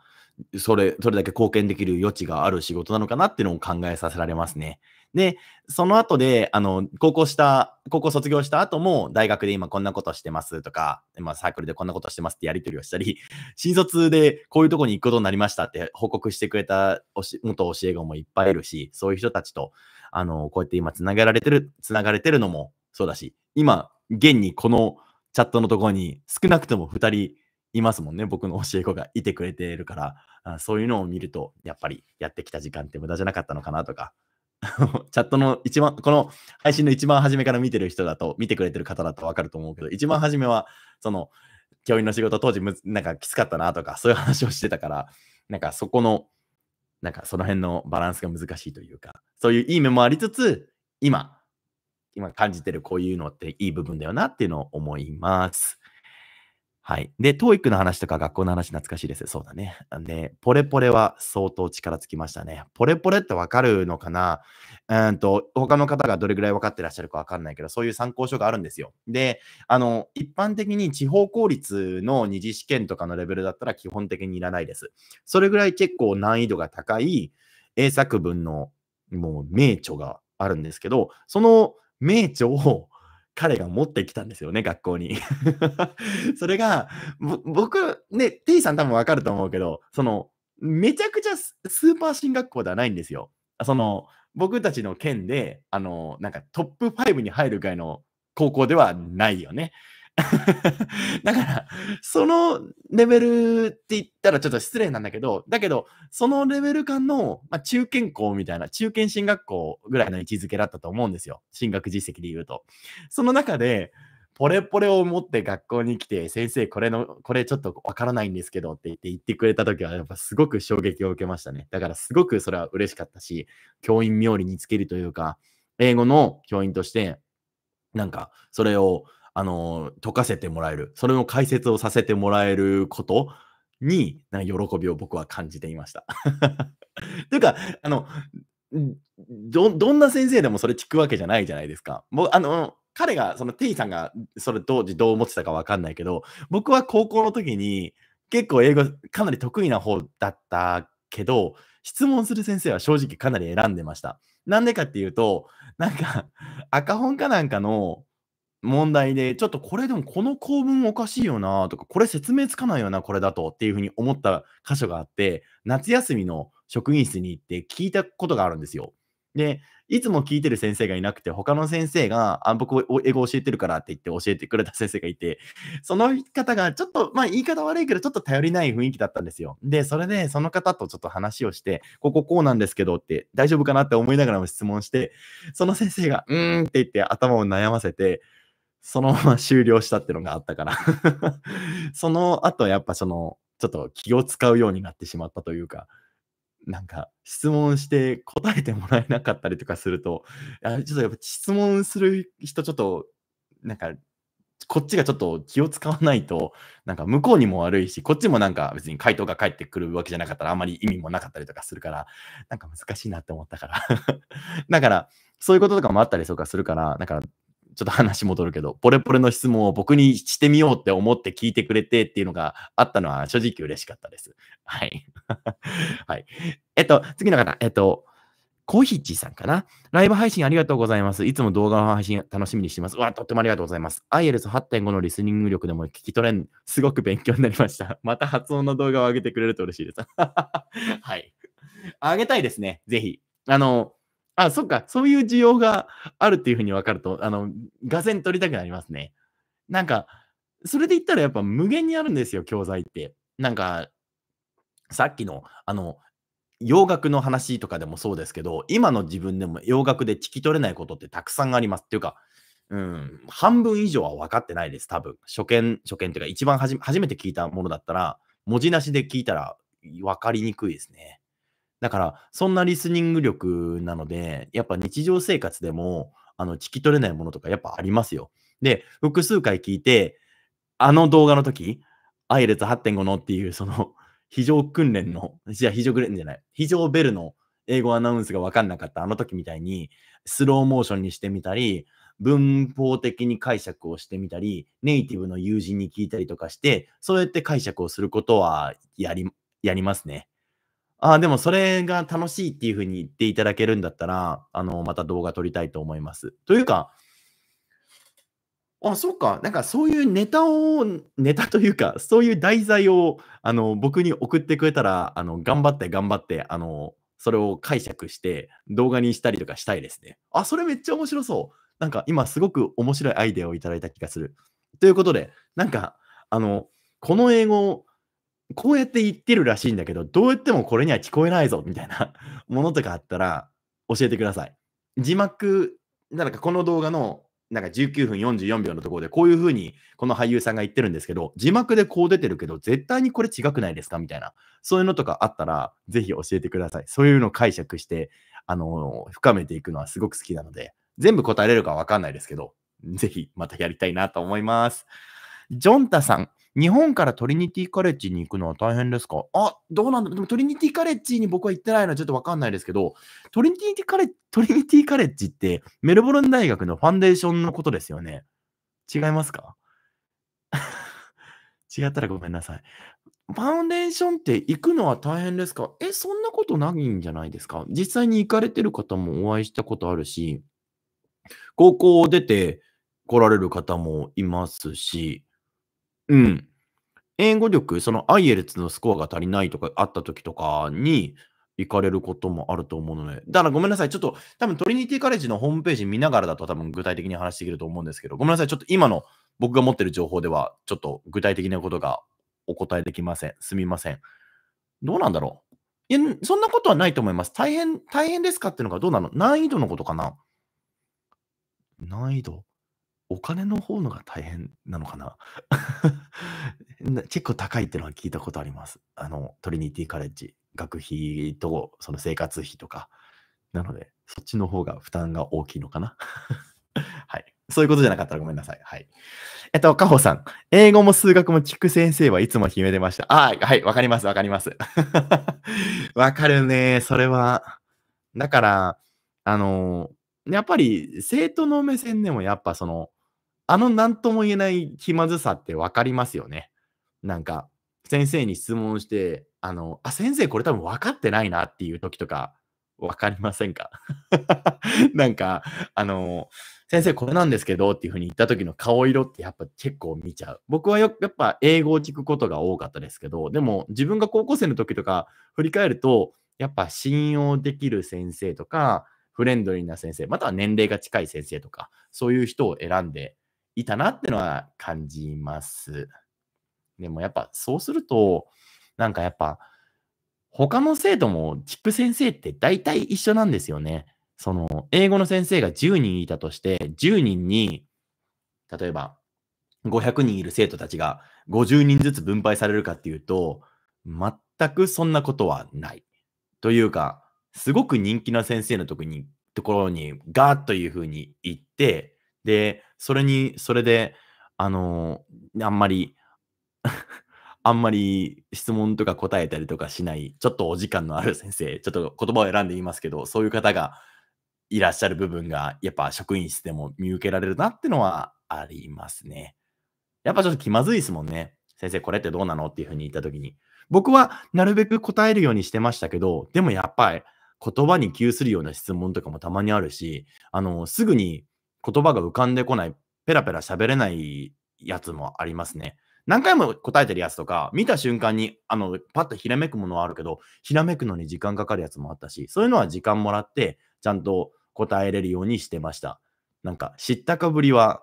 それ、それだけ貢献できる余地がある仕事なのかなっていうのを考えさせられますね。で、その後で、あの、高校した、高校卒業した後も、大学で今こんなことしてますとか、今サークルでこんなことしてますってやり取りをしたり、新卒でこういうとこに行くことになりましたって報告してくれた元教え子もいっぱいいるし、そういう人たちと、あの、こうやって今繋がられてる、繋がれてるのもそうだし、今、現にこのチャットのところに少なくとも2人いますもんね。僕の教え子がいてくれてるから、そういうのを見ると、やっぱりやってきた時間って無駄じゃなかったのかなとか、チャットの一番、この配信の一番初めから見てる人だと、見てくれてる方だとわかると思うけど、一番初めは、その、教員の仕事当時む、なんかきつかったなとか、そういう話をしてたから、なんかそこの、なんかその辺のバランスが難しいというか、そういういい面もありつつ、今、今感じてるこういうのっていい部分だよなっていうのを思います。はい。で、トーイックの話とか学校の話懐かしいです。そうだね。で、ポレポレは相当力つきましたね。ポレポレってわかるのかなうんと、他の方がどれぐらい分かってらっしゃるかわかんないけど、そういう参考書があるんですよ。で、あの、一般的に地方公立の二次試験とかのレベルだったら基本的にいらないです。それぐらい結構難易度が高い英作文のもう名著があるんですけど、その名著を彼が持ってきたんですよね、学校に。それが、僕、ね、T さん多分わかると思うけど、その、めちゃくちゃスーパー進学校ではないんですよ。その、僕たちの県で、あの、なんかトップ5に入るぐらいの高校ではないよね。だから、そのレベルって言ったらちょっと失礼なんだけど、だけど、そのレベル間の、まあ、中堅校みたいな、中堅進学校ぐらいの位置づけだったと思うんですよ。進学実績で言うと。その中で、ポレポレを持って学校に来て、先生、これの、これちょっとわからないんですけどって言って言ってくれた時は、やっぱすごく衝撃を受けましたね。だからすごくそれは嬉しかったし、教員冥利につけるというか、英語の教員として、なんか、それを、あの、解かせてもらえる、それの解説をさせてもらえることに、な喜びを僕は感じていました。というか、あの、ど、どんな先生でもそれ聞くわけじゃないじゃないですか。もう、あの、彼が、そのテイさんが、それ当時どう思ってたかわかんないけど、僕は高校の時に、結構英語かなり得意な方だったけど、質問する先生は正直かなり選んでました。なんでかっていうと、なんか赤本かなんかの問題で、ちょっとこれでもこの構文おかしいよなとか、これ説明つかないよな、これだとっていうふうに思った箇所があって、夏休みの職員室に行って聞いたことがあるんですよ。で、いつも聞いてる先生がいなくて、他の先生が、あ僕、英語教えてるからって言って教えてくれた先生がいて、その方がちょっと、まあ言い方悪いけど、ちょっと頼りない雰囲気だったんですよ。で、それでその方とちょっと話をして、こここうなんですけどって、大丈夫かなって思いながらも質問して、その先生が、うーんって言って頭を悩ませて、そのまま終了したってのがあったから その後やっぱその、ちょっと気を使うようになってしまったというか、なんか質問して答えてもらえなかったりとかすると、あちょっとやっぱ質問する人ちょっと、なんか、こっちがちょっと気を使わないと、なんか向こうにも悪いし、こっちもなんか別に回答が返ってくるわけじゃなかったらあんまり意味もなかったりとかするから、なんか難しいなって思ったから だから、そういうこととかもあったりとかするから、だからちょっと話戻るけど、ポレポレの質問を僕にしてみようって思って聞いてくれてっていうのがあったのは正直嬉しかったです。はい。はい。えっと、次の方、えっと、コヒチさんかなライブ配信ありがとうございます。いつも動画の配信楽しみにしてます。わ、とってもありがとうございます。ILS8.5 のリスニング力でも聞き取れん、すごく勉強になりました。また発音の動画を上げてくれると嬉しいです。はい。あげたいですね。ぜひ。あの、あ、そっか。そういう需要があるっていうふうに分かると、あの、がぜ取りたくなりますね。なんか、それで言ったらやっぱ無限にあるんですよ、教材って。なんか、さっきの、あの、洋楽の話とかでもそうですけど、今の自分でも洋楽で聞き取れないことってたくさんあります。っていうか、うん、半分以上は分かってないです、多分。初見、初見っていうか、一番初めて聞いたものだったら、文字なしで聞いたら分かりにくいですね。だから、そんなリスニング力なので、やっぱ日常生活でも、あの、聞き取れないものとかやっぱありますよ。で、複数回聞いて、あの動画の時、アイレツ8.5のっていう、その、非常訓練の、じゃあ非常訓練じゃない、非常ベルの英語アナウンスが分かんなかったあの時みたいに、スローモーションにしてみたり、文法的に解釈をしてみたり、ネイティブの友人に聞いたりとかして、そうやって解釈をすることはやり、やりますね。ああ、でもそれが楽しいっていうふうに言っていただけるんだったら、あの、また動画撮りたいと思います。というか、あ、そっか、なんかそういうネタを、ネタというか、そういう題材を、あの、僕に送ってくれたら、あの、頑張って頑張って、あの、それを解釈して動画にしたりとかしたいですね。あ、それめっちゃ面白そう。なんか今すごく面白いアイデアをいただいた気がする。ということで、なんか、あの、この英語こうやって言ってるらしいんだけど、どうやってもこれには聞こえないぞ、みたいな ものとかあったら、教えてください。字幕、なんかこの動画の、なんか19分44秒のところで、こういうふうにこの俳優さんが言ってるんですけど、字幕でこう出てるけど、絶対にこれ違くないですかみたいな。そういうのとかあったら、ぜひ教えてください。そういうのを解釈して、あのー、深めていくのはすごく好きなので、全部答えれるかわかんないですけど、ぜひまたやりたいなと思います。ジョンタさん、日本からトリニティカレッジに行くのは大変ですかあ、どうなんだでもトリニティカレッジに僕は行ってないのはちょっとわかんないですけど、トリニティカレッジ、トリニティカレッジってメルボルン大学のファンデーションのことですよね。違いますか 違ったらごめんなさい。ファンデーションって行くのは大変ですかえ、そんなことないんじゃないですか実際に行かれてる方もお会いしたことあるし、高校を出て来られる方もいますし、うん。英語力、その IELTS のスコアが足りないとかあった時とかに行かれることもあると思うので、だからごめんなさい、ちょっと多分トリニティカレッジのホームページ見ながらだと多分具体的に話していけると思うんですけど、ごめんなさい、ちょっと今の僕が持ってる情報ではちょっと具体的なことがお答えできません。すみません。どうなんだろういや、そんなことはないと思います。大変、大変ですかっていうのがどうなの難易度のことかな難易度お金の方のが大変なのかな 結構高いってのは聞いたことあります。あの、トリニティカレッジ、学費とその生活費とか。なので、そっちの方が負担が大きいのかな はい。そういうことじゃなかったらごめんなさい。はい。えっと、カホさん。英語も数学も聞先生はいつも秘めてました。ああ、はい。わかります。わかります。わかるね。それは。だから、あの、やっぱり生徒の目線でもやっぱその、あの何とも言えない気まずさって分かりますよね。なんか、先生に質問して、あの、あ、先生これ多分分かってないなっていう時とか、分かりませんか なんか、あの、先生これなんですけどっていうふうに言った時の顔色ってやっぱ結構見ちゃう。僕はよくやっぱ英語を聞くことが多かったですけど、でも自分が高校生の時とか振り返ると、やっぱ信用できる先生とか、フレンドリーな先生、または年齢が近い先生とか、そういう人を選んでいたなってのは感じます。でもやっぱそうすると、なんかやっぱ、他の生徒もチップ先生って大体一緒なんですよね。その、英語の先生が10人いたとして、10人に、例えば、500人いる生徒たちが50人ずつ分配されるかっていうと、全くそんなことはない。というか、すごく人気な先生のとこにところにガーッというふうに言って、で、それに、それで、あのー、あんまり あんまり質問とか答えたりとかしない、ちょっとお時間のある先生、ちょっと言葉を選んで言いますけど、そういう方がいらっしゃる部分が、やっぱ職員室でも見受けられるなってのはありますね。やっぱちょっと気まずいですもんね。先生、これってどうなのっていうふうに言ったときに。僕はなるべく答えるようにしてましたけど、でもやっぱり言葉に窮するような質問とかもたまにあるし、あの、すぐに言葉が浮かんでこない、ペラペラ喋れないやつもありますね。何回も答えてるやつとか、見た瞬間に、あの、パッとひらめくものはあるけど、ひらめくのに時間かかるやつもあったし、そういうのは時間もらって、ちゃんと答えれるようにしてました。なんか、知ったかぶりは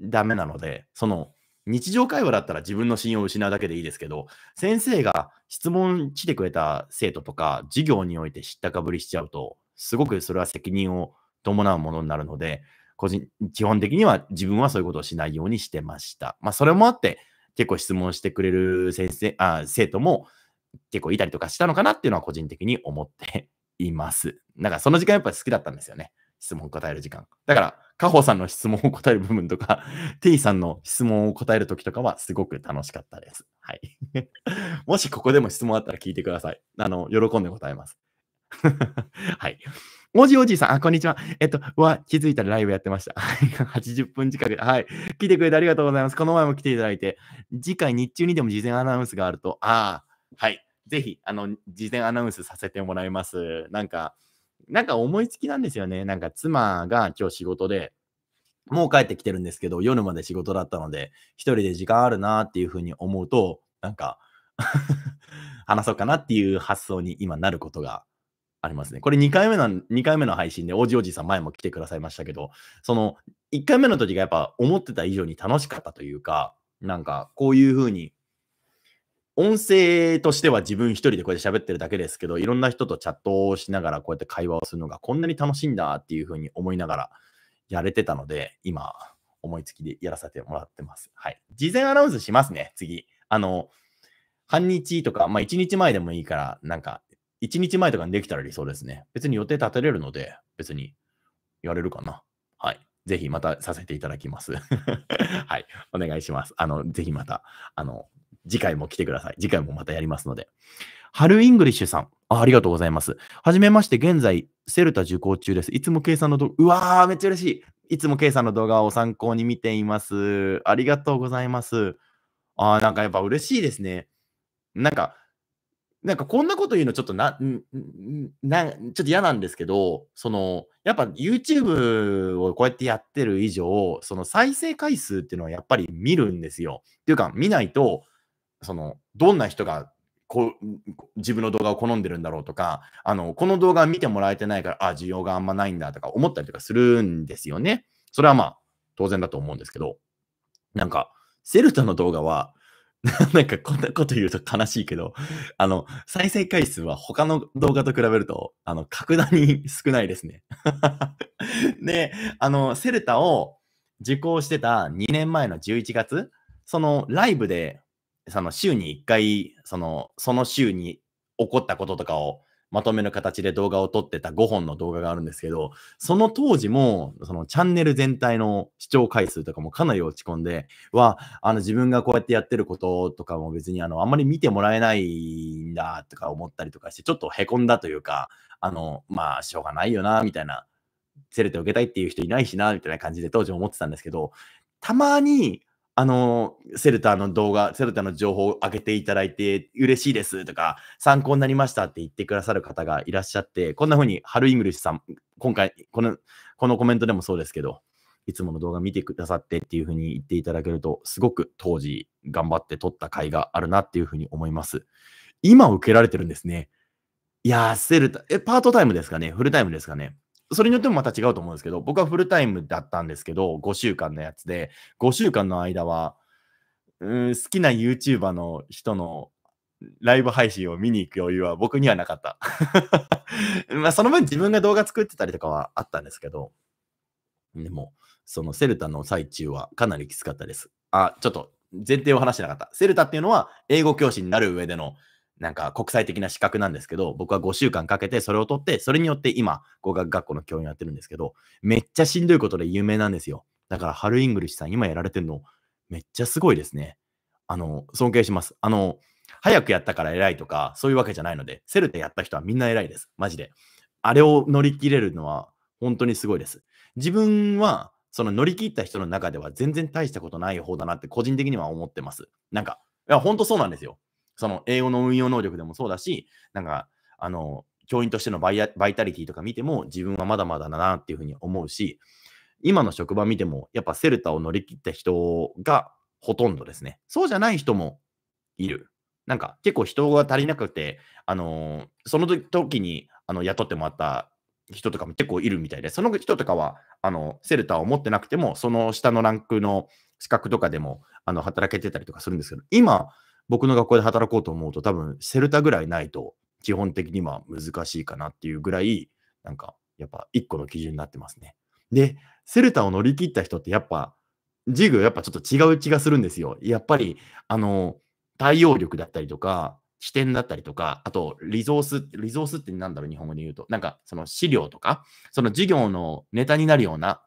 ダメなので、その、日常会話だったら自分の信用を失うだけでいいですけど、先生が質問してくれた生徒とか、授業において知ったかぶりしちゃうと、すごくそれは責任を伴うものになるので、個人、基本的には自分はそういうことをしないようにしてました。まあ、それもあって、結構質問してくれる先生、あ生徒も結構いたりとかしたのかなっていうのは個人的に思っています。なんかその時間やっぱり好きだったんですよね。質問答える時間。だから、カホさんの質問を答える部分とか、テイさんの質問を答える時とかはすごく楽しかったです。はい。もしここでも質問あったら聞いてください。あの、喜んで答えます。はい。おじおじさん、あ、こんにちは。えっと、わ、気づいたらライブやってました。80 分近くで。はい。来てくれてありがとうございます。この前も来ていただいて、次回日中にでも事前アナウンスがあると、ああ、はい。ぜひ、あの、事前アナウンスさせてもらいます。なんか、なんか思いつきなんですよね。なんか妻が今日仕事で、もう帰ってきてるんですけど、夜まで仕事だったので、一人で時間あるなっていうふうに思うと、なんか 話そうかなっていう発想に今なることがありますね。これ2回目の、2回目の配信で、おじおじさん前も来てくださいましたけど、その1回目の時がやっぱ思ってた以上に楽しかったというか、なんかこういうふうに、音声としては自分一人でこうやって喋ってるだけですけど、いろんな人とチャットをしながらこうやって会話をするのがこんなに楽しいんだっていうふうに思いながらやれてたので、今、思いつきでやらせてもらってます。はい。事前アナウンスしますね、次。あの、半日とか、まあ、日前でもいいから、なんか、1日前とかにできたら理想ですね。別に予定立てれるので、別にやれるかな。はい。ぜひまたさせていただきます。はい。お願いします。あの、ぜひまた、あの、次回も来てください。次回もまたやりますので。春イングリッシュさん。あありがとうございます。はじめまして、現在、セルタ受講中です。いつも計算の動画、うわー、めっちゃ嬉しい。いつも K さんの動画を参考に見ています。ありがとうございます。ああ、なんかやっぱ嬉しいですね。なんか、なんかこんなこと言うのちょっとな、な、ちょっと嫌なんですけど、その、やっぱ YouTube をこうやってやってる以上、その再生回数っていうのはやっぱり見るんですよ。っていうか、見ないと、その、どんな人がこう自分の動画を好んでるんだろうとかあのこの動画見てもらえてないからあ需要があんまないんだとか思ったりとかするんですよね。それはまあ当然だと思うんですけどなんかセルトの動画は なんかこんなこと言うと悲しいけど、あの、再生回数は他の動画と比べると、あの、格段に少ないですね。で、あの、セルタを受講してた2年前の11月、そのライブで、その週に1回、その、その週に起こったこととかをまとめの形で動画を撮ってた5本の動画があるんですけど、その当時も、そのチャンネル全体の視聴回数とかもかなり落ち込んで、は、あの自分がこうやってやってることとかも別にあの、あんまり見てもらえないんだとか思ったりとかして、ちょっと凹んだというか、あの、まあ、しょうがないよな、みたいな、セレて受けたいっていう人いないしな、みたいな感じで当時思ってたんですけど、たまに、あの、セルターの動画、セルターの情報を上げていただいて嬉しいですとか、参考になりましたって言ってくださる方がいらっしゃって、こんな風に、ハルイングリッシュさん、今回、この、このコメントでもそうですけど、いつもの動画見てくださってっていう風に言っていただけると、すごく当時頑張って撮った回があるなっていう風に思います。今受けられてるんですね。いやー、セルター、え、パートタイムですかねフルタイムですかねそれによってもまた違うと思うんですけど、僕はフルタイムだったんですけど、5週間のやつで、5週間の間は、うん好きな YouTuber の人のライブ配信を見に行く余裕は僕にはなかった。まあその分自分が動画作ってたりとかはあったんですけど、でも、そのセルタの最中はかなりきつかったです。あ、ちょっと前提を話してなかった。セルタっていうのは英語教師になる上でのなんか国際的な資格なんですけど、僕は5週間かけてそれを取って、それによって今、語学学校の教員やってるんですけど、めっちゃしんどいことで有名なんですよ。だから、ハルイングリッシュさん、今やられてるの、めっちゃすごいですね。あの、尊敬します。あの、早くやったから偉いとか、そういうわけじゃないので、セルテやった人はみんな偉いです。マジで。あれを乗り切れるのは、本当にすごいです。自分は、その乗り切った人の中では全然大したことない方だなって個人的には思ってます。なんか、いや、本当そうなんですよ。その英語の運用能力でもそうだし、なんか、あの、教員としてのバイバイタリティとか見ても自分はまだまだだなっていうふうに思うし、今の職場見てもやっぱセルタを乗り切った人がほとんどですね。そうじゃない人もいる。なんか結構人が足りなくて、あのー、その時にあの雇ってもらった人とかも結構いるみたいで、その人とかはあのセルタを持ってなくても、その下のランクの資格とかでもあの働けてたりとかするんですけど、今、僕の学校で働こうと思うと、多分セルタぐらいないと、基本的には難しいかなっていうぐらい、なんか、やっぱ一個の基準になってますね。で、セルタを乗り切った人って、やっぱ、ジグやっぱちょっと違う気がするんですよ。やっぱり、あの、対応力だったりとか、視点だったりとか、あと、リソース、リソースって何だろう、日本語で言うと。なんか、その資料とか、その授業のネタになるような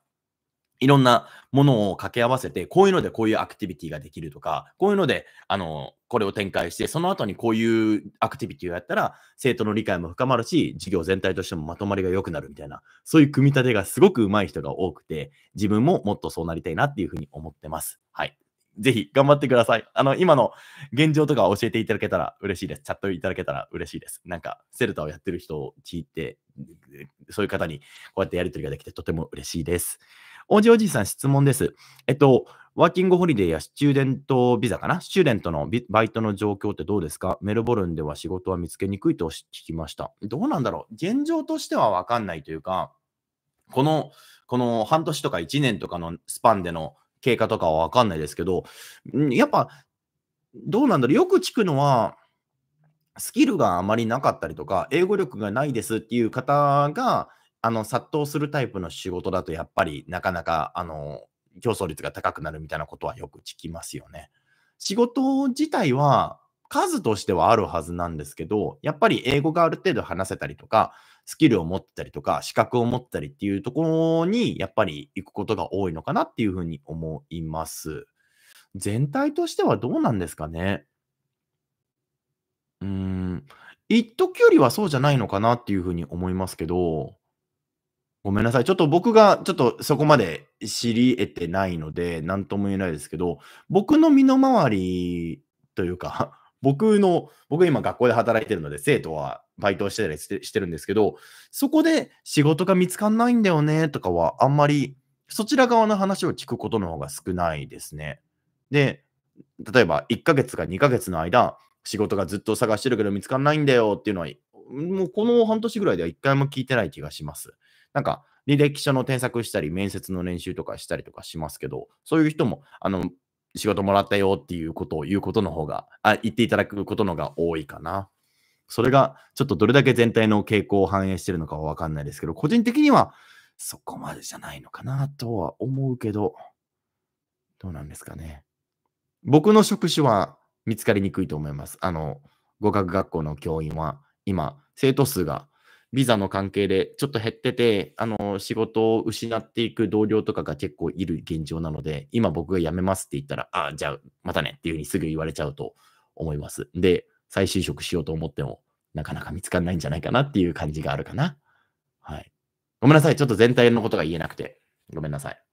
いろんなものを掛け合わせて、こういうのでこういうアクティビティができるとか、こういうので、あの、これを展開して、その後にこういうアクティビティをやったら、生徒の理解も深まるし、授業全体としてもまとまりが良くなるみたいな、そういう組み立てがすごく上手い人が多くて、自分ももっとそうなりたいなっていうふうに思ってます。はい。ぜひ頑張ってください。あの、今の現状とか教えていただけたら嬉しいです。チャットいただけたら嬉しいです。なんか、セルタをやってる人を聞いて、そういう方にこうやってやり取りができてとても嬉しいです。おじおじさん質問です。えっと、ワーキングホリデーやスチューデントビザかなスチューデントのバイトの状況ってどうですかメルボルンでは仕事は見つけにくいと聞きました。どうなんだろう現状としてはわかんないというか、この、この半年とか1年とかのスパンでの経過とかはわかんないですけど、やっぱ、どうなんだろうよく聞くのは、スキルがあまりなかったりとか、英語力がないですっていう方が、あの、殺到するタイプの仕事だと、やっぱりなかなか、あの、競争率が高くなるみたいなことはよく聞きますよね。仕事自体は、数としてはあるはずなんですけど、やっぱり英語がある程度話せたりとか、スキルを持ったりとか、資格を持ったりっていうところに、やっぱり行くことが多いのかなっていうふうに思います。全体としてはどうなんですかね。うーん、一時よりはそうじゃないのかなっていうふうに思いますけど、ごめんなさい。ちょっと僕がちょっとそこまで知り得てないので、何とも言えないですけど、僕の身の回りというか、僕の、僕今学校で働いてるので、生徒はバイトをしてたりしてるんですけど、そこで仕事が見つかんないんだよねとかは、あんまりそちら側の話を聞くことの方が少ないですね。で、例えば1ヶ月か2ヶ月の間、仕事がずっと探してるけど見つかんないんだよっていうのは、もうこの半年ぐらいでは1回も聞いてない気がします。なんか、履歴書の添削したり、面接の練習とかしたりとかしますけど、そういう人も、あの、仕事もらったよっていうことを言うことの方が、あ言っていただくことのが多いかな。それが、ちょっとどれだけ全体の傾向を反映してるのかはわかんないですけど、個人的には、そこまでじゃないのかなとは思うけど、どうなんですかね。僕の職種は見つかりにくいと思います。あの、語学学校の教員は、今、生徒数がビザの関係でちょっと減ってて、あの、仕事を失っていく同僚とかが結構いる現状なので、今僕が辞めますって言ったら、ああ、じゃあまたねっていうふうにすぐ言われちゃうと思います。で、再就職しようと思っても、なかなか見つからないんじゃないかなっていう感じがあるかな。はい。ごめんなさい。ちょっと全体のことが言えなくて。ごめんなさい。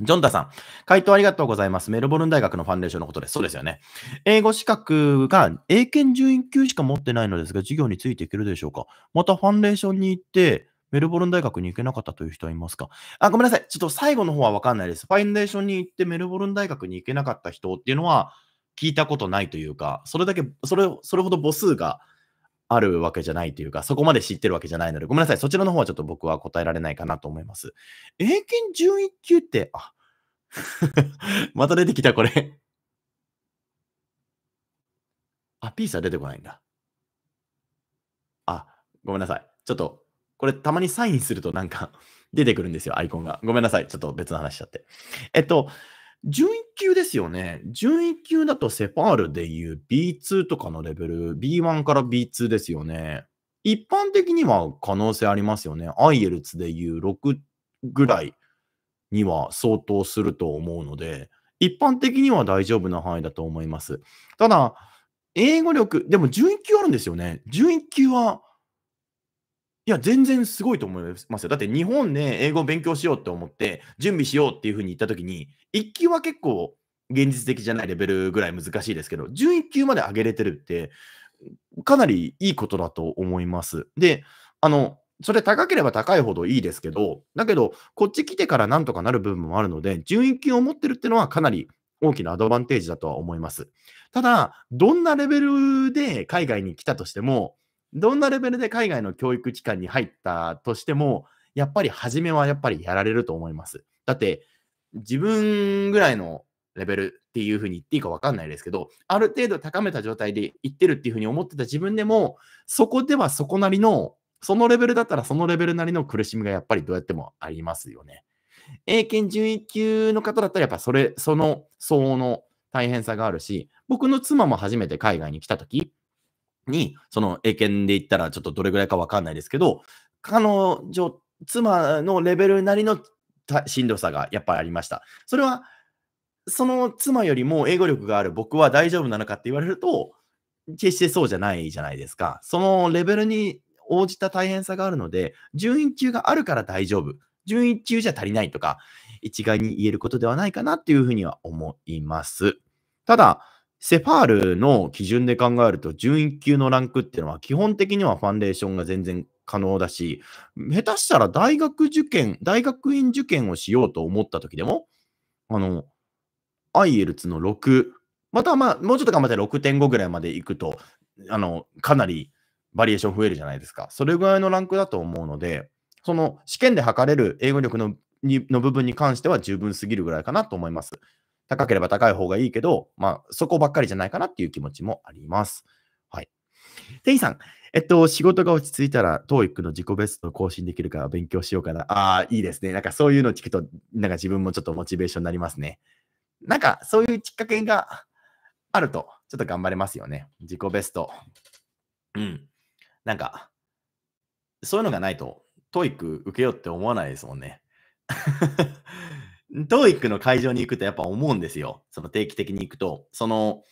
ジョンダさん、回答ありがとうございます。メルボルン大学のファンデーションのことです。そうですよね。英語資格が英検準1級しか持ってないのですが、授業についていけるでしょうかまたファンデーションに行って、メルボルン大学に行けなかったという人はいますかあ、ごめんなさい。ちょっと最後の方はわかんないです。ファンデーションに行ってメルボルン大学に行けなかった人っていうのは聞いたことないというか、それだけ、それ、それほど母数があるわけじゃないというか、そこまで知ってるわけじゃないので、ごめんなさい。そちらの方はちょっと僕は答えられないかなと思います。英検準1級って、あ、また出てきた、これあ、ピースは出てこないんだ。あ、ごめんなさい。ちょっと、これたまにサインするとなんか 出てくるんですよ、アイコンが。ごめんなさい。ちょっと別の話しちゃって。えっと、準1級ですよね。準1級だとセパールでいう B2 とかのレベル、B1 から B2 ですよね。一般的には可能性ありますよね。IELTS でいう6ぐらいには相当すると思うので、一般的には大丈夫な範囲だと思います。ただ、英語力、でも準1級あるんですよね。準1級はいや、全然すごいと思いますよ。だって日本で、ね、英語を勉強しようって思って、準備しようっていうふうに言ったときに、1級は結構現実的じゃないレベルぐらい難しいですけど、準1級まで上げれてるって、かなりいいことだと思います。で、あの、それ高ければ高いほどいいですけど、だけど、こっち来てからなんとかなる部分もあるので、準1級を持ってるっていうのはかなり大きなアドバンテージだとは思います。ただ、どんなレベルで海外に来たとしても、どんなレベルで海外の教育機関に入ったとしても、やっぱり初めはやっぱりやられると思います。だって、自分ぐらいのレベルっていうふうに言っていいか分かんないですけど、ある程度高めた状態で行ってるっていうふうに思ってた自分でも、そこではそこなりの、そのレベルだったらそのレベルなりの苦しみがやっぱりどうやってもありますよね。英検準1級の方だったらやっぱそれ、その相応の大変さがあるし、僕の妻も初めて海外に来た時、に、その英検で言ったらちょっとどれぐらいかわかんないですけど、彼女、妻のレベルなりのしんどさがやっぱりありました。それは、その妻よりも英語力がある僕は大丈夫なのかって言われると、決してそうじゃないじゃないですか。そのレベルに応じた大変さがあるので、順位級があるから大丈夫。順位級じゃ足りないとか、一概に言えることではないかなっていうふうには思います。ただ、セファールの基準で考えると、順1級のランクっていうのは、基本的にはファンデーションが全然可能だし、下手したら大学受験、大学院受験をしようと思った時でも、あの、IELTS の6、またまあ、もうちょっと頑張って6.5ぐらいまで行くと、あの、かなりバリエーション増えるじゃないですか。それぐらいのランクだと思うので、その試験で測れる英語力のの部分に関しては十分すぎるぐらいかなと思います。高ければ高い方がいいけど、まあ、そこばっかりじゃないかなっていう気持ちもあります。はい。店員さん、えっと、仕事が落ち着いたら、TOEIC の自己ベストを更新できるから勉強しようかな。ああ、いいですね。なんかそういうの聞くと、なんか自分もちょっとモチベーションになりますね。なんかそういうきっかけがあると、ちょっと頑張れますよね。自己ベスト。うん。なんか、そういうのがないと、TOEIC 受けようって思わないですもんね。トーイックの会場に行くとやっぱ思うんですよ。その定期的に行くと、その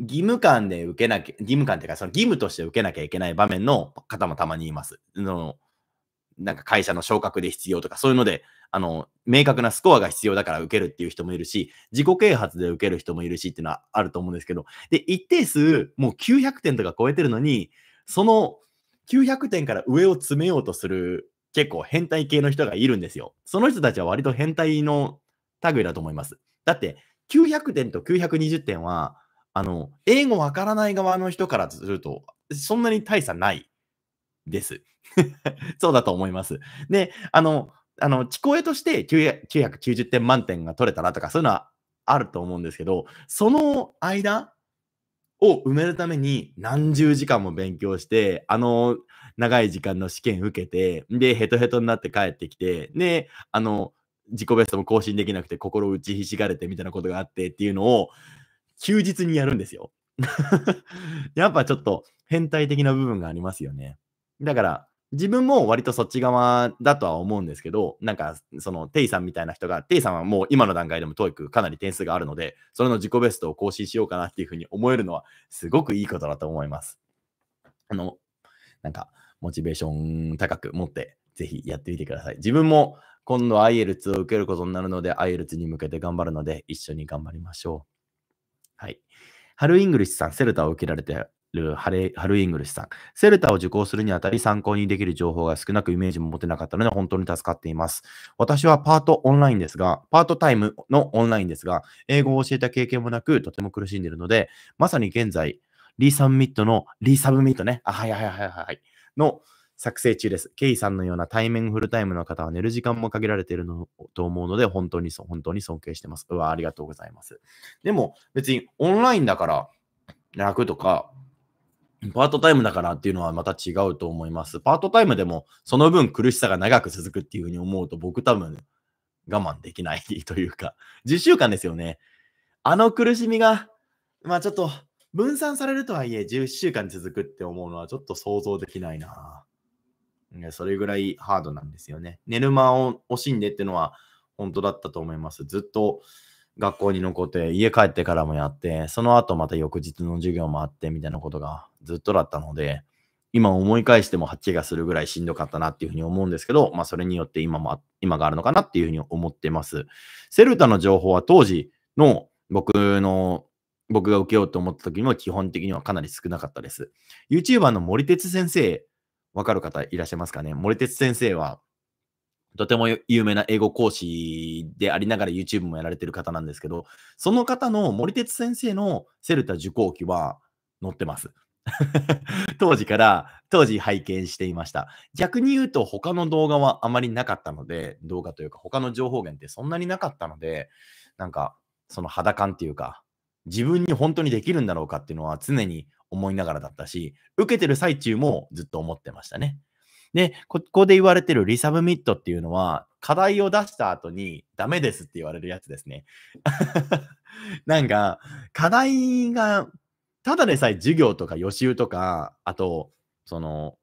義務感で受けなきゃ、義務感っていうか、その義務として受けなきゃいけない場面の方もたまにいます。のなんか会社の昇格で必要とか、そういうので、あの、明確なスコアが必要だから受けるっていう人もいるし、自己啓発で受ける人もいるしっていうのはあると思うんですけど、で、一定数、もう900点とか超えてるのに、その900点から上を詰めようとする結構変態系の人がいるんですよ。その人たちは割と変態の類だと思います。だって、900点と920点は、あの、英語わからない側の人からすると、そんなに大差ないです。そうだと思います。で、あの、あの、聞こえとして990点満点が取れたらとか、そういうのはあると思うんですけど、その間を埋めるために何十時間も勉強して、あの、長い時間の試験受けて、で、ヘトヘトになって帰ってきて、で、あの、自己ベストも更新できなくて心打ちひしがれてみたいなことがあってっていうのを休日にやるんですよ。やっぱちょっと変態的な部分がありますよね。だから自分も割とそっち側だとは思うんですけど、なんかそのテイさんみたいな人が、テイさんはもう今の段階でも TOEIC かなり点数があるので、それの自己ベストを更新しようかなっていうふうに思えるのはすごくいいことだと思います。あの、なんかモチベーション高く持って、ぜひやってみてください。自分も今度 IELTS を受けることになるので、IELTS に向けて頑張るので、一緒に頑張りましょう。はい。ハルイングリッシュさん、セルタを受けられてるハレハルイングリッシュさん。セルタを受講するにあたり参考にできる情報が少なくイメージも持てなかったので本当に助かっています。私はパートオンラインですが、パートタイムのオンラインですが、英語を教えた経験もなくとても苦しんでいるので、まさに現在、リサブミットの、リサブミットね。あ、はいはいはいはい。の作成中です。ケイさんのような対面フルタイムの方は寝る時間も限られているのと思うので、本当に、本当に尊敬してます。うわ、ありがとうございます。でも、別にオンラインだから楽とか、パートタイムだからっていうのはまた違うと思います。パートタイムでもその分苦しさが長く続くっていうふうに思うと僕多分我慢できないというか、10週間ですよね。あの苦しみが、まあちょっと分散されるとはいえ、11週間続くって思うのはちょっと想像できないな。それぐらいハードなんですよね。寝る間を惜しんでってのは本当だったと思います。ずっと学校に残って、家帰ってからもやって、その後また翌日の授業もあってみたいなことがずっとだったので、今思い返しても8がするぐらいしんどかったなっていうふうに思うんですけど、まあそれによって今も、今があるのかなっていうふうに思ってます。セルタの情報は当時の僕の僕が受けようと思った時も基本的にはかなり少なかったです。YouTuber の森哲先生、わかる方いらっしゃいますかね森哲先生は、とても有名な英語講師でありながら YouTube もやられてる方なんですけど、その方の森哲先生のセルタ受講機は載ってます。当時から、当時拝見していました。逆に言うと他の動画はあまりなかったので、動画というか他の情報源ってそんなになかったので、なんかその肌感っていうか、自分に本当にできるんだろうかっていうのは常に思いながらだったし、受けてる最中もずっと思ってましたね。で、ここで言われてるリサブミットっていうのは、課題を出した後にダメですって言われるやつですね。なんか、課題が、ただでさえ授業とか予習とか、あと、その、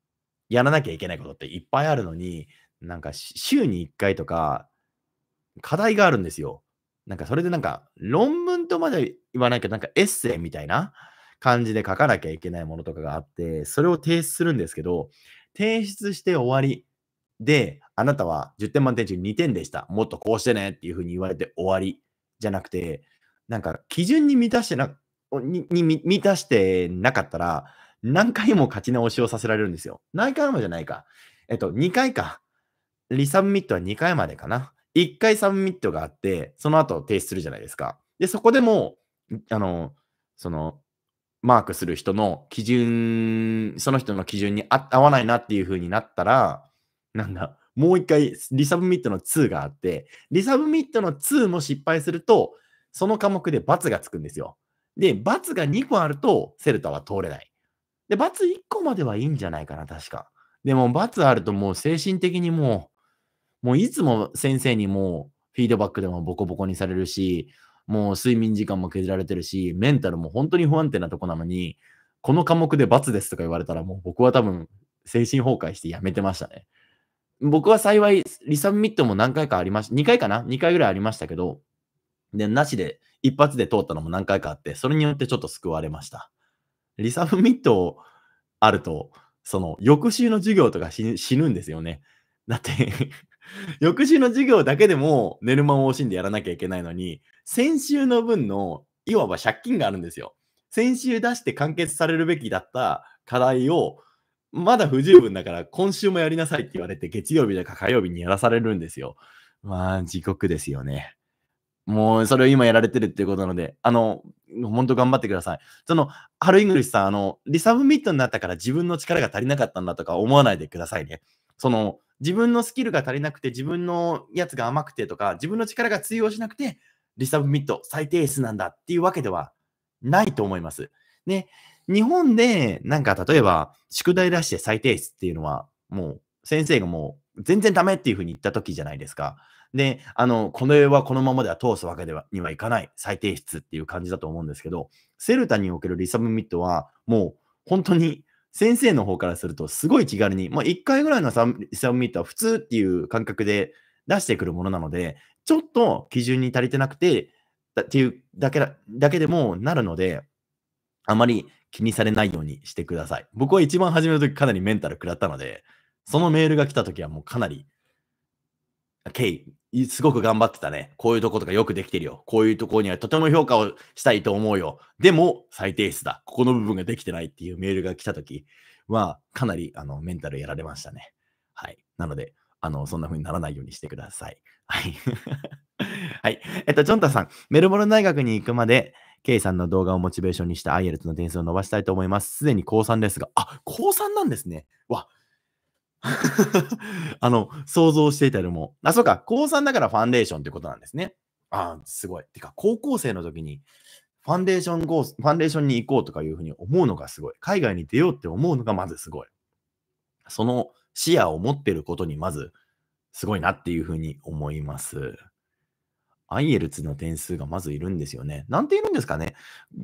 やらなきゃいけないことっていっぱいあるのに、なんか週に1回とか、課題があるんですよ。なんかそれでなんか論文とまで言わないけど、なんかエッセイみたいな感じで書かなきゃいけないものとかがあって、それを提出するんですけど、提出して終わりで、あなたは10点満点中2点でした。もっとこうしてねっていうふうに言われて終わりじゃなくて、なんか基準に満たしてな、にに満たしてなかったら、何回も勝ち直しをさせられるんですよ。何回もじゃないか。えっと、2回か。リサブミットは2回までかな。一回サブミットがあって、その後提出するじゃないですか。で、そこでも、あの、その、マークする人の基準、その人の基準に合わないなっていう風になったら、なんだ、もう一回リサブミットの2があって、リサブミットの2も失敗すると、その科目で罰がつくんですよ。で、罰が2個あると、セルタは通れない。で、罰1個まではいいんじゃないかな、確か。でも、罰あるともう精神的にもう、もういつも先生にもフィードバックでもボコボコにされるし、もう睡眠時間も削られてるし、メンタルも本当に不安定なとこなのに、この科目で罰ですとか言われたらもう僕は多分精神崩壊してやめてましたね。僕は幸いリサミットも何回かありました、2回かな ?2 回ぐらいありましたけど、で、なしで一発で通ったのも何回かあって、それによってちょっと救われました。リサブミットあると、その翌週の授業とか死ぬんですよね。だって 翌週の授業だけでも寝る間を惜しんでやらなきゃいけないのに、先週の分の、いわば借金があるんですよ。先週出して完結されるべきだった課題を、まだ不十分だから今週もやりなさいって言われて、月曜日だか火曜日にやらされるんですよ。まあ、地獄ですよね。もう、それを今やられてるっていうことなので、あの、本当頑張ってください。その、ハルイングリッシュさん、あの、リサブミットになったから自分の力が足りなかったんだとか思わないでくださいね。その、自分のスキルが足りなくて、自分のやつが甘くてとか、自分の力が通用しなくて、リサブミット最低数なんだっていうわけではないと思います。ね、日本で、なんか例えば、宿題出して最低数っていうのは、もう先生がもう全然ダメっていうふうに言った時じゃないですか。で、あの、この絵はこのままでは通すわけではにはいかない再提出っていう感じだと思うんですけど、セルタにおけるリサブミットはもう本当に先生の方からすると、すごい気軽に、まあ、1回ぐらいのササブミットは普通っていう感覚で出してくるものなので、ちょっと基準に足りてなくて、だっていうだけだけでもなるので、あまり気にされないようにしてください。僕は一番初めの時かなりメンタル食らったので、そのメールが来た時はもうかなりケイ、すごく頑張ってたね。こういうとことかよくできてるよ。こういうとこにはとても評価をしたいと思うよ。でも、最低質だ。ここの部分ができてないっていうメールが来たときは、かなりあのメンタルやられましたね。はい。なので、あの、そんな風にならないようにしてください。はい。はい。えっと、ジョンタさん、メルボルン大学に行くまで、K さんの動画をモチベーションにした IELTS の点数を伸ばしたいと思います。すでに高3ですが、あ、高3なんですね。わ、あの、想像していたよりも。あ、そうか。高3だからファンデーションってことなんですね。ああ、すごい。てか、高校生の時に、ファンデーションゴー、ファンデーションに行こうとかいうふうに思うのがすごい。海外に出ようって思うのがまずすごい。その視野を持ってることにまずすごいなっていうふうに思います。アイエルツの点数がまずいるんですよね。なんているんですかね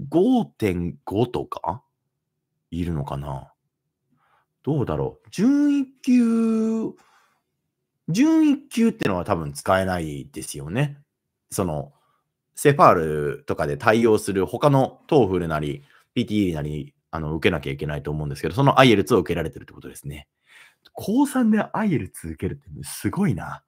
?5.5 とかいるのかなどうだろう。準一級、準一級ってのは多分使えないですよね。その、セファールとかで対応する他のトーフルなり、PTE なり、あの、受けなきゃいけないと思うんですけど、その IELTS を受けられてるってことですね。高3で i l t s 受けるってすごいな。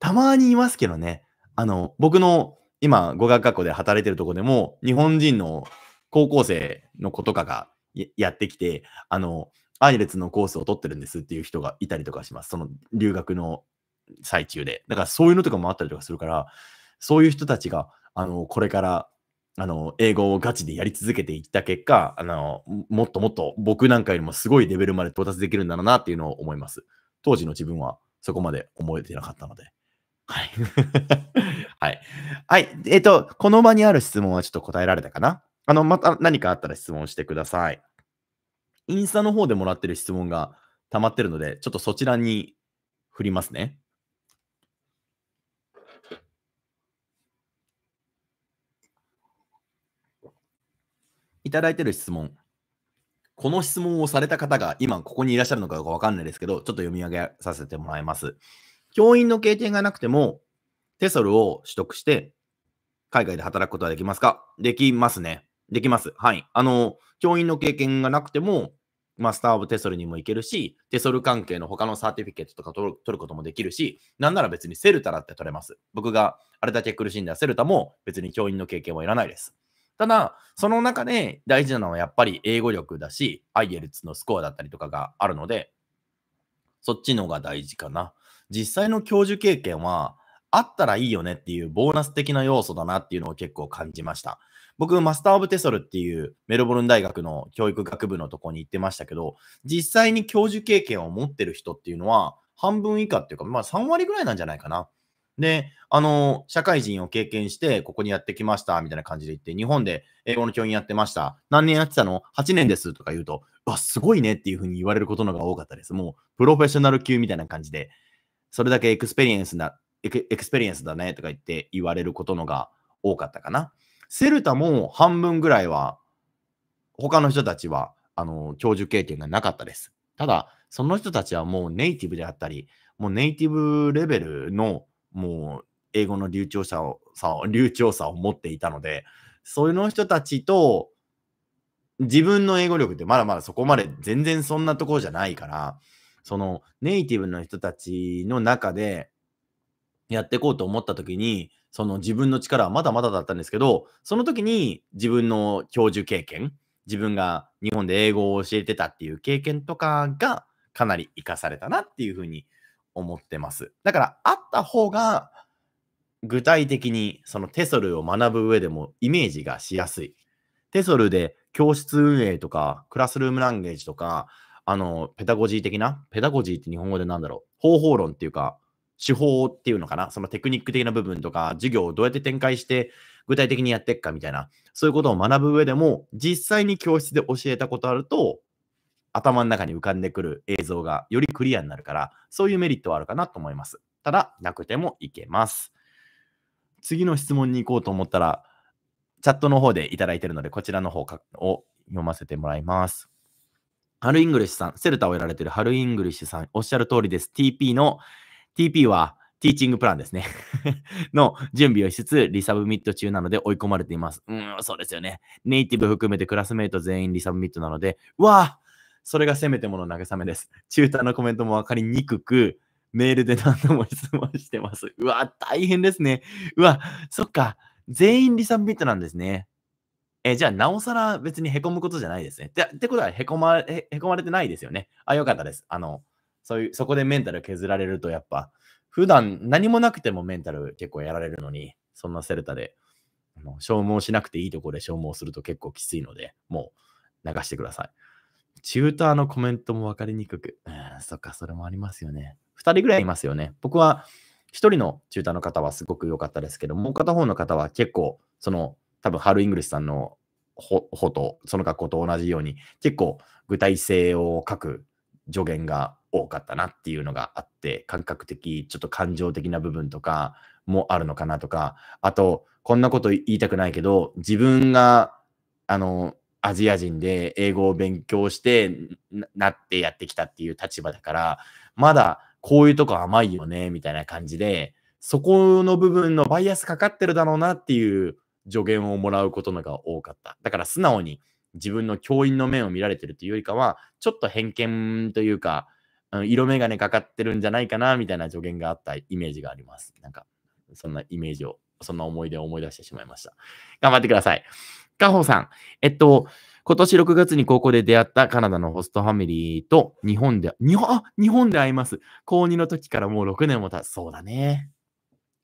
たまにいますけどね。あの、僕の今、語学学校で働いてるとこでも、日本人の高校生の子とかがやってきて、あの、アイレツのコースを取ってるんですっていう人がいたりとかします。その留学の最中で。だからそういうのとかもあったりとかするから、そういう人たちが、あの、これから、あの、英語をガチでやり続けていった結果、あの、もっともっと僕なんかよりもすごいレベルまで到達できるんだろうなっていうのを思います。当時の自分はそこまで思えてなかったので。はい。はい。はい。えっ、ー、と、この場にある質問はちょっと答えられたかなあの、また何かあったら質問してください。インスタの方でもらってる質問が溜まってるので、ちょっとそちらに振りますね。いただいてる質問。この質問をされた方が今ここにいらっしゃるのかどうかわかんないですけど、ちょっと読み上げさせてもらいます。教員の経験がなくても、テソルを取得して、海外で働くことはできますかできますね。できます。はい。あの、教員の経験がなくても、マスター・オブ・テソルにも行けるし、テソル関係の他のサーティフィケットとか取ることもできるし、なんなら別にセルタだって取れます。僕があれだけ苦しんだセルタも別に教員の経験はいらないです。ただ、その中で大事なのはやっぱり英語力だし、IELTS のスコアだったりとかがあるので、そっちのが大事かな。実際の教授経験は、あったらいいよねっていうボーナス的な要素だなっていうのを結構感じました。僕、マスター・オブ・テソルっていうメルボルン大学の教育学部のとこに行ってましたけど、実際に教授経験を持ってる人っていうのは、半分以下っていうか、まあ3割ぐらいなんじゃないかな。で、あの、社会人を経験して、ここにやってきました、みたいな感じで言って、日本で英語の教員やってました。何年やってたの ?8 年ですとか言うと、うわ、すごいねっていうふうに言われることのが多かったです。もう、プロフェッショナル級みたいな感じで、それだけエクスペリエンスな、エクスペリエンスだねとか言って言われることのが多かったかな。セルタも半分ぐらいは、他の人たちは、あの、教授経験がなかったです。ただ、その人たちはもうネイティブであったり、もうネイティブレベルの、もう、英語の流暢さを、さ流暢さを持っていたので、その人たちと、自分の英語力ってまだまだそこまで全然そんなところじゃないから、そのネイティブの人たちの中でやっていこうと思った時に、その自分の力はまだまだだったんですけど、その時に自分の教授経験、自分が日本で英語を教えてたっていう経験とかがかなり活かされたなっていうふうに思ってます。だからあった方が具体的にそのテソルを学ぶ上でもイメージがしやすい。テソルで教室運営とかクラスルームランゲージとかあのペダゴジー的なペダゴジーって日本語で何だろう方法論っていうか手法っていうのかな、そのテクニック的な部分とか、授業をどうやって展開して、具体的にやっていくかみたいな、そういうことを学ぶ上でも、実際に教室で教えたことあると、頭の中に浮かんでくる映像がよりクリアになるから、そういうメリットはあるかなと思います。ただ、なくてもいけます。次の質問に行こうと思ったら、チャットの方でいただいているので、こちらの方を読ませてもらいます。ハルイングリッシュさん、セルタをやられているハルイングリッシュさん、おっしゃる通りです。TP の TP はティーチングプランですね の準備をしつつ、リサブミット中なので追い込まれています。うん、そうですよね。ネイティブ含めてクラスメイト全員リサブミットなので、うわあそれがせめてもの慰めです。チューターのコメントもわかりにくく、メールで何度も質問してます。うわ、大変ですね。うわ、そっか。全員リサブミットなんですね。えじゃあ、なおさら別にへこむことじゃないですね。ってってことはへこ、ま、へ、へこまれてないですよね。あ、よかったです。あの、そういう、そこでメンタル削られるとやっぱ、普段何もなくてもメンタル結構やられるのに、そんなセルタで、消耗しなくていいところで消耗すると結構きついので、もう流してください。チューターのコメントも分かりにくく、うん、そっか、それもありますよね。2人ぐらいいますよね。僕は1人のチューターの方はすごく良かったですけど、もう片方の方は結構、その、多分、ハル・イングリスさんのほと、その学校と同じように、結構具体性を書く助言が多かったなっていうのがあって、感覚的、ちょっと感情的な部分とかもあるのかなとか、あと、こんなこと言いたくないけど、自分が、あの、アジア人で英語を勉強してなってやってきたっていう立場だから、まだこういうとこ甘いよね、みたいな感じで、そこの部分のバイアスかかってるだろうなっていう助言をもらうことのが多かった。だから素直に自分の教員の面を見られてるというよりかは、ちょっと偏見というか、あの色眼鏡かかってるんじゃないかなみたいな助言があったイメージがあります。なんか、そんなイメージを、そんな思い出を思い出してしまいました。頑張ってください。カホさん、えっと、今年6月に高校で出会ったカナダのホストファミリーと日本で、日本、日本で会います。高2の時からもう6年も経つ。そうだね。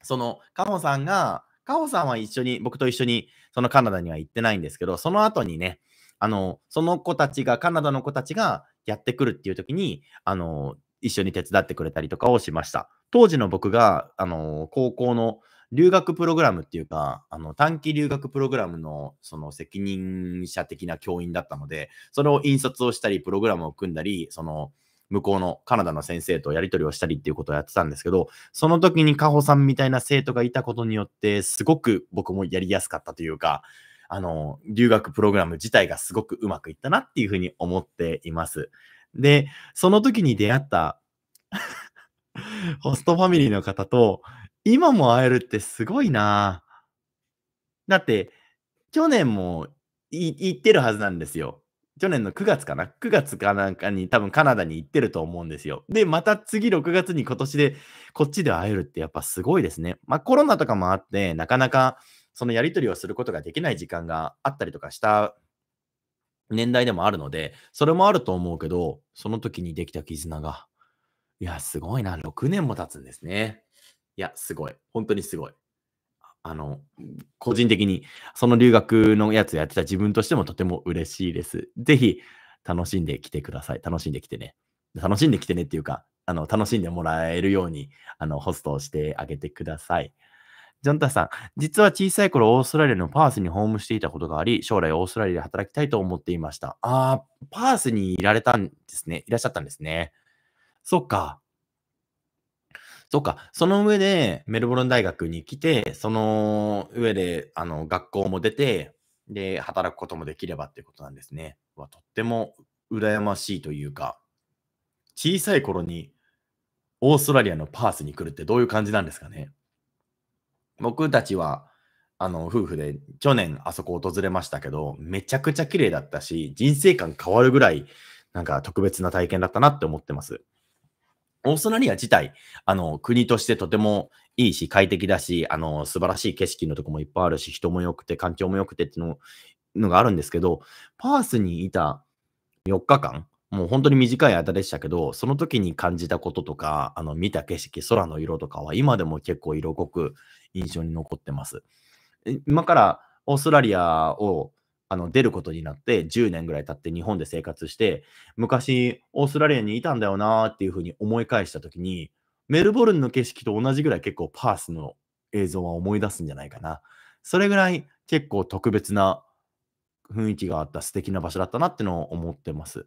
その、カホさんが、カホさんは一緒に、僕と一緒に、そのカナダには行ってないんですけど、その後にね、あの、その子たちが、カナダの子たちが、やってくるっていう時に、あの、一緒に手伝ってくれたりとかをしました。当時の僕が、あの、高校の留学プログラムっていうか、あの、短期留学プログラムの、その責任者的な教員だったので、それを引率をしたり、プログラムを組んだり、その、向こうのカナダの先生とやり取りをしたりっていうことをやってたんですけど、その時にカホさんみたいな生徒がいたことによって、すごく僕もやりやすかったというか、あの、留学プログラム自体がすごくうまくいったなっていうふうに思っています。で、その時に出会った ホストファミリーの方と、今も会えるってすごいなだって、去年も行ってるはずなんですよ。去年の9月かな ?9 月かなんかに多分カナダに行ってると思うんですよ。で、また次6月に今年でこっちで会えるってやっぱすごいですね。まあコロナとかもあって、なかなかそのやり取りをすることができない時間があったりとかした年代でもあるので、それもあると思うけど、その時にできた絆が、いや、すごいな、6年も経つんですね。いや、すごい。本当にすごい。あの、個人的に、その留学のやつやってた自分としてもとても嬉しいです。ぜひ、楽しんできてください。楽しんできてね。楽しんできてねっていうか、あの、楽しんでもらえるように、あの、ホストをしてあげてください。ジョンタさん、実は小さい頃オーストラリアのパースにホームしていたことがあり、将来オーストラリアで働きたいと思っていました。あー、パースにいられたんですね。いらっしゃったんですね。そっか。そっか。その上で、メルボルン大学に来て、その上で、あの、学校も出て、で、働くこともできればっていうことなんですね。はとっても羨ましいというか、小さい頃にオーストラリアのパースに来るってどういう感じなんですかね。僕たちは、あの、夫婦で去年あそこ訪れましたけど、めちゃくちゃ綺麗だったし、人生観変わるぐらい、なんか特別な体験だったなって思ってます。オーストラリア自体、あの、国としてとてもいいし、快適だし、あの、素晴らしい景色のとこもいっぱいあるし、人も良くて、環境も良くてっていうのがあるんですけど、パースにいた4日間、もう本当に短い間でしたけど、その時に感じたこととか、あの、見た景色、空の色とかは今でも結構色濃く印象に残ってます。今からオーストラリアをあの出ることになって10年ぐらい経って日本で生活して昔オーストラリアにいたんだよなっていうふうに思い返した時にメルボルンの景色と同じぐらい結構パースの映像は思い出すんじゃないかなそれぐらい結構特別な雰囲気があった素敵な場所だったなってのを思ってます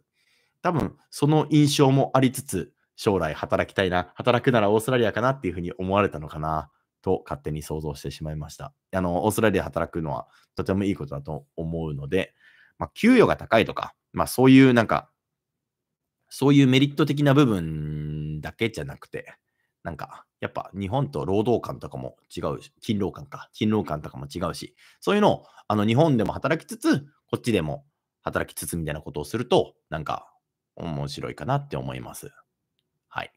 多分その印象もありつつ将来働きたいな働くならオーストラリアかなっていうふうに思われたのかなと勝手に想像してしまいました。あの、オーストラリアで働くのはとてもいいことだと思うので、まあ、給与が高いとか、まあ、そういうなんか、そういうメリット的な部分だけじゃなくて、なんか、やっぱ日本と労働観とかも違うし、勤労感か、勤労感とかも違うし、そういうのをあの日本でも働きつつ、こっちでも働きつつみたいなことをすると、なんか面白いかなって思います。はい。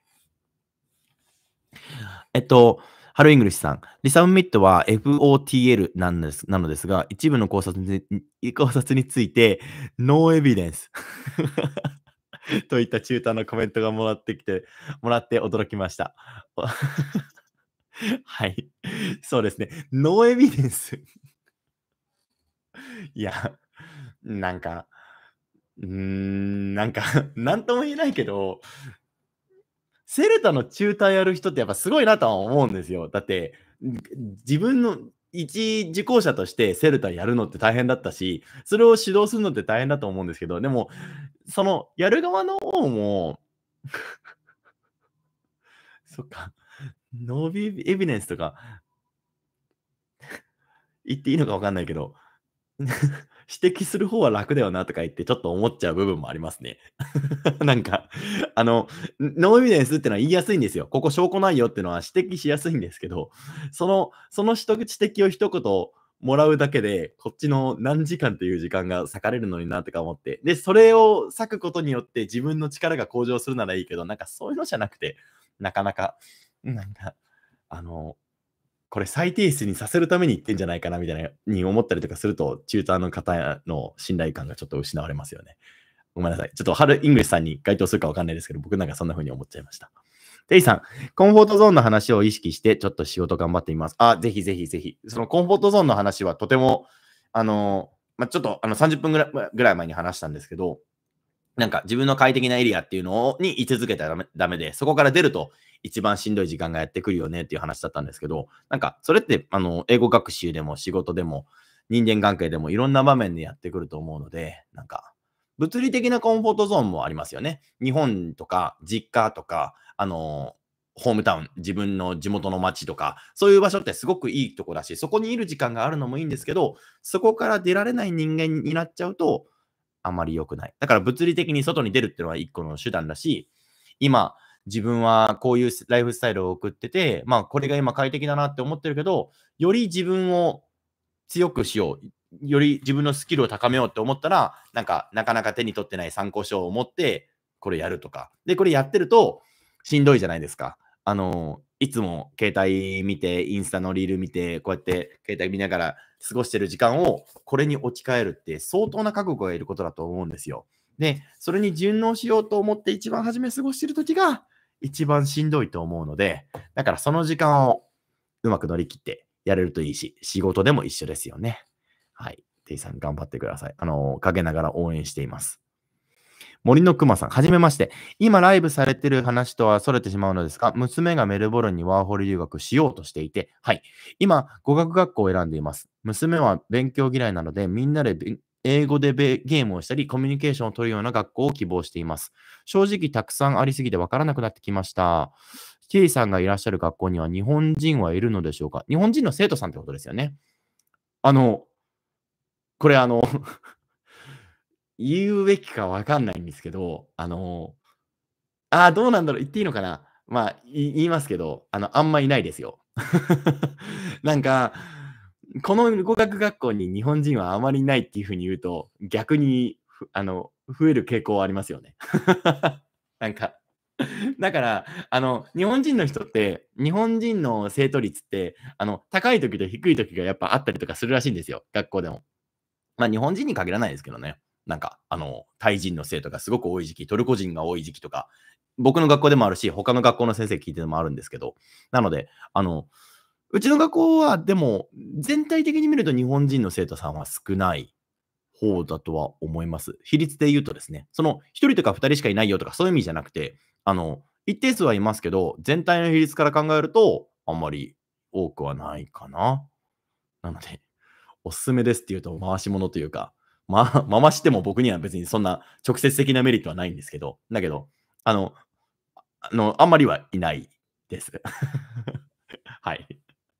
えっと、ハロイングリッシュさん、リサムミットは FOTL なんですなのですが、一部の考察に考察について、ノーエビデンス といった中途のコメントがもらってきて、もらって驚きました。はい。そうですね。ノーエビデンスいや、なんか、うーん、なんか、なんとも言えないけど、セルタの中退やる人ってやっぱすごいなとは思うんですよ。だって、自分の一受講者としてセルタやるのって大変だったし、それを指導するのって大変だと思うんですけど、でも、その、やる側の方も そっか、ノービーエビデンスとか言っていいのかわかんないけど指摘する方は楽だよなとか言って、ちょっと思っちゃう部分もありますね。なんか、あの、ノーエビデンスってのは言いやすいんですよ。ここ証拠ないよってのは指摘しやすいんですけど、その、その指摘を一言もらうだけで、こっちの何時間という時間が割かれるのになとか思って、で、それを割くことによって自分の力が向上するならいいけど、なんかそういうのじゃなくて、なかなか、なんか、あの、これ再提出にさせるために言ってんじゃないかなみたいなに思ったりとかすると、チューターの方の信頼感がちょっと失われますよね。ごめんなさい。ちょっとハル・イングリッシュさんに該当するかわかんないですけど、僕なんかそんな風に思っちゃいました。テイさん、コンフォートゾーンの話を意識して、ちょっと仕事頑張ってみます。あ、ぜひぜひぜひ。そのコンフォートゾーンの話はとても、あの、まあ、ちょっとあの30分ぐらい前に話したんですけど、なんか自分の快適なエリアっていうのに居続けたらダメで、そこから出ると一番しんどい時間がやってくるよねっていう話だったんですけど、なんかそれってあの英語学習でも仕事でも人間関係でもいろんな場面でやってくると思うので、なんか物理的なコンフォートゾーンもありますよね。日本とか実家とか、あのホームタウン、自分の地元の町とか、そういう場所ってすごくいいとこだし、そこにいる時間があるのもいいんですけど、そこから出られない人間になっちゃうと、あまり良くない。だから物理的に外に出るっていうのは一個の手段だし、今、自分はこういうライフスタイルを送ってて、まあ、これが今快適だなって思ってるけど、より自分を強くしよう、より自分のスキルを高めようって思ったら、なんか、なかなか手に取ってない参考書を持って、これやるとか。で、これやってると、しんどいじゃないですか。あの、いつも携帯見て、インスタのリール見て、こうやって携帯見ながら過ごしてる時間を、これに置き換えるって相当な覚悟がいることだと思うんですよ。で、それに順応しようと思って一番初め過ごしてる時が、一番しんどいと思うので、だからその時間をうまく乗り切ってやれるといいし、仕事でも一緒ですよね。はい。テイさん頑張ってください。あの、陰ながら応援しています。森の熊さん、はじめまして。今ライブされてる話とは逸れてしまうのですが、娘がメルボルンにワーホリ留学しようとしていて、はい。今、語学学校を選んでいます。娘は勉強嫌いなので、みんなで英語でゲームをしたり、コミュニケーションを取るような学校を希望しています。正直、たくさんありすぎてわからなくなってきました。K さんがいらっしゃる学校には日本人はいるのでしょうか日本人の生徒さんってことですよね。あの、これあの 言うべきかわかんないんですけど、あの、ああ、どうなんだろう言っていいのかなまあ、言いますけど、あの、あんまいないですよ。なんか、この語学学校に日本人はあまりないっていうふうに言うと、逆に、あの、増える傾向はありますよね。なんか、だから、あの、日本人の人って、日本人の生徒率って、あの、高い時と低い時がやっぱあったりとかするらしいんですよ、学校でも。まあ、日本人に限らないですけどね。なんか、あの、タイ人の生徒がすごく多い時期、トルコ人が多い時期とか、僕の学校でもあるし、他の学校の先生聞いてもあるんですけど、なので、あの、うちの学校は、でも、全体的に見ると日本人の生徒さんは少ない方だとは思います。比率で言うとですね、その1人とか2人しかいないよとかそういう意味じゃなくて、あの、一定数はいますけど、全体の比率から考えると、あんまり多くはないかな。なので、おすすめですっていうと回し物というか、ま、回しても僕には別にそんな直接的なメリットはないんですけど、だけど、あの、あのあんまりはいないです。はい。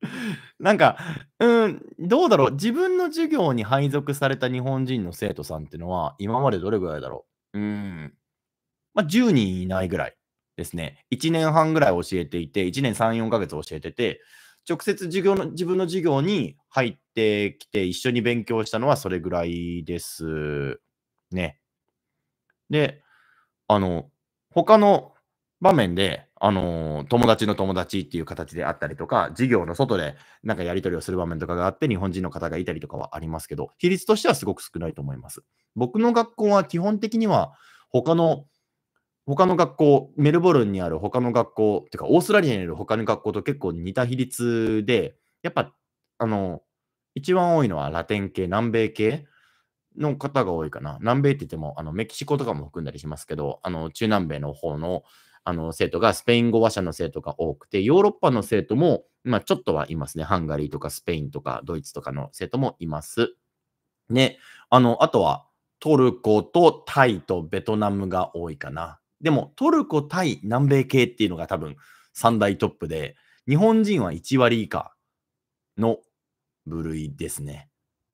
なんか、うん、どうだろう。自分の授業に配属された日本人の生徒さんっていうのは、今までどれぐらいだろう。うん。まあ、10人いないぐらいですね。1年半ぐらい教えていて、1年3、4ヶ月教えてて、直接授業の自分の授業に入ってきて、一緒に勉強したのはそれぐらいですね。で、あの、他の場面で、あのー、友達の友達っていう形であったりとか、授業の外でなんかやり取りをする場面とかがあって、日本人の方がいたりとかはありますけど、比率としてはすごく少ないと思います。僕の学校は基本的には、他の、他の学校、メルボルンにある他の学校、てかオーストラリアにある他の学校と結構似た比率で、やっぱ、あの、一番多いのはラテン系、南米系の方が多いかな。南米って言っても、あのメキシコとかも含んだりしますけど、あの中南米の方のあの生徒がスペイン語話者の生徒が多くて、ヨーロッパの生徒も、まあ、ちょっとはいますね。ハンガリーとかスペインとかドイツとかの生徒もいます。ね、あの、あとはトルコとタイとベトナムが多いかな。でもトルコ、タイ、南米系っていうのが多分3大トップで、日本人は1割以下の部類ですね。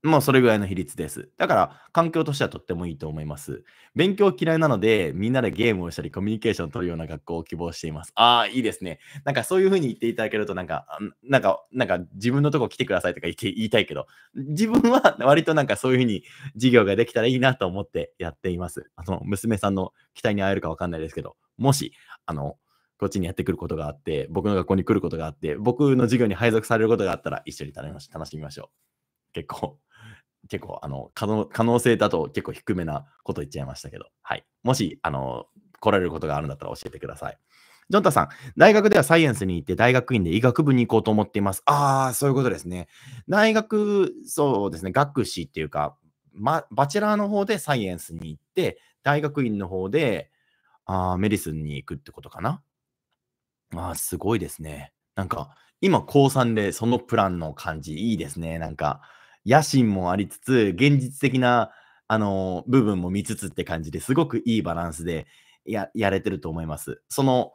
まあ、それぐらいの比率です。だから、環境としてはとってもいいと思います。勉強嫌いなので、みんなでゲームをしたり、コミュニケーションを取るような学校を希望しています。ああ、いいですね。なんか、そういうふうに言っていただけると、なんか、なんか、なんか、自分のとこ来てくださいとか言って言いたいけど、自分は 割となんかそういうふうに授業ができたらいいなと思ってやっています。あの、娘さんの期待に会えるかわかんないですけど、もし、あの、こっちにやってくることがあって、僕の学校に来ることがあって、僕の授業に配属されることがあったら、一緒に楽しみましょう。結構結構あの可能可能性だと結構低めなこと言っちゃいましたけど、はい、もしあの来られることがあるんだったら教えてください。ジョンタさん、大学ではサイエンスに行って大学院で医学部に行こうと思っています。ああ、そういうことですね。大学、そうですね、学士っていうか、ま、バチェラーの方でサイエンスに行って、大学院の方であメディスンに行くってことかな。ああ、すごいですね。なんか、今、高3でそのプランの感じ、いいですね。なんか、野心もありつつ、現実的な、あの部分も見つつって感じですごくいいバランスでややれてると思います。その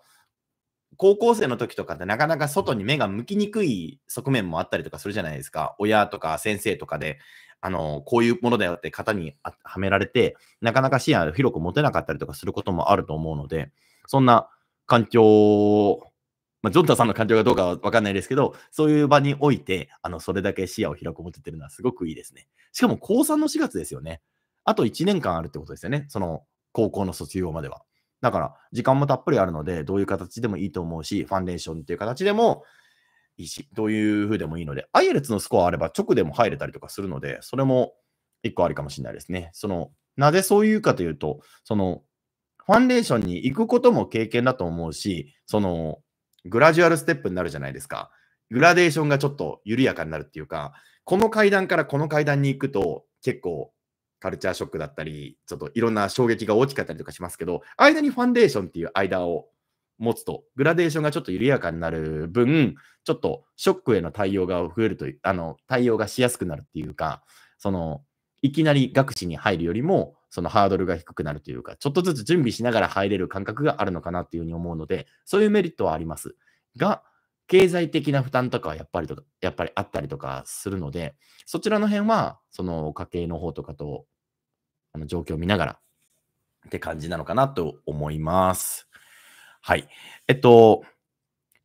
高校生の時とかってなかなか外に目が向きにくい側面もあったりとかするじゃないですか。親とか先生とかで、あの、こういうものだよって型にはめられて、なかなか視野を広く持てなかったりとかすることもあると思うので、そんな環境まあ、ジョンタさんの環境がどうかは分かんないですけど、そういう場において、あのそれだけ視野を広く持ててるのはすごくいいですね。しかも高3の4月ですよね。あと1年間あるってことですよね。その高校の卒業までは。だから、時間もたっぷりあるので、どういう形でもいいと思うし、ファンデーションっていう形でもいいし、どういう風でもいいので、アイレツのスコアあれば直でも入れたりとかするので、それも1個ありかもしれないですね。その、なぜそういうかというと、その、ファンデーションに行くことも経験だと思うし、その、グラジュアルステップになるじゃないですか。グラデーションがちょっと緩やかになるっていうか、この階段からこの階段に行くと結構カルチャーショックだったり、ちょっといろんな衝撃が大きかったりとかしますけど、間にファンデーションっていう間を持つと、グラデーションがちょっと緩やかになる分、ちょっとショックへの対応が増えるという、あの、対応がしやすくなるっていうか、その、いきなり学士に入るよりも、そのハードルが低くなるというか、ちょっとずつ準備しながら入れる感覚があるのかなというふうに思うので、そういうメリットはあります。が、経済的な負担とかはやっぱりとか、やっぱりあったりとかするので、そちらの辺は、その家計の方とかと、あの状況を見ながらって感じなのかなと思います。はい。えっと、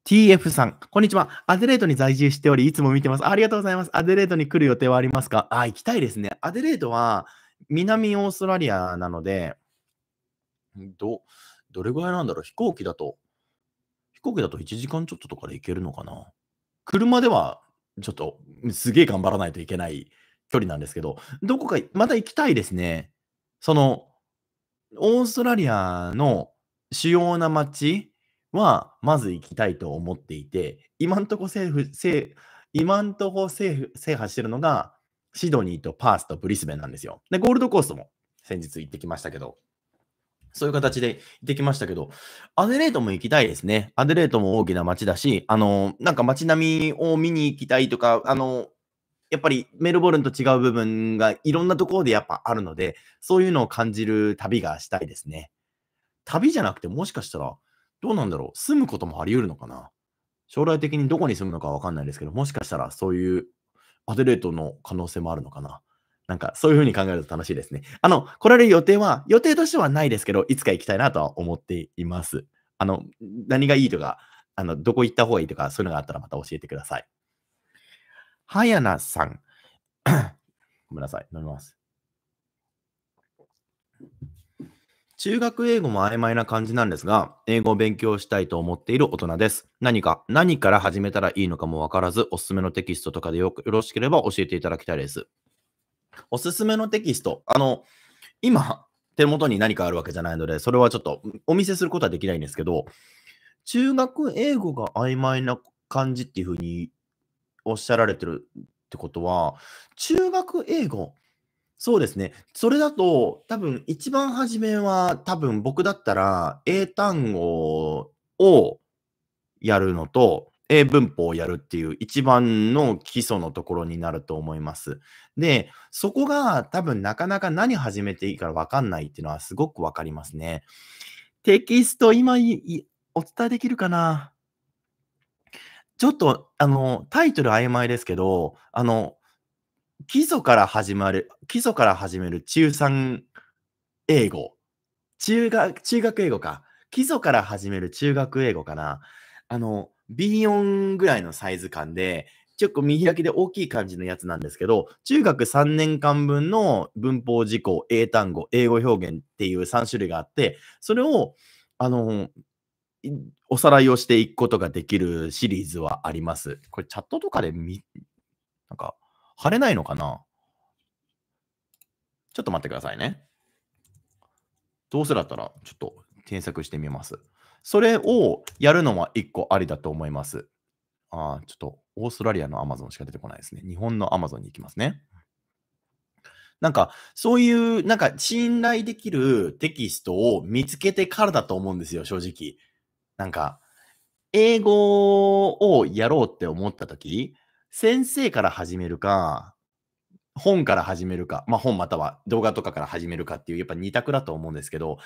TF さん、こんにちは。アデレードに在住しており、いつも見てます。ありがとうございます。アデレードに来る予定はありますかあ、行きたいですね。アデレードは、南オーストラリアなので、ど、どれぐらいなんだろう飛行機だと、飛行機だと1時間ちょっととかで行けるのかな車ではちょっとすげえ頑張らないといけない距離なんですけど、どこかまた行きたいですね。その、オーストラリアの主要な街は、まず行きたいと思っていて、今んとこ政府、今んとこ制覇してるのが、シドニーとパースとブリスベンなんですよ。で、ゴールドコーストも先日行ってきましたけど、そういう形で行ってきましたけど、アデレートも行きたいですね。アデレートも大きな街だし、あの、なんか街並みを見に行きたいとか、あの、やっぱりメルボルンと違う部分がいろんなところでやっぱあるので、そういうのを感じる旅がしたいですね。旅じゃなくて、もしかしたら、どうなんだろう、住むこともあり得るのかな。将来的にどこに住むのかわかんないですけど、もしかしたらそういうアデレートの可能性もあるのかな。なんか、そういうふうに考えると楽しいですね。あの、来られる予定は、予定としてはないですけど、いつか行きたいなとは思っています。あの、何がいいとか、あの、どこ行った方がいいとか、そういうのがあったらまた教えてください。はやなさん。ごめんなさい。飲みます。中学英語も曖昧な感じなんですが、英語を勉強したいと思っている大人です。何か、何から始めたらいいのかもわからず、おすすめのテキストとかでよよろしければ教えていただきたいです。おすすめのテキスト、あの、今、手元に何かあるわけじゃないので、それはちょっとお見せすることはできないんですけど、中学英語が曖昧な感じっていうふうにおっしゃられてるってことは、中学英語そうですね。それだと、多分一番初めは、多分僕だったら、英単語をやるのと、英文法をやるっていう一番の基礎のところになると思います。で、そこが多分なかなか何始めていいか分わかんないっていうのはすごく分かりますね。テキスト今お伝えできるかなちょっとあのタイトル曖昧ですけど、あの基礎から始まる、基礎から始める中3英語。中学、中学英語か。基礎から始める中学英語かな。あの、B4 ぐらいのサイズ感で、結構見開きで大きい感じのやつなんですけど、中学3年間分の文法事項、英単語、英語表現っていう3種類があって、それを、あの、おさらいをしていくことができるシリーズはあります。これチャットとかで見、なんか、貼れないのかなちょっと待ってくださいね。どうせだったら、ちょっと検索してみます。それをやるのは1個ありだと思います。あちょっとオーストラリアの Amazon しか出てこないですね。日本の Amazon に行きますね。なんか、そういう、なんか、信頼できるテキストを見つけてからだと思うんですよ、正直。なんか、英語をやろうって思った時、先生から始めるか、本から始めるか、まあ本または動画とかから始めるかっていう、やっぱ2択だと思うんですけど、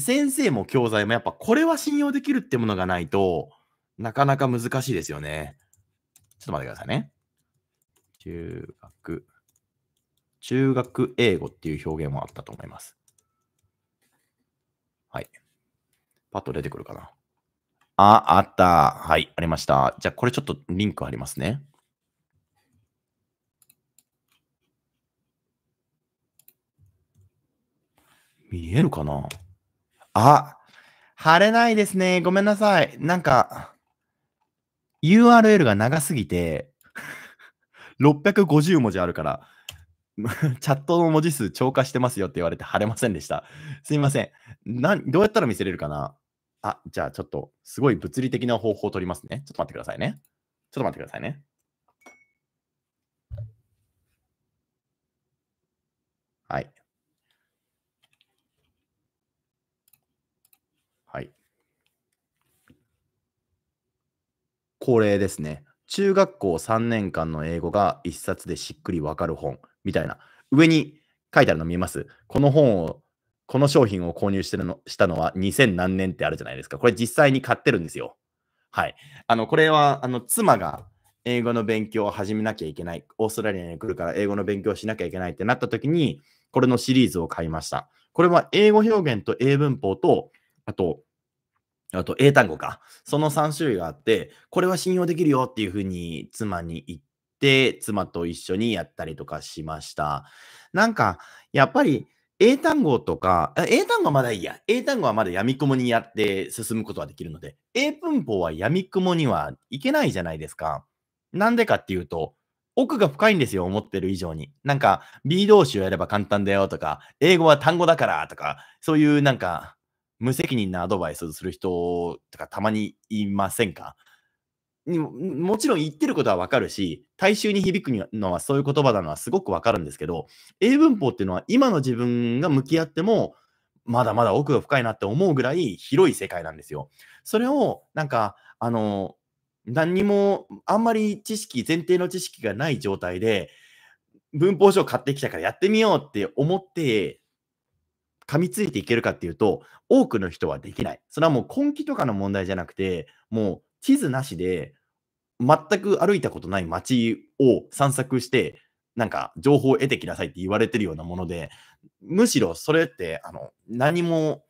先生も教材もやっぱこれは信用できるってものがないとなかなか難しいですよね。ちょっと待ってくださいね。中学、中学英語っていう表現もあったと思います。はい。パッと出てくるかな。あ、あった。はい、ありました。じゃあこれちょっとリンクありますね。見えるかなあ、貼れないですね。ごめんなさい。なんか、URL が長すぎて、650文字あるから、チャットの文字数超過してますよって言われて貼れませんでした。すいません。などうやったら見せれるかなあ、じゃあちょっと、すごい物理的な方法を取りますね。ちょっと待ってくださいね。ちょっと待ってくださいね。はい。恒例ですね。中学校3年間の英語が1冊でしっくりわかる本みたいな。上に書いてあるの見えますこの本を、この商品を購入してるのしたのは2000何年ってあるじゃないですか。これ実際に買ってるんですよ。はい。あの、これは、あの、妻が英語の勉強を始めなきゃいけない。オーストラリアに来るから英語の勉強しなきゃいけないってなった時に、これのシリーズを買いました。これは英語表現と英文法と、あと、あと英単語か。その3種類があって、これは信用できるよっていうふうに妻に言って、妻と一緒にやったりとかしました。なんか、やっぱり英単語とか、英単語はまだいいや。英単語はまだ闇雲にやって進むことはできるので、英文法は闇雲にはいけないじゃないですか。なんでかっていうと、奥が深いんですよ、思ってる以上に。なんか、B 動詞をやれば簡単だよとか、英語は単語だからとか、そういうなんか、無責任なアドバイスをする人とかたまにいませんかももちろん言ってることはわかるし、大衆に響くのはそういう言葉なのはすごくわかるんですけど、英文法っていうのは今の自分が向き合っても、まだまだ奥が深いなって思うぐらい広い世界なんですよ。それを、なんか、あの、何にも、あんまり知識、前提の知識がない状態で、文法書を買ってきたからやってみようって思って噛みついていけるかっていうと、多くの人はできない。それはもう根気とかの問題じゃなくて、もう地図なしで、全く歩いたことない街を散策して、なんか情報を得てきなさいって言われてるようなもので、むしろそれって、あの、何も、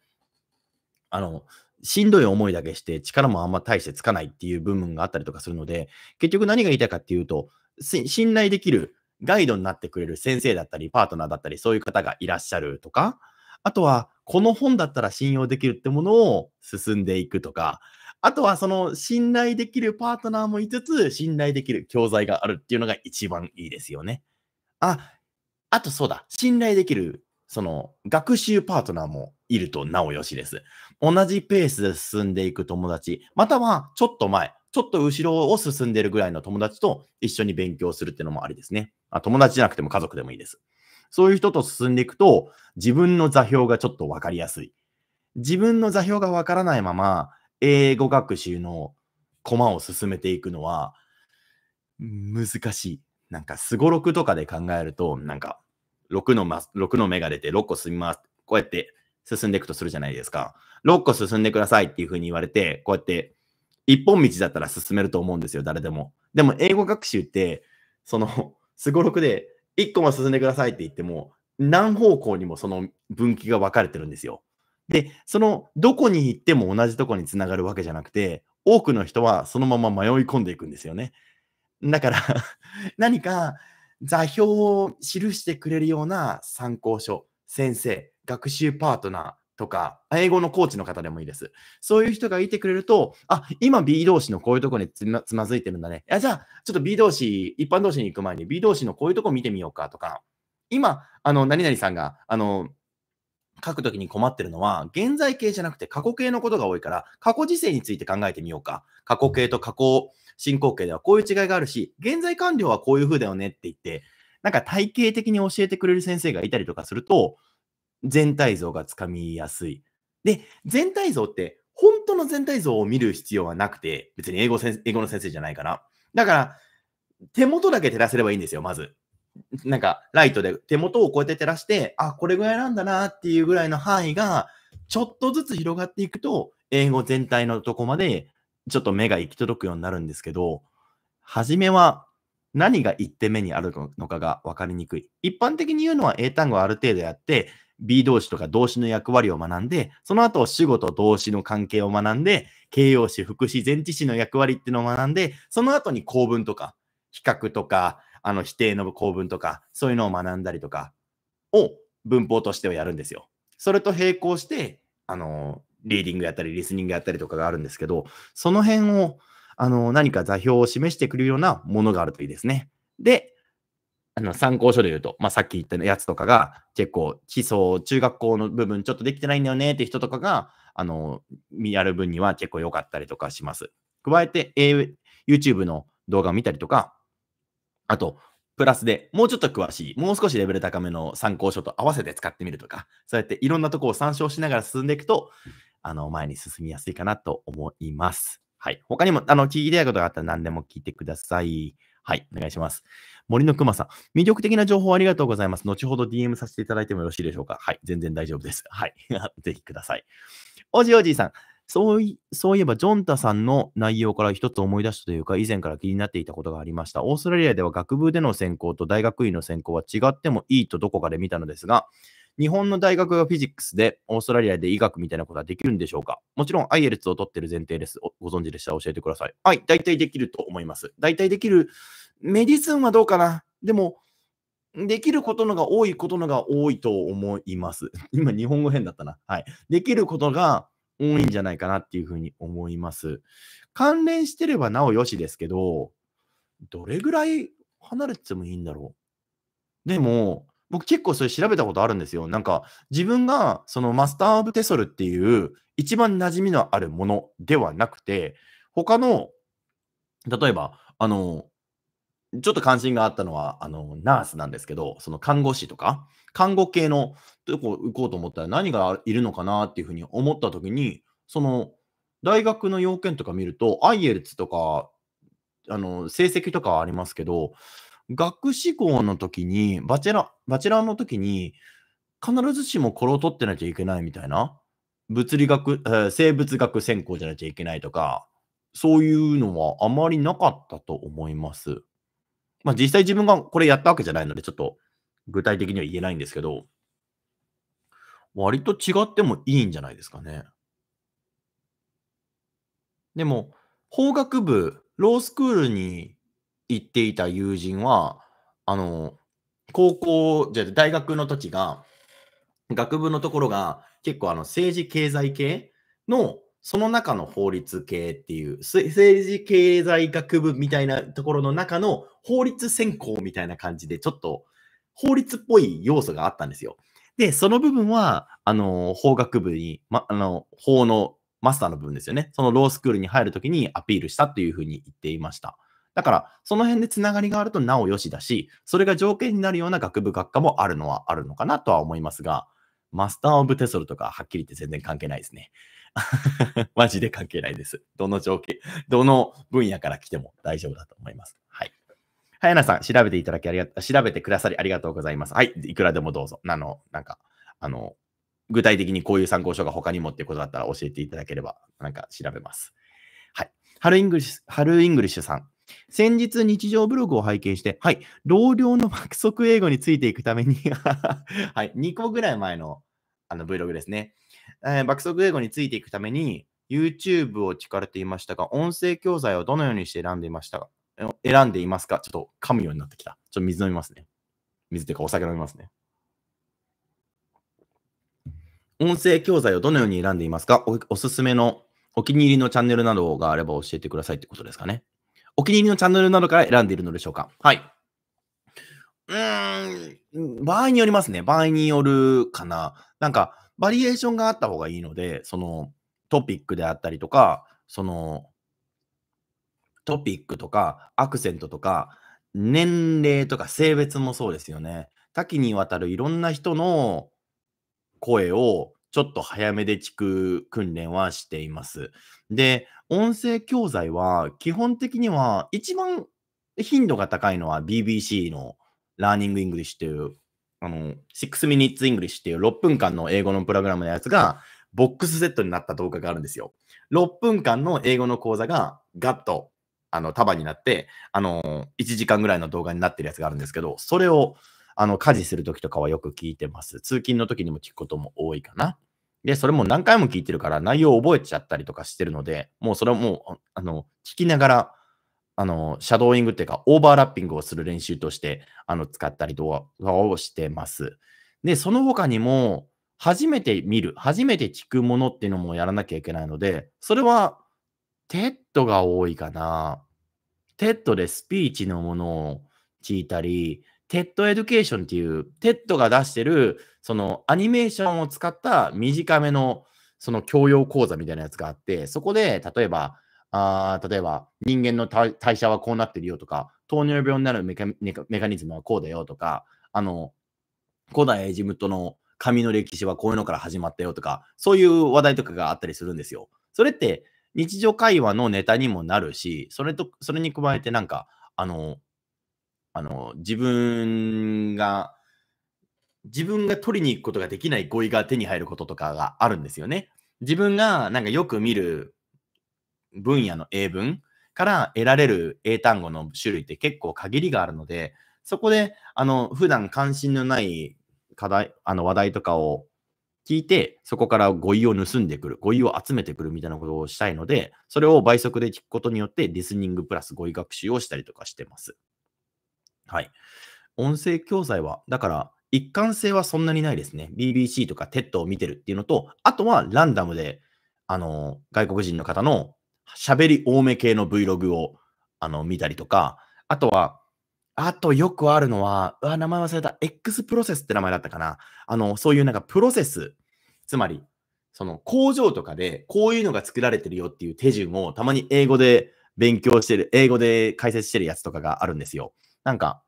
あの、しんどい思いだけして力もあんま大してつかないっていう部分があったりとかするので、結局何が言いたいかっていうと、信頼できるガイドになってくれる先生だったり、パートナーだったり、そういう方がいらっしゃるとか、あとは、この本だったら信用できるってものを進んでいくとか、あとはその信頼できるパートナーもいつつ、信頼できる教材があるっていうのが一番いいですよね。あ、あとそうだ、信頼できる、その学習パートナーもいるとなおよしです。同じペースで進んでいく友達、またはちょっと前、ちょっと後ろを進んでるぐらいの友達と一緒に勉強するっていうのもありですね。あ友達じゃなくても家族でもいいです。そういう人と進んでいくと、自分の座標がちょっとわかりやすい。自分の座標がわからないまま、英語学習の駒を進めていくのは、難しい。なんか、すごろくとかで考えると、なんか、6の,、ま、6の目が出て6個進みます。こうやって進んでいくとするじゃないですか。6個進んでくださいっていうふうに言われて、こうやって一本道だったら進めると思うんですよ、誰でも。でも英語学習って、その、すごろくで1個も進んでくださいって言っても、何方向にもその分岐が分かれてるんですよ。で、そのどこに行っても同じとこにつながるわけじゃなくて、多くの人はそのまま迷い込んでいくんですよね。だから 何か座標を記してくれるような参考書、先生、学習パートナー、とか、英語のコーチの方でもいいです。そういう人がいてくれると、あ、今 B 同士のこういうとこにつまつまずいてるんだね。じゃあ、ちょっと B 同士、一般同士に行く前に B 同士のこういうとこ見てみようかとか、今、あの、何々さんが、あの、書くときに困ってるのは、現在形じゃなくて過去形のことが多いから、過去時世について考えてみようか。過去形と過去進行形ではこういう違いがあるし、現在完了はこういう風だよねって言って、なんか体系的に教えてくれる先生がいたりとかすると、全体像がつかみやすい。で、全体像って、本当の全体像を見る必要はなくて、別に英語英語の先生じゃないかな。だから、手元だけ照らせればいいんですよ、まず。なんか、ライトで手元をこうやって照らして、あ、これぐらいなんだなっていうぐらいの範囲が、ちょっとずつ広がっていくと、英語全体のとこまで、ちょっと目が行き届くようになるんですけど、初めは何が1点目にあるのかが分かりにくい。一般的に言うのは英単語ある程度やって、B 動詞とか動詞の役割を学んで、その後、主語と動詞の関係を学んで、形容詞、副詞、前置詞の役割っていうのを学んで、その後に構文とか、比較とか、あの否定の構文とか、そういうのを学んだりとかを文法としてはやるんですよ。それと並行して、あの、リーディングやったり、リスニングやったりとかがあるんですけど、その辺を、あの、何か座標を示してくれるようなものがあるといいですね。で、あの参考書で言うと、まあ、さっき言ったやつとかが、結構基礎、中学校の部分ちょっとできてないんだよねって人とかが、あの、やる分には結構良かったりとかします。加えて、A、YouTube の動画を見たりとか、あと、プラスでもうちょっと詳しい、もう少しレベル高めの参考書と合わせて使ってみるとか、そうやっていろんなとこを参照しながら進んでいくと、あの、前に進みやすいかなと思います。はい。他にも、あの、聞きたいことがあったら何でも聞いてください。はい。お願いします。森の熊さん。魅力的な情報ありがとうございます。後ほど DM させていただいてもよろしいでしょうか。はい。全然大丈夫です。はい。ぜひください。おじおじいさん。そういえば、ジョンタさんの内容から一つ思い出したというか、以前から気になっていたことがありました。オーストラリアでは学部での専攻と大学院の専攻は違ってもいいとどこかで見たのですが、日本の大学がフィジックスで、オーストラリアで医学みたいなことはできるんでしょうかもちろん IELTS を取ってる前提です。ご存知でしたら教えてください。はい、大体できると思います。大体できる。メディスンはどうかなでも、できることのが多いことのが多いと思います。今、日本語変だったな。はい。できることが多いんじゃないかなっていうふうに思います。関連してればなおよしですけど、どれぐらい離れててもいいんだろう。でも、僕結構それ調べたことあるんですよ。なんか自分がそのマスター・オブ・テソルっていう一番馴染みのあるものではなくて、他の、例えば、あの、ちょっと関心があったのは、あの、ナースなんですけど、その看護師とか、看護系のとこ行こうと思ったら何がいるのかなっていうふうに思った時に、その、大学の要件とか見ると、アイエルツとか、あの、成績とかありますけど、学士校の時に、バチェラ、バチェラーの時に、必ずしもこれを取ってなきゃいけないみたいな、物理学、えー、生物学専攻じゃなきゃいけないとか、そういうのはあまりなかったと思います。まあ実際自分がこれやったわけじゃないので、ちょっと具体的には言えないんですけど、割と違ってもいいんじゃないですかね。でも、法学部、ロースクールに行っていた友人は、あの、高校、じゃ大学の時が、学部のところが結構あの政治経済系のその中の法律系っていう、政治経済学部みたいなところの中の法律専攻みたいな感じで、ちょっと法律っぽい要素があったんですよ。で、その部分は、あの、法学部に、ま、あの、法のマスターの部分ですよね。そのロースクールに入るときにアピールしたというふうに言っていました。だから、その辺でつながりがあるとなおよしだし、それが条件になるような学部学科もあるのはあるのかなとは思いますが、マスター・オブ・テソルとかはっきり言って全然関係ないですね。マジで関係ないです。どの条件、どの分野から来ても大丈夫だと思います。はい。はやなさん、調べていただきありが、調べてくださりありがとうございます。はい、いくらでもどうぞ。あの、なんか、あの、具体的にこういう参考書が他にもってことだったら教えていただければ、なんか調べます。はい。ハルイングリッシュ、ハルイングリッシュさん。先日日常ブログを拝見して、はい、同僚の爆速英語についていくために はい、2個ぐらい前のあの Vlog ですね、えー、爆速英語についていくために、YouTube を聞かれていましたが、音声教材をどのようにして選んでいましたか選んでいますかちょっと噛むようになってきた。ちょっと水飲みますね。水というかお酒飲みますね。音声教材をどのように選んでいますかおすすめのお気に入りのチャンネルなどがあれば教えてくださいってことですかね。お気に入りのチャンネルなどから選んでいるのでしょうかはい。うーん、場合によりますね。場合によるかな。なんか、バリエーションがあった方がいいので、そのトピックであったりとか、そのトピックとか、アクセントとか、年齢とか性別もそうですよね。多岐にわたるいろんな人の声をちょっと早めで聞く訓練はしています。で、音声教材は基本的には一番頻度が高いのは BBC の l ー a r n i n g English っていう、あの、6 Minutes English っていう6分間の英語のプログラムのやつが、ボックスセットになった動画があるんですよ。6分間の英語の講座がガッとあの束になって、あの、1時間ぐらいの動画になってるやつがあるんですけど、それをあの、家事するときとかはよく聞いてます。通勤のときにも聞くことも多いかな。で、それも何回も聞いてるから、内容を覚えちゃったりとかしてるので、もうそれはもう、あの、聞きながら、あの、シャドーイングっていうか、オーバーラッピングをする練習として、あの、使ったりとかをしてます。で、その他にも、初めて見る、初めて聞くものっていうのもやらなきゃいけないので、それは、テッドが多いかな。テッドでスピーチのものを聞いたり、テッドエデュケーションっていう、テッドが出してる、そのアニメーションを使った短めの、その教養講座みたいなやつがあって、そこで、例えば、あ例えば、人間の代謝はこうなってるよとか、糖尿病になるメカニズムはこうだよとか、あの、古代エジプトの紙の歴史はこういうのから始まったよとか、そういう話題とかがあったりするんですよ。それって日常会話のネタにもなるし、それと、それに加えてなんか、あの、あの、自分が、自分が取りに行くことができない語彙が手に入ることとかがあるんですよね。自分がなんかよく見る分野の英文から得られる英単語の種類って結構限りがあるので、そこで、あの、普段関心のない課題、あの話題とかを聞いて、そこから語彙を盗んでくる、語彙を集めてくるみたいなことをしたいので、それを倍速で聞くことによって、リスニングプラス語彙学習をしたりとかしてます。はい。音声教材は、だから、一貫性はそんなにないですね。BBC とか TED を見てるっていうのと、あとはランダムで、あの、外国人の方の喋り多め系の Vlog を、あの、見たりとか、あとは、あとよくあるのは、うわ、名前忘れた。X プロセスって名前だったかな。あの、そういうなんかプロセス、つまり、その工場とかでこういうのが作られてるよっていう手順をたまに英語で勉強してる、英語で解説してるやつとかがあるんですよ。なんか、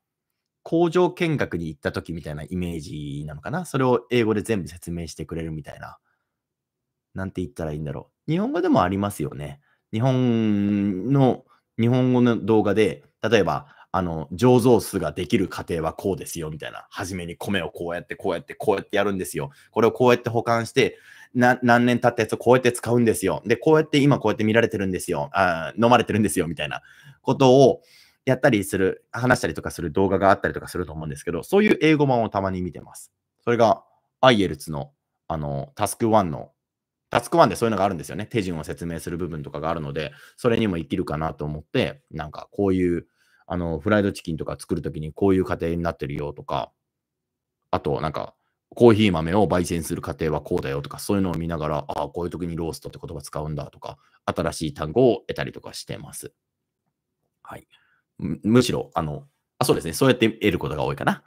工場見学に行った時みたいなイメージなのかなそれを英語で全部説明してくれるみたいな。なんて言ったらいいんだろう。日本語でもありますよね。日本の、日本語の動画で、例えば、あの、醸造酢ができる過程はこうですよ、みたいな。初めに米をこうやって、こうやって、こうやってやるんですよ。これをこうやって保管して、何年経ったやつをこうやって使うんですよ。で、こうやって今こうやって見られてるんですよ。あ飲まれてるんですよ、みたいなことを、やったりする、話したりとかする動画があったりとかすると思うんですけど、そういう英語版をたまに見てます。それが IELTS のあのタスク1の、タスク1でそういうのがあるんですよね。手順を説明する部分とかがあるので、それにも生きるかなと思って、なんかこういうあのフライドチキンとか作るときにこういう過程になってるよとか、あとなんかコーヒー豆を焙煎する過程はこうだよとか、そういうのを見ながら、ああ、こういう時にローストって言葉使うんだとか、新しい単語を得たりとかしてます。はい。むしろ、あの、あ、そうですね。そうやって得ることが多いかな。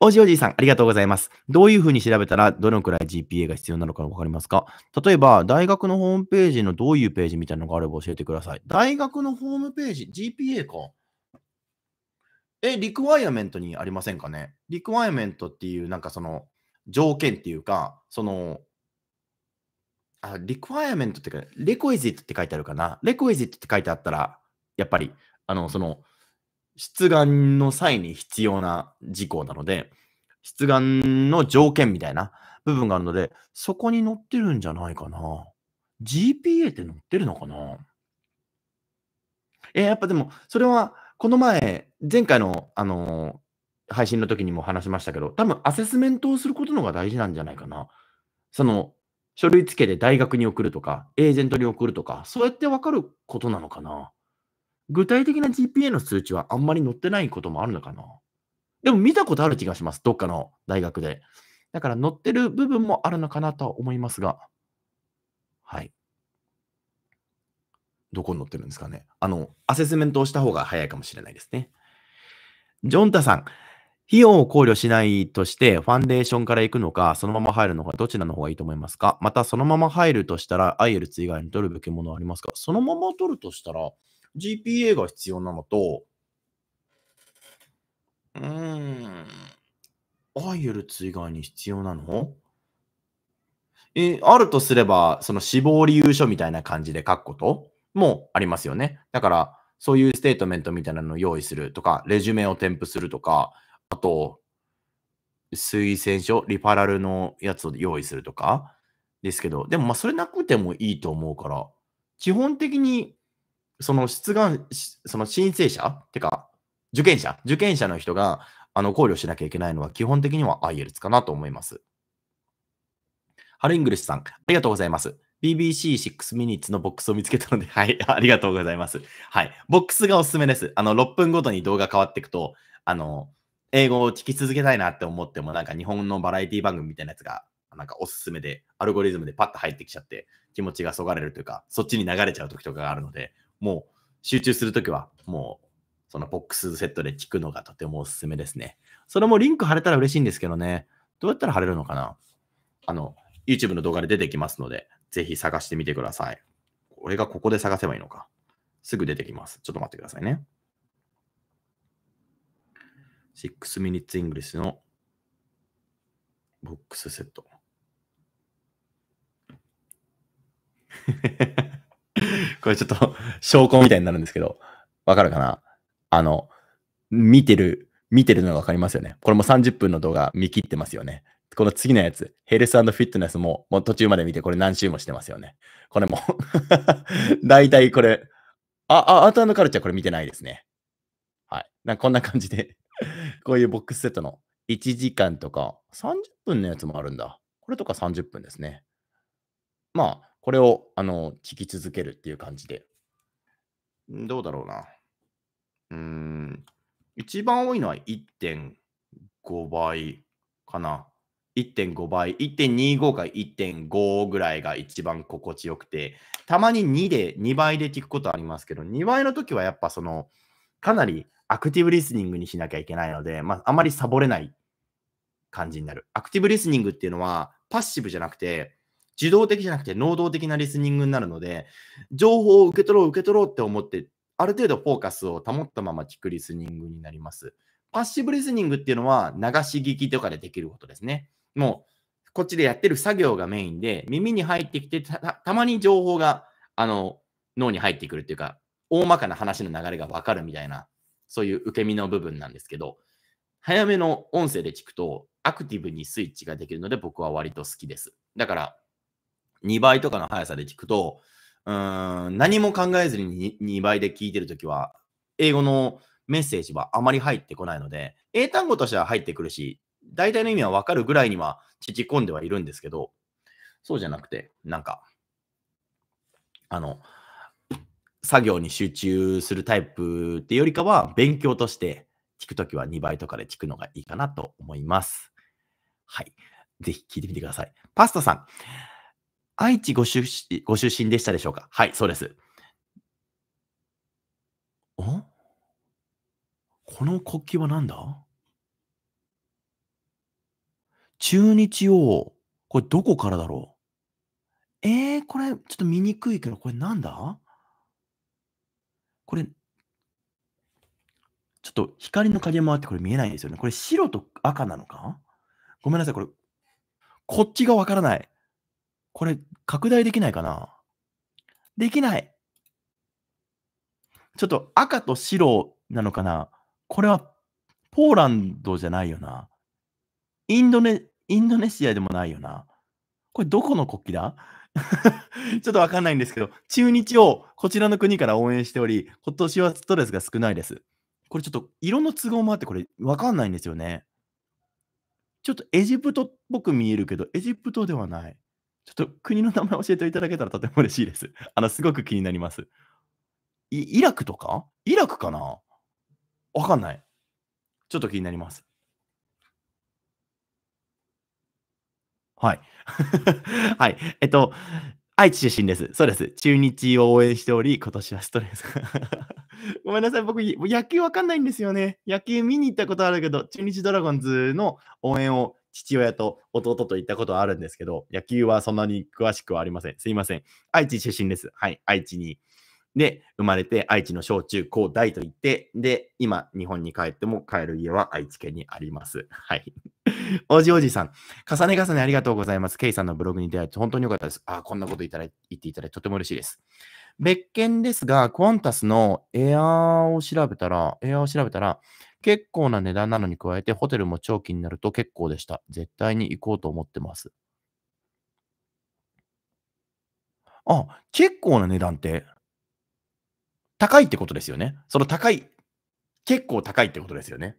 おじおじいさん、ありがとうございます。どういうふうに調べたら、どのくらい GPA が必要なのかわかりますか例えば、大学のホームページのどういうページみたいなのがあれば教えてください。大学のホームページ、GPA か。え、リクワイアメントにありませんかねリクワイアメントっていう、なんかその、条件っていうか、その、あ、リクワイアメントってか、レコイジットって書いてあるかなレコイジットって書いてあったら、やっぱり、あの、その、出願の際に必要な事項なので、出願の条件みたいな部分があるので、そこに載ってるんじゃないかな。GPA って載ってるのかなえー、やっぱでも、それは、この前、前回の、あのー、配信の時にも話しましたけど、多分アセスメントをすることの方が大事なんじゃないかな。その、書類付けで大学に送るとか、エージェントに送るとか、そうやって分かることなのかな。具体的な GPA の数値はあんまり載ってないこともあるのかな。でも見たことある気がします。どっかの大学で。だから載ってる部分もあるのかなとは思いますが。はい。どこに載ってるんですかね。あの、アセスメントをした方が早いかもしれないですね。ジョンタさん。費用を考慮しないとして、ファンデーションから行くのか、そのまま入るのか、どちらの方がいいと思いますかまた、そのまま入るとしたら、IELTS 以外に取るべきものはありますかそのまま取るとしたら、GPA が必要なのと、うーん、あいうルツ以外に必要なのえ、あるとすれば、その死亡理由書みたいな感じで書くこともありますよね。だから、そういうステートメントみたいなのを用意するとか、レジュメを添付するとか、あと、推薦書、リファラルのやつを用意するとかですけど、でもまあそれなくてもいいと思うから、基本的にその出願、その申請者ってか、受験者、受験者の人があの考慮しなきゃいけないのは基本的には IELTS かなと思います。ハルイングルシさん、ありがとうございます。BBC6 minutes のボックスを見つけたので、はい、ありがとうございます。はい、ボックスがおすすめです。あの、6分ごとに動画変わっていくと、あの、英語を聞き続けたいなって思っても、なんか日本のバラエティ番組みたいなやつが、なんかおすすめで、アルゴリズムでパッと入ってきちゃって、気持ちがそがれるというか、そっちに流れちゃう時とかがあるので、もう集中するときは、もうそのボックスセットで聞くのがとてもおすすめですね。それもリンク貼れたら嬉しいんですけどね。どうやったら貼れるのかなあの、YouTube の動画で出てきますので、ぜひ探してみてください。俺がここで探せばいいのか。すぐ出てきます。ちょっと待ってくださいね。6 Minutes English のボックスセット。これちょっと 証拠みたいになるんですけど、わかるかなあの、見てる、見てるのがわかりますよね。これも30分の動画見切ってますよね。この次のやつ、ヘルスフィットネスも、もう途中まで見て、これ何周もしてますよね。これもだいたいこれ、あ、あ、アートカルチャーこれ見てないですね。はい。なこんな感じで こういうボックスセットの1時間とか、30分のやつもあるんだ。これとか30分ですね。まあ、これをあの聞き続けるっていう感じで。どうだろうな。うん、一番多いのは1.5倍かな。1.5倍、1.25か1.5ぐらいが一番心地よくて、たまに2で、2倍で聞くことありますけど、2倍の時はやっぱその、かなりアクティブリスニングにしなきゃいけないので、まあ、あまりサボれない感じになる。アクティブリスニングっていうのは、パッシブじゃなくて、受動的じゃなくて能動的なリスニングになるので、情報を受け取ろう、受け取ろうって思って、ある程度フォーカスを保ったまま聞くリスニングになります。パッシブリスニングっていうのは流し聞きとかでできることですね。もう、こっちでやってる作業がメインで、耳に入ってきて、たまに情報が、あの、脳に入ってくるっていうか、大まかな話の流れがわかるみたいな、そういう受け身の部分なんですけど、早めの音声で聞くと、アクティブにスイッチができるので、僕は割と好きです。だから、2倍とかの速さで聞くと、うん何も考えずに 2, 2倍で聞いてるときは、英語のメッセージはあまり入ってこないので、英単語としては入ってくるし、大体の意味はわかるぐらいには縮込んではいるんですけど、そうじゃなくて、なんか、あの、作業に集中するタイプってよりかは、勉強として聞くときは2倍とかで聞くのがいいかなと思います。はい。ぜひ聞いてみてください。パスタさん。愛知ご出ご出身でしたでしょうかはい、そうです。おこの国旗は何だ中日王。これどこからだろうえー、これちょっと見にくいけど、これなんだこれ、ちょっと光の影もあってこれ見えないですよね。これ白と赤なのかごめんなさい、これ、こっちがわからない。これ、拡大できないかなできないちょっと赤と白なのかなこれはポーランドじゃないよな。インドネ、インドネシアでもないよな。これどこの国旗だ ちょっとわかんないんですけど、中日をこちらの国から応援しており、今年はストレスが少ないです。これちょっと色の都合もあってこれわかんないんですよね。ちょっとエジプトっぽく見えるけど、エジプトではない。ちょっと国の名前教えていただけたらとても嬉しいです。あの、すごく気になります。イラクとかイラクかなわかんない。ちょっと気になります。はい。はい。えっと、愛知出身です。そうです。中日を応援しており、今年はストレス。ごめんなさい。僕、野球わかんないんですよね。野球見に行ったことあるけど、中日ドラゴンズの応援を父親と弟と行ったことはあるんですけど、野球はそんなに詳しくはありません。すいません。愛知出身です。はい、愛知に。で、生まれて愛知の小中高大と言って、で、今、日本に帰っても帰る家は愛知県にあります。はい。おじおじさん、重ね重ねありがとうございます。ケイさんのブログに出会えて本当に良かったです。あ、こんなことた言っていただいてとても嬉しいです。別件ですが、クォンタスのエアーを調べたら、エアーを調べたら、結構な値段なのに加えて、ホテルも長期になると結構でした。絶対に行こうと思ってます。あ、結構な値段って、高いってことですよね。その高い、結構高いってことですよね。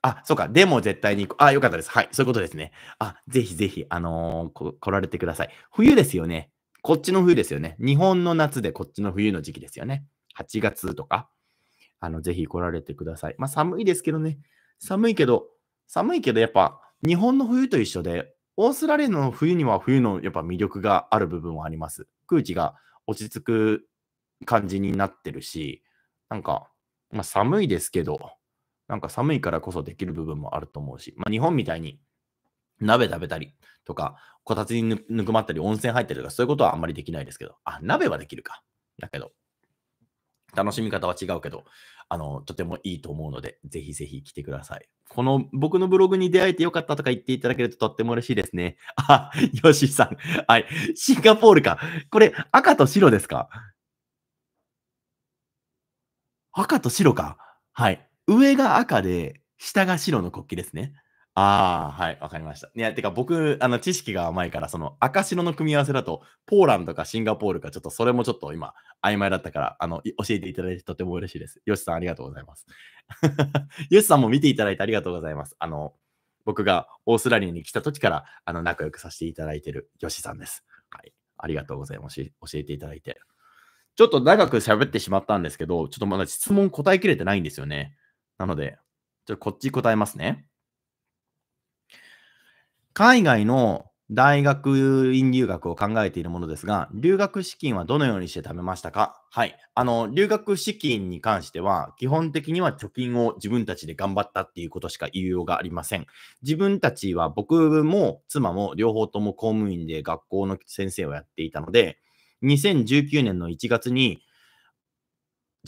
あ、そうか。でも絶対に行く。あ、よかったです。はい。そういうことですね。あ、ぜひぜひ、あのー、来られてください。冬ですよね。こっちの冬ですよね。日本の夏でこっちの冬の時期ですよね。8月とか。あの、ぜひ来られてください。まあ、寒いですけどね。寒いけど、寒いけど、やっぱ、日本の冬と一緒で、オーストラリアの冬には冬のやっぱ魅力がある部分はあります。空気が落ち着く感じになってるし、なんか、まあ、寒いですけど、なんか寒いからこそできる部分もあると思うし、まあ、日本みたいに鍋食べたりとか、こたつにぬくまったり、温泉入ったりとか、そういうことはあんまりできないですけど、あ、鍋はできるか。だけど、楽しみ方は違うけど、あの、とてもいいと思うので、ぜひぜひ来てください。この、僕のブログに出会えてよかったとか言っていただけるととっても嬉しいですね。あ、ヨシさん。はい。シンガポールか。これ、赤と白ですか赤と白か。はい。上が赤で、下が白の国旗ですね。ああ、はい、わかりました。いや、てか僕、あの、知識が甘いから、その赤白の組み合わせだと、ポーランドかシンガポールか、ちょっとそれもちょっと今、曖昧だったから、あの、教えていただいてとても嬉しいです。よしさん、ありがとうございます。よ しさんも見ていただいてありがとうございます。あの、僕がオーストラリアに来た時から、あの、仲良くさせていただいてるよしさんです。はい、ありがとうございます。教えていただいて。ちょっと長く喋ってしまったんですけど、ちょっとまだ質問答えきれてないんですよね。なので、ちょっとこっち答えますね。海外の大学院留学を考えているものですが、留学資金はどのようにして貯めましたかはい。あの、留学資金に関しては、基本的には貯金を自分たちで頑張ったっていうことしか言いようがありません。自分たちは僕も妻も両方とも公務員で学校の先生をやっていたので、2019年の1月に、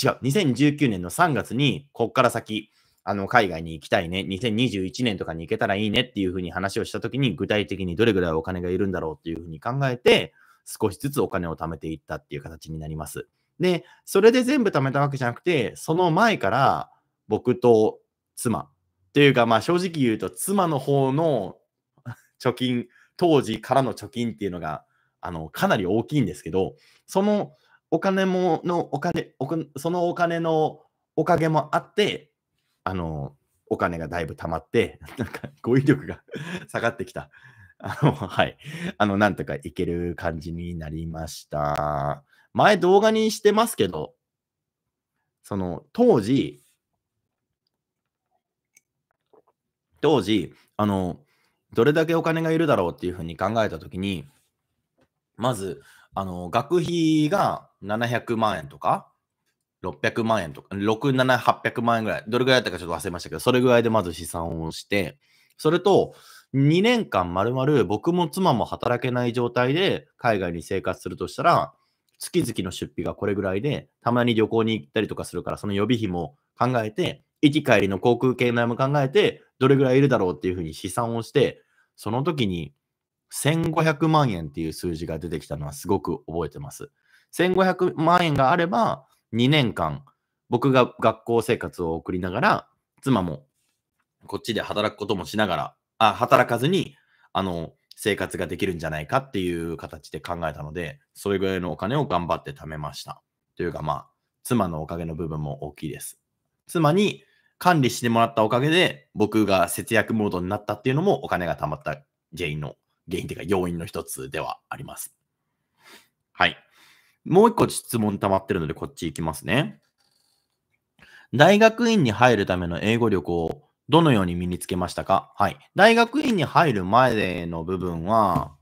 違う、2019年の3月に、こっから先、あの、海外に行きたいね、2021年とかに行けたらいいねっていうふうに話をしたときに、具体的にどれぐらいお金がいるんだろうっていうふうに考えて、少しずつお金を貯めていったっていう形になります。で、それで全部貯めたわけじゃなくて、その前から僕と妻、というか、まあ正直言うと、妻の方の 貯金、当時からの貯金っていうのが、あの、かなり大きいんですけど、そのお金も、のお金、おそのお金のおかげもあって、あの、お金がだいぶ貯まって、なんか語彙力が 下がってきた。あの、はい。あの、なんとかいける感じになりました。前動画にしてますけど、その、当時、当時、あの、どれだけお金がいるだろうっていうふうに考えたときに、まず、あの、学費が700万円とか、600万円とか、6、7、800万円ぐらい、どれぐらいだったかちょっと忘れましたけど、それぐらいでまず試算をして、それと、2年間丸々僕も妻も働けない状態で海外に生活するとしたら、月々の出費がこれぐらいで、たまに旅行に行ったりとかするから、その予備費も考えて、行き帰りの航空券代も考えて、どれぐらいいるだろうっていうふうに試算をして、その時に1500万円っていう数字が出てきたのはすごく覚えてます。1500万円があれば、2年間、僕が学校生活を送りながら、妻もこっちで働くこともしながら、あ働かずに、あの、生活ができるんじゃないかっていう形で考えたので、それぐらいのお金を頑張って貯めました。というか、まあ、妻のおかげの部分も大きいです。妻に管理してもらったおかげで、僕が節約モードになったっていうのも、お金が貯まった原因の、原因というか要因の一つではあります。はい。もう一個質問溜まってるので、こっち行きますね。大学院に入るための英語力をどのように身につけましたかはい。大学院に入る前の部分は、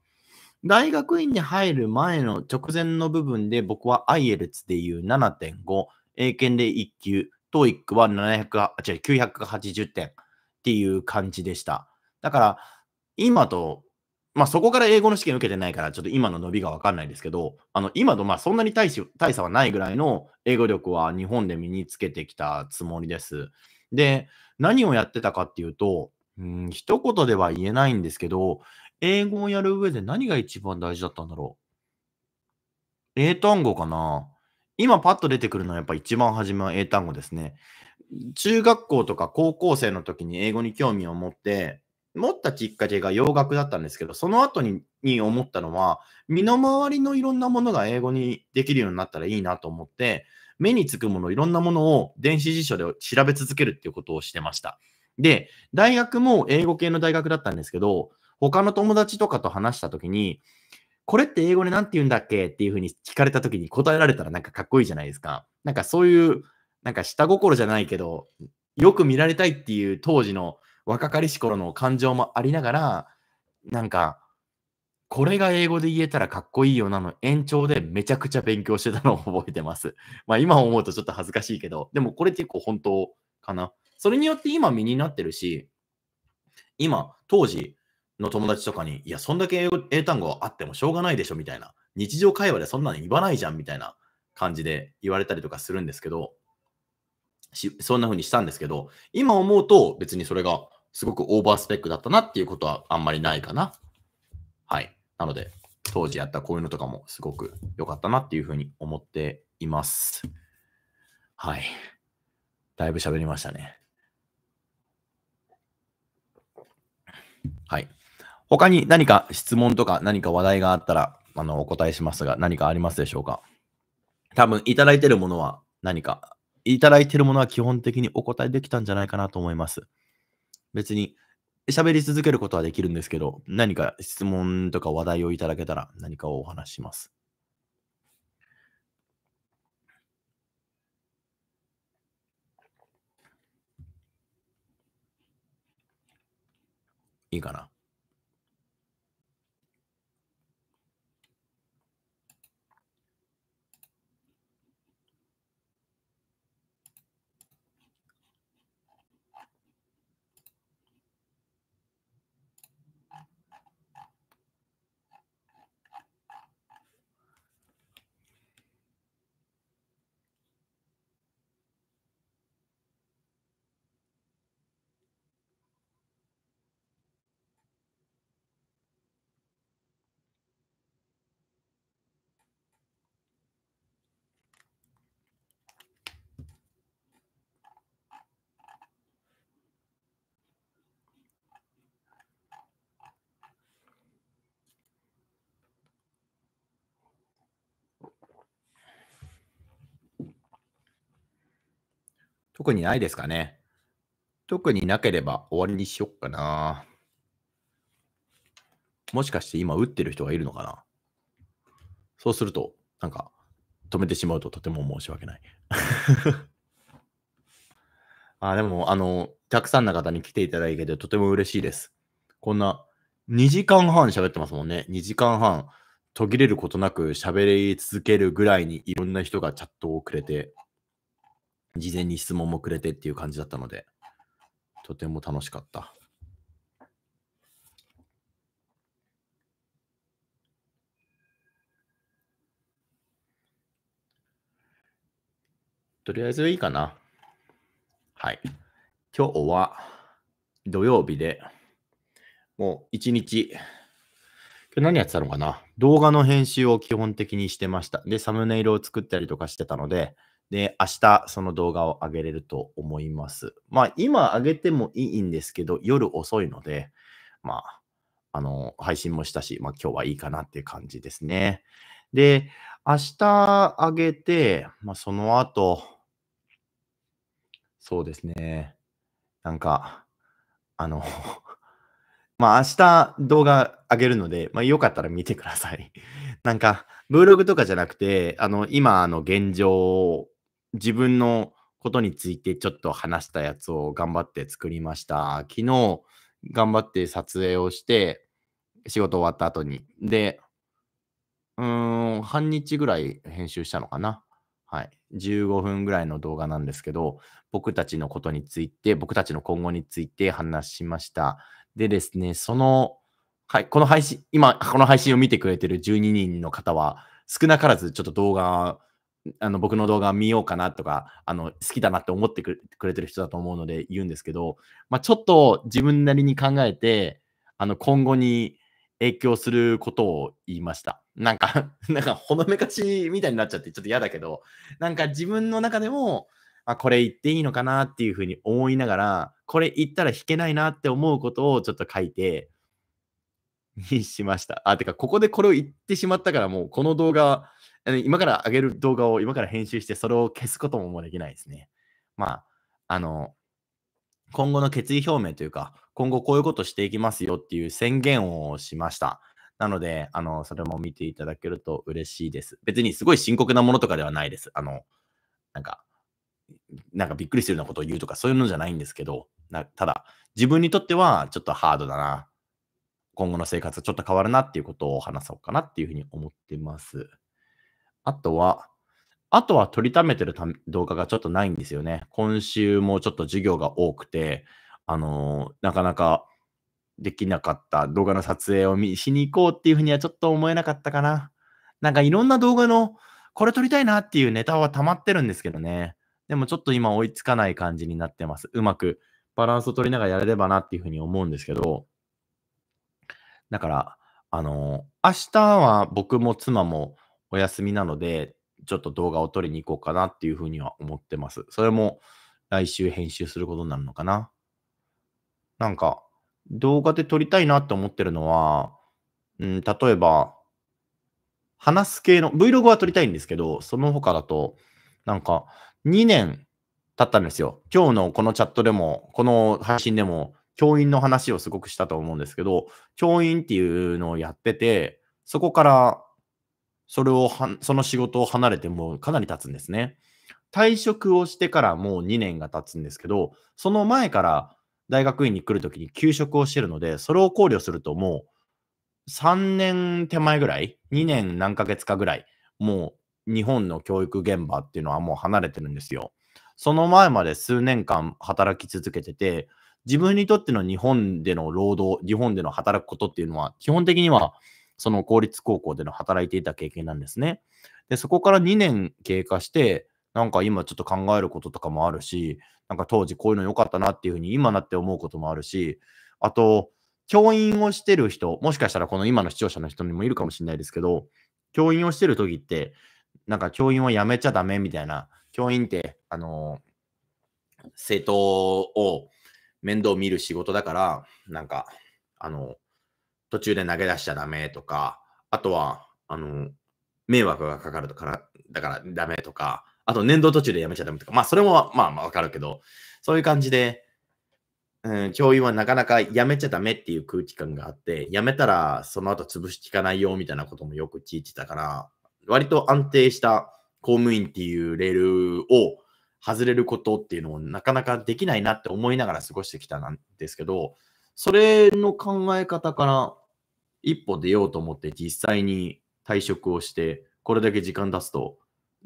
大学院に入る前の直前の部分で僕は IELTS でいう7.5、英検で1級、TOEIC は700あ違う980点っていう感じでした。だから、今とまあ、そこから英語の試験受けてないから、ちょっと今の伸びがわかんないですけど、あの今とまあそんなに大し大差はないぐらいの英語力は日本で身につけてきたつもりです。で、何をやってたかっていうと、うん、一言では言えないんですけど、英語をやる上で何が一番大事だったんだろう。英単語かな。今パッと出てくるのはやっぱ一番初めは英単語ですね。中学校とか高校生の時に英語に興味を持って、持ったきっかけが洋楽だったんですけど、その後にに思ったのは、身の回りのいろんなものが英語にできるようになったらいいなと思って、目につくもの、いろんなものを電子辞書で調べ続けるっていうことをしてました。で、大学も英語系の大学だったんですけど、他の友達とかと話したときに、これって英語で何て言うんだっけっていうふうに聞かれたときに答えられたらなんかかっこいいじゃないですか。なんかそういう、なんか下心じゃないけど、よく見られたいっていう当時の若かりし頃の感情もありながら、なんか、これが英語で言えたらかっこいいよなの延長でめちゃくちゃ勉強してたのを覚えてます。まあ今思うとちょっと恥ずかしいけど、でもこれ結構本当かな。それによって今身になってるし、今、当時の友達とかに、いや、そんだけ英単語あってもしょうがないでしょみたいな。日常会話でそんなの言わないじゃんみたいな感じで言われたりとかするんですけど、そんな風にしたんですけど、今思うと別にそれがすごくオーバースペックだったなっていうことはあんまりないかな。はい。なので、当時やったこういうのとかもすごく良かったなっていうふうに思っています。はい。だいぶ喋りましたね。はい。他に何か質問とか何か話題があったら、あの、お答えしますが、何かありますでしょうか多分、いただいてるものは何か、いただいてるものは基本的にお答えできたんじゃないかなと思います。別に喋り続けることはできるんですけど、何か質問とか話題をいただけたら何かをお話します。いいかな。特にないですかね。特になければ終わりにしよっかな。もしかして今打ってる人がいるのかなそうすると、なんか、止めてしまうととても申し訳ない あでも、あの、たくさんの方に来ていただいてとても嬉しいです。こんな2時間半喋ってますもんね。2時間半途切れることなく喋り続けるぐらいにいろんな人がチャットをくれて事前に質問もくれてっていう感じだったので、とても楽しかった。とりあえずいいかな。はい。今日は土曜日で、もう一日、今日何やってたのかな動画の編集を基本的にしてました。で、サムネイルを作ったりとかしてたので、で、明日その動画を上げれると思います。まあ、今上げてもいいんですけど、夜遅いので、まあ、あの、配信もしたし、まあ今日はいいかなっていう感じですね。で、明日上げて、まあその後、そうですね、なんか、あの まあ明日動画上げるので、まあよかったら見てください なんか、ブログとかじゃなくて、あの、今の現状自分のことについてちょっと話したやつを頑張って作りました。昨日、頑張って撮影をして、仕事終わった後に。で、うーん、半日ぐらい編集したのかな。はい。15分ぐらいの動画なんですけど、僕たちのことについて、僕たちの今後について話しました。でですね、その、はい、この配信、今、この配信を見てくれてる12人の方は、少なからずちょっと動画あの僕の動画見ようかなとか、あの好きだなって思ってくれてる人だと思うので言うんですけど、まあ、ちょっと自分なりに考えて、あの今後に影響することを言いました。なんか、なんかほのめかしみたいになっちゃってちょっと嫌だけど、なんか自分の中でも、あ、これ言っていいのかなっていうふうに思いながら、これ言ったら弾けないなって思うことをちょっと書いて、にしました。あ、てか、ここでこれを言ってしまったから、もうこの動画、今から上げる動画を今から編集して、それを消すことももうできないですね。まあ、あの、今後の決意表明というか、今後こういうことしていきますよっていう宣言をしました。なので、あの、それも見ていただけると嬉しいです。別にすごい深刻なものとかではないです。あの、なんか、なんかびっくりするようなことを言うとかそういうのじゃないんですけど、なただ、自分にとってはちょっとハードだな。今後の生活ちょっと変わるなっていうことを話そうかなっていうふうに思ってます。あとは、あとは取りためてる動画がちょっとないんですよね。今週もちょっと授業が多くて、あのー、なかなかできなかった動画の撮影をしに行こうっていうふうにはちょっと思えなかったかな。なんかいろんな動画のこれ撮りたいなっていうネタは溜まってるんですけどね。でもちょっと今追いつかない感じになってます。うまくバランスを取りながらやれればなっていうふうに思うんですけど。だから、あのー、明日は僕も妻もお休みなので、ちょっと動画を撮りに行こうかなっていうふうには思ってます。それも来週編集することになるのかな。なんか、動画で撮りたいなって思ってるのは、うん、例えば、話す系の、Vlog は撮りたいんですけど、その他だと、なんか、2年経ったんですよ。今日のこのチャットでも、この配信でも、教員の話をすごくしたと思うんですけど、教員っていうのをやってて、そこからそれをその仕事を離れてもうかなり経つんですね。退職をしてからもう2年が経つんですけど、その前から大学院に来るときに休職をしてるので、それを考慮するともう3年手前ぐらい、2年何ヶ月かぐらい、もう日本の教育現場っていうのはもう離れてるんですよ。その前まで数年間働き続けてて、自分にとっての日本での労働、日本での働くことっていうのは、基本的にはその公立高校での働いていた経験なんですね。で、そこから2年経過して、なんか今ちょっと考えることとかもあるし、なんか当時こういうの良かったなっていうふうに今なって思うこともあるし、あと、教員をしてる人、もしかしたらこの今の視聴者の人にもいるかもしれないですけど、教員をしてる時って、なんか教員は辞めちゃダメみたいな、教員って、あの、生徒を面倒見る仕事だから、なんか、あの、途中で投げ出しちゃダメとか、あとは、あの、迷惑がかかるから、だからダメとか、あと年度途中でやめちゃダメとか、まあそれもまあまあわかるけど、そういう感じで、うん、教員はなかなかやめちゃダメっていう空気感があって、やめたらその後潰しきかないよみたいなこともよく聞いてたから、割と安定した公務員っていうレールを外れることっていうのをなかなかできないなって思いながら過ごしてきたんですけど、それの考え方から一歩出ようと思って実際に退職をして、これだけ時間出すと、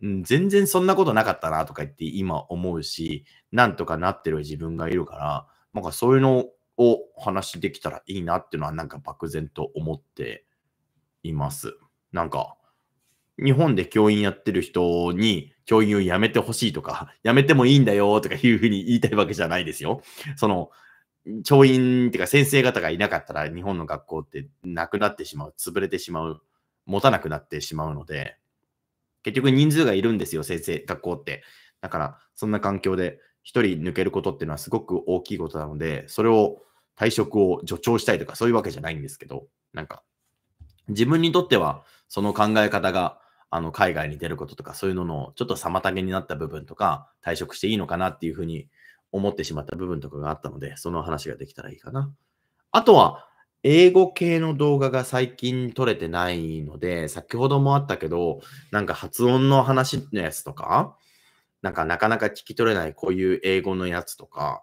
うん、全然そんなことなかったなとか言って今思うし、なんとかなってる自分がいるから、なんかそういうのを話できたらいいなっていうのはなんか漠然と思っています。なんか、日本で教員やってる人に教員を辞めてほしいとか、辞めてもいいんだよとかいうふうに言いたいわけじゃないですよ。その、教員っていうか先生方がいなかったら日本の学校ってなくなってしまう、潰れてしまう、持たなくなってしまうので、結局人数がいるんですよ、先生、学校って。だから、そんな環境で一人抜けることっていうのはすごく大きいことなので、それを退職を助長したいとかそういうわけじゃないんですけど、なんか、自分にとってはその考え方があの海外に出ることとかそういうののちょっと妨げになった部分とか退職していいのかなっていうふうに思ってしまった部分とかがあったので、その話ができたらいいかな。あとは、英語系の動画が最近撮れてないので、先ほどもあったけど、なんか発音の話のやつとか、なんかなかなか聞き取れないこういう英語のやつとか、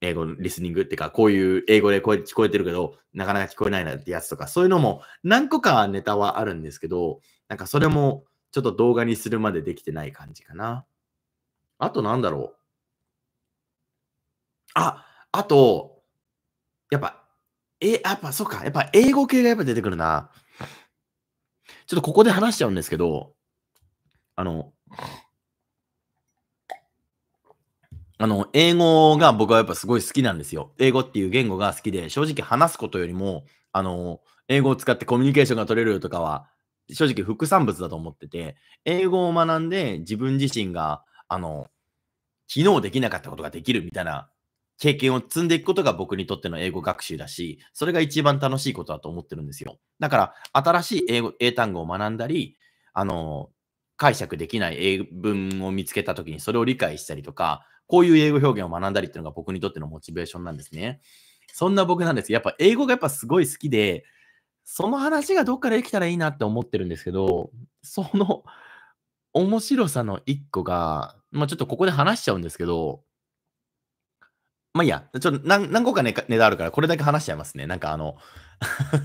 英語のリスニングっていうか、こういう英語で声聞こえてるけど、なかなか聞こえないなってやつとか、そういうのも何個かネタはあるんですけど、なんかそれもちょっと動画にするまでできてない感じかな。あとなんだろう。あ、あと、やっぱ、え、やっぱ、そっか、やっぱ英語系がやっぱ出てくるな。ちょっとここで話しちゃうんですけど、あの、あの、英語が僕はやっぱすごい好きなんですよ。英語っていう言語が好きで、正直話すことよりも、あの、英語を使ってコミュニケーションが取れるとかは、正直副産物だと思ってて、英語を学んで自分自身が、あの、昨日できなかったことができるみたいな経験を積んでいくことが僕にとっての英語学習だし、それが一番楽しいことだと思ってるんですよ。だから、新しい英語英単語を学んだり、あの、解釈できない英文を見つけたときにそれを理解したりとか、こういう英語表現を学んだりっていうのが僕にとってのモチベーションなんですね。そんな僕なんです。やっぱ英語がやっぱすごい好きで、その話がどっからできたらいいなって思ってるんですけど、その面白さの一個が、まあ、ちょっとここで話しちゃうんですけど、まあいいや、ちょっと何何個か、ね、値段あるから、これだけ話しちゃいますね。なんかあの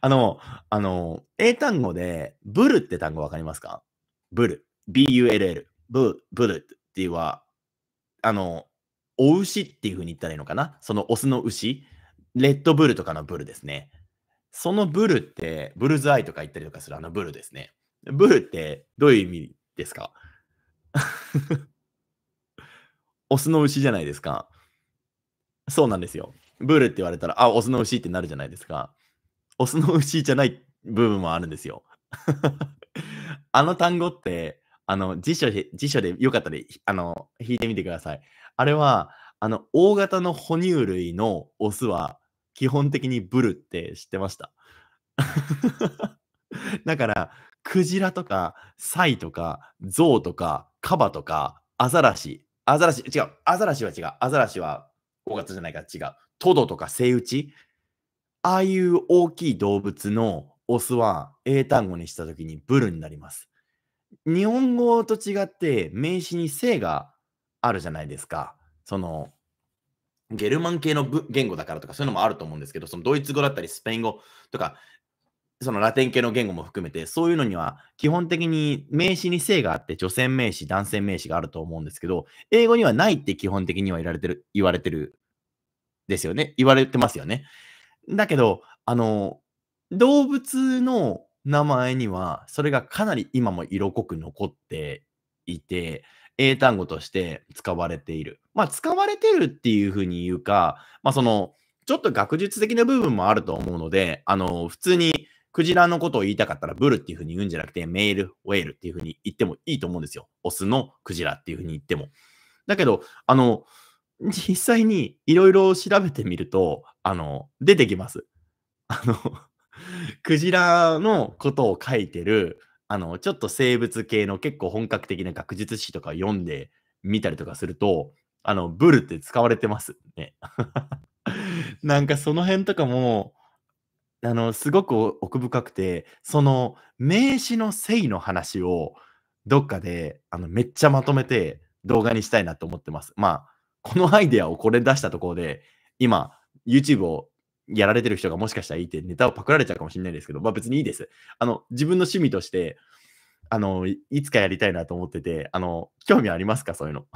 あの、あの、英単語で、ブルって単語わかりますかブル。B-U-L-L。ブブルっていうは、あの、お牛っていうふうに言ったらいいのかなそのオスの牛。レッドブルとかのブルですね。そのブルって、ブルズアイとか言ったりとかするあのブルですね。ブルってどういう意味ですか オスの牛じゃないですか。そうなんですよ。ブールって言われたら、あ、オスの牛ってなるじゃないですか。オスの牛じゃない部分もあるんですよ。あの単語って、あの辞書で、辞書でよかったで、あの、引いてみてください。あれは、あの、大型の哺乳類のオスは、基本的にブルって知ってました。だから、クジラとか、サイとか、ゾウとか、カバとか、アザラシ。アザラシ、違う、アザラシは違う。アザラシは5月じゃないか、違う。トドとかセイウチ、ああいう大きい動物のオスは英単語にした時にブルになります。日本語と違って名詞に性があるじゃないですか。そのゲルマン系の言語だからとかそういうのもあると思うんですけど、そのドイツ語だったりスペイン語とかそのラテン系の言語も含めて、そういうのには基本的に名詞に性があって、女性名詞、男性名詞があると思うんですけど、英語にはないって基本的には言われてる、言われてるですよね。言われてますよね。だけど、あの、動物の名前には、それがかなり今も色濃く残っていて、英単語として使われている。まあ、使われてるっていうふうに言うか、まあ、その、ちょっと学術的な部分もあると思うので、あの、普通にクジラのことを言いたかったらブルっていうふうに言うんじゃなくて、メール、ウェールっていうふうに言ってもいいと思うんですよ。オスのクジラっていうふうに言っても。だけど、あの、実際にいろいろ調べてみると、あの、出てきます。あのクジラのことを書いてる、あの、ちょっと生物系の結構本格的な学術誌とか読んでみたりとかすると、あの、ブルって使われてますね。なんかその辺とかも、あの、すごく奥深くて、その名詞の性の話をどっかであのめっちゃまとめて動画にしたいなと思ってます。まあ、このアイデアをこれ出したところで、今、YouTube をやられてる人がもしかしたらいいてネタをパクられちゃうかもしれないですけど、まあ別にいいです。あの、自分の趣味として、あの、いつかやりたいなと思ってて、あの、興味ありますかそういうの。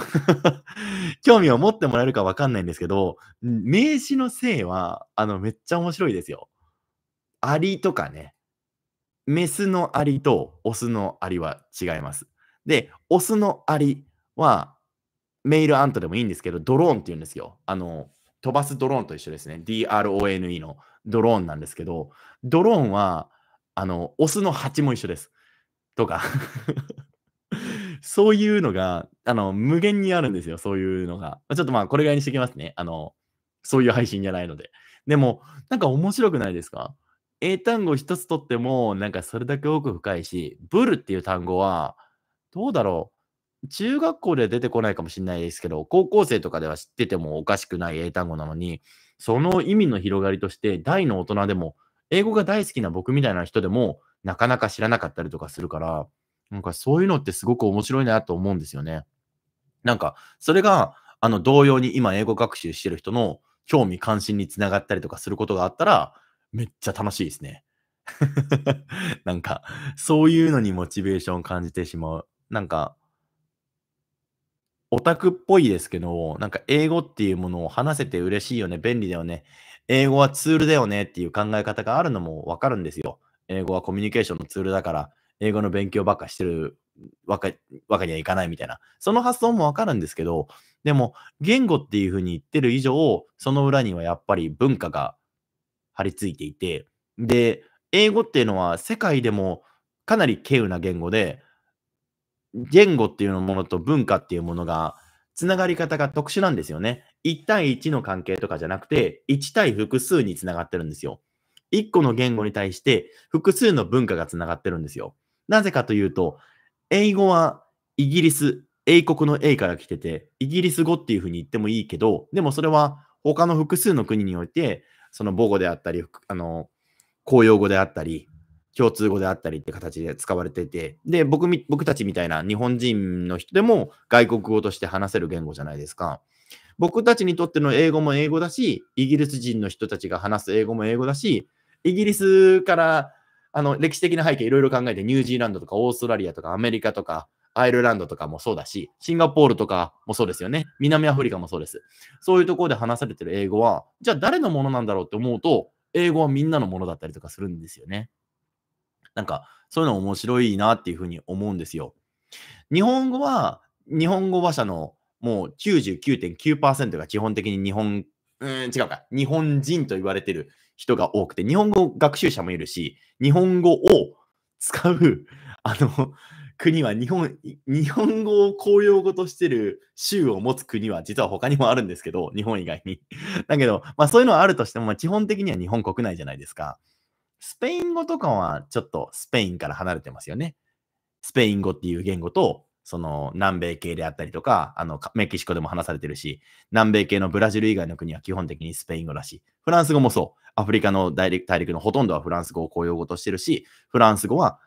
興味を持ってもらえるかわかんないんですけど、名詞の性は、あの、めっちゃ面白いですよ。アリとかね、メスのアリとオスのアリは違います。で、オスのアリは、メールアントでもいいんですけど、ドローンって言うんですよ。あの、飛ばすドローンと一緒ですね。DRONE のドローンなんですけど、ドローンは、あの、オスの蜂も一緒です。とか そういうのが、あの、無限にあるんですよ。そういうのが。ちょっとまあ、これぐらいにしてきますね。あの、そういう配信じゃないので。でも、なんか面白くないですか英単語一つとっても、なんかそれだけ奥深いし、ブルっていう単語は、どうだろう。中学校では出てこないかもしれないですけど、高校生とかでは知っててもおかしくない英単語なのに、その意味の広がりとして、大の大人でも、英語が大好きな僕みたいな人でも、なかなか知らなかったりとかするから、なんかそういうのってすごく面白いなと思うんですよね。なんか、それが、あの、同様に今英語学習してる人の興味関心につながったりとかすることがあったら、めっちゃ楽しいですね。なんか、そういうのにモチベーションを感じてしまう。なんか、オタクっぽいですけど、なんか英語っていうものを話せて嬉しいよね、便利だよね。英語はツールだよねっていう考え方があるのもわかるんですよ。英語はコミュニケーションのツールだから、英語の勉強ばっかしてるわけにはいかないみたいな。その発想もわかるんですけど、でも、言語っていうふうに言ってる以上、その裏にはやっぱり文化が張り付いていて、で、英語っていうのは世界でもかなり稀有な言語で、言語っていうものと文化っていうものが、つながり方が特殊なんですよね。1対1の関係とかじゃなくて、1対複数につながってるんですよ。1個の言語に対して複数の文化がつながってるんですよ。なぜかというと、英語はイギリス、英国の A から来てて、イギリス語っていうふうに言ってもいいけど、でもそれは他の複数の国においてその母語であったり、あの、公用語であったり、共通語であったりって形で使われてて、で、僕僕たちみたいな日本人の人でも外国語として話せる言語じゃないですか。僕たちにとっての英語も英語だし、イギリス人の人たちが話す英語も英語だし、イギリスからあの歴史的な背景いろいろ考えて、ニュージーランドとかオーストラリアとかアメリカとかアイルランドとかもそうだし、シンガポールとかもそうですよね。南アフリカもそうです。そういうところで話されてる英語は、じゃあ誰のものなんだろうって思うと、英語はみんなのものだったりとかするんですよね。なんか、そういうの面白いなっていうふうに思うんですよ。日本語は、日本語話者のもう99.9%が基本的に日本、うん、違うか、日本人と言われてる人が多くて、日本語学習者もいるし、日本語を使う、あの、国は日本、日本語を公用語としてる州を持つ国は実は他にもあるんですけど、日本以外に。だけど、まあそういうのはあるとしても、まあ、基本的には日本国内じゃないですか。スペイン語とかはちょっとスペインから離れてますよね。スペイン語っていう言語と、その南米系であったりとか、あのメキシコでも話されてるし、南米系のブラジル以外の国は基本的にスペイン語だし、フランス語もそう。アフリカの大陸大陸のほとんどはフランス語を公用語としてるし、フランス語は、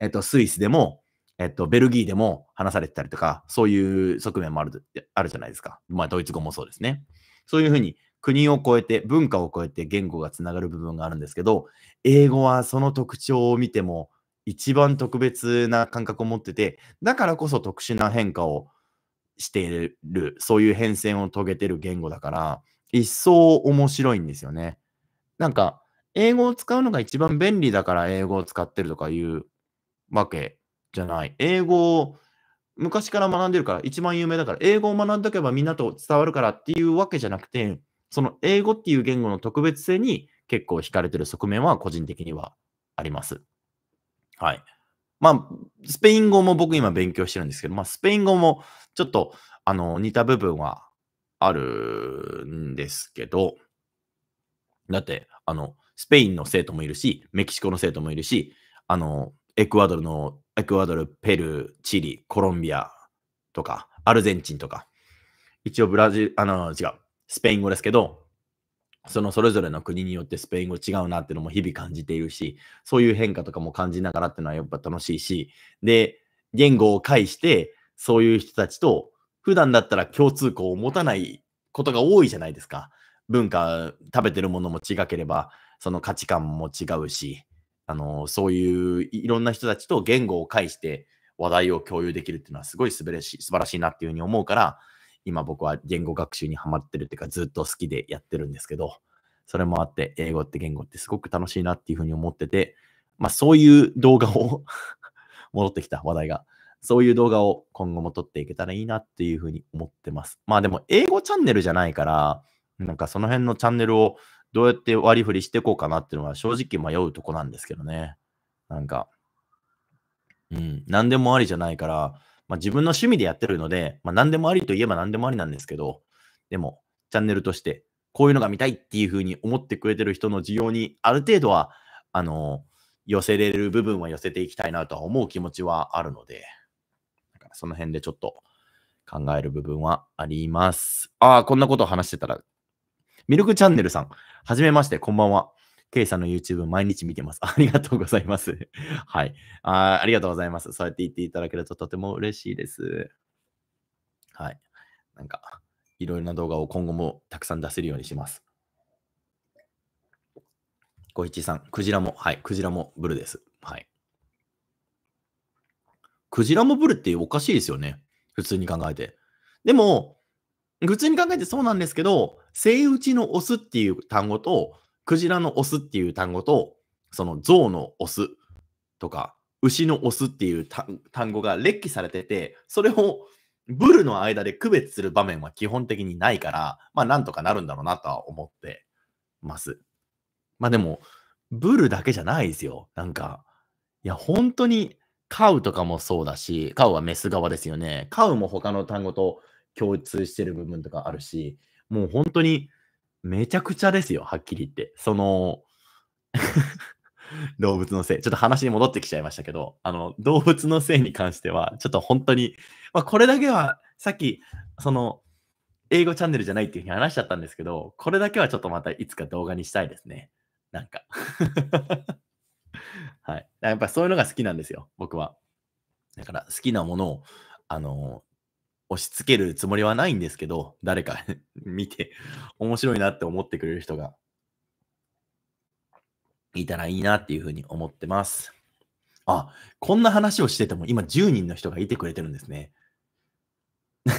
えっと、スイスでもえっと、ベルギーでも話されてたりとか、そういう側面もあるあるじゃないですか。まあ、ドイツ語もそうですね。そういうふうに国を超えて、文化を超えて言語がつながる部分があるんですけど、英語はその特徴を見ても一番特別な感覚を持ってて、だからこそ特殊な変化をしている、そういう変遷を遂げてる言語だから、一層面白いんですよね。なんか、英語を使うのが一番便利だから英語を使ってるとかいうわけじゃない。英語を昔から学んでるから、一番有名だから、英語を学んどけばみんなと伝わるからっていうわけじゃなくて、その英語っていう言語の特別性に結構惹かれてる側面は個人的にはあります。はい。まあ、スペイン語も僕今勉強してるんですけど、まあ、スペイン語もちょっとあの似た部分はあるんですけど、だって、あの、スペインの生徒もいるし、メキシコの生徒もいるし、あの、エクアドルのエクアドル、ペルー、チリ、コロンビアとか、アルゼンチンとか、一応ブラジル、あの、違う、スペイン語ですけど、そのそれぞれの国によってスペイン語違うなっていうのも日々感じているし、そういう変化とかも感じながらっていうのはやっぱ楽しいし、で、言語を介して、そういう人たちと、普段だったら共通項を持たないことが多いじゃないですか。文化、食べてるものも違ければ、その価値観も違うし、あの、そういういろんな人たちと言語を介して話題を共有できるっていうのはすごい素晴らしい、素晴らしいなっていうふうに思うから、今僕は言語学習にハマってるっていうか、ずっと好きでやってるんですけど、それもあって、英語って言語ってすごく楽しいなっていうふうに思ってて、まあそういう動画を 戻ってきた話題が。そういう動画を今後も撮っていけたらいいなっていうふうに思ってます。まあでも英語チャンネルじゃないから、なんかその辺のチャンネルをどうやって割り振りしていこうかなっていうのは正直迷うとこなんですけどね。なんか、うん、何でもありじゃないから、まあ、自分の趣味でやってるので、まあ、何でもありといえば何でもありなんですけど、でも、チャンネルとして、こういうのが見たいっていうふうに思ってくれてる人の需要に、ある程度は、あの、寄せれる部分は寄せていきたいなとは思う気持ちはあるので、だからその辺でちょっと考える部分はあります。ああ、こんなことを話してたらミルクチャンネルさん、はじめまして、こんばんは。ケイさんの YouTube 毎日見てます。ありがとうございます。はい。あありがとうございます。そうやって言っていただけるととても嬉しいです。はい。なんか、いろいろな動画を今後もたくさん出せるようにします。ご一ちさん、クジラも、はい、クジラもブルです。はい。クジラもブルっておかしいですよね。普通に考えて。でも、普通に考えてそうなんですけど、セイウチのオスっていう単語と、クジラのオスっていう単語と、その象のオスとか、牛のオスっていう単語が列記されてて、それをブルの間で区別する場面は基本的にないから、まあなんとかなるんだろうなとは思ってます。まあでも、ブルだけじゃないですよ。なんか、いや本当にカウとかもそうだし、カウはメス側ですよね。カウも他の単語と共通してる部分とかあるし、もう本当にめちゃくちゃですよ、はっきり言って。その 動物のせい。ちょっと話に戻ってきちゃいましたけど、あの、動物のせいに関しては、ちょっと本当に、まあ、これだけは、さっき、その、英語チャンネルじゃないっていうふうに話しちゃったんですけど、これだけはちょっとまたいつか動画にしたいですね。なんか はい。やっぱそういうのが好きなんですよ、僕は。だから好きなものを、あの、押し付けるつもりはないんですけど、誰か 見て面白いなって思ってくれる人がいたらいいなっていうふうに思ってます。あ、こんな話をしてても今10人の人がいてくれてるんですね。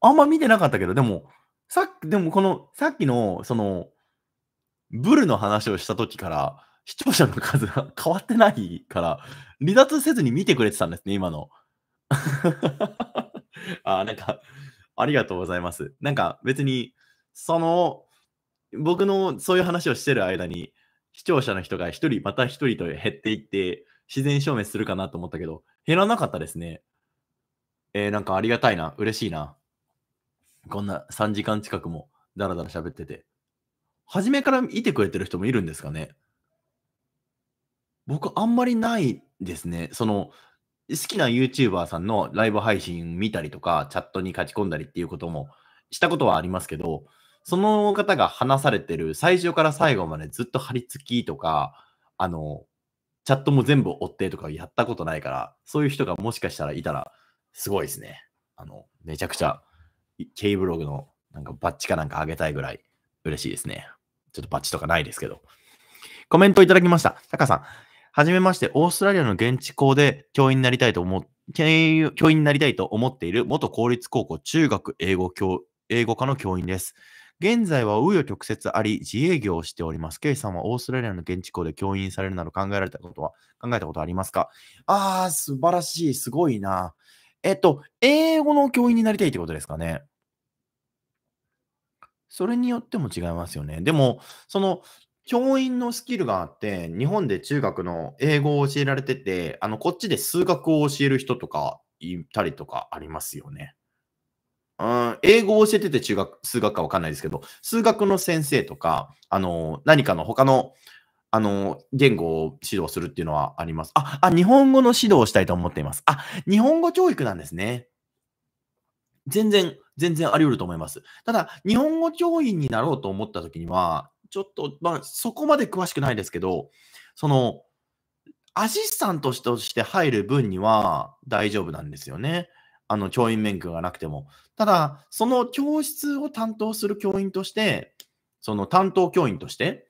あんま見てなかったけど、でも、さっき、でもこの、さっきの、その、ブルの話をした時から、視聴者の数が 変わってないから、離脱せずに見てくれてたんですね、今の。あ、なんか、ありがとうございます。なんか別に、その、僕のそういう話をしてる間に、視聴者の人が一人、また一人と減っていって、自然消滅するかなと思ったけど、減らなかったですね。えー、なんかありがたいな、嬉しいな。こんな3時間近くもダラダラ喋ってて。初めから見てくれてる人もいるんですかね僕、あんまりないですね。その、好きな YouTuber さんのライブ配信見たりとか、チャットに書き込んだりっていうこともしたことはありますけど、その方が話されてる最初から最後までずっと張り付きとか、あの、チャットも全部追ってとかやったことないから、そういう人がもしかしたらいたら、すごいですね。あの、めちゃくちゃ、K ブログのなんかバッチかなんかあげたいぐらい嬉しいですね。ちょっとバッチとかないですけど。コメントいただきました。タカさん、はじめまして、オーストラリアの現地校で教員になりたいと思教員になりたいと思っている元公立高校中学英語教英語科の教員です。現在は紆余曲折あり、自営業をしております。ケイさんはオーストラリアの現地校で教員されるなど考えられたことは、考えたことありますかああ、素晴らしい。すごいな。えっと、英語の教員になりたいってことですかね。それによっても違いますよね。でも、その、教員のスキルがあって、日本で中学の英語を教えられてて、あの、こっちで数学を教える人とかいたりとかありますよね。うん、英語を教えてて中学、数学かわかんないですけど、数学の先生とか、あの、何かの他の、あの、言語を指導するっていうのはあります。あ、あ、日本語の指導をしたいと思っています。あ、日本語教育なんですね。全然、全然あり得ると思います。ただ、日本語教員になろうと思った時には、ちょっと、まあ、そこまで詳しくないですけど、その、アシスタントとして入る分には大丈夫なんですよね。あの、教員免許がなくても。ただ、その教室を担当する教員として、その担当教員として、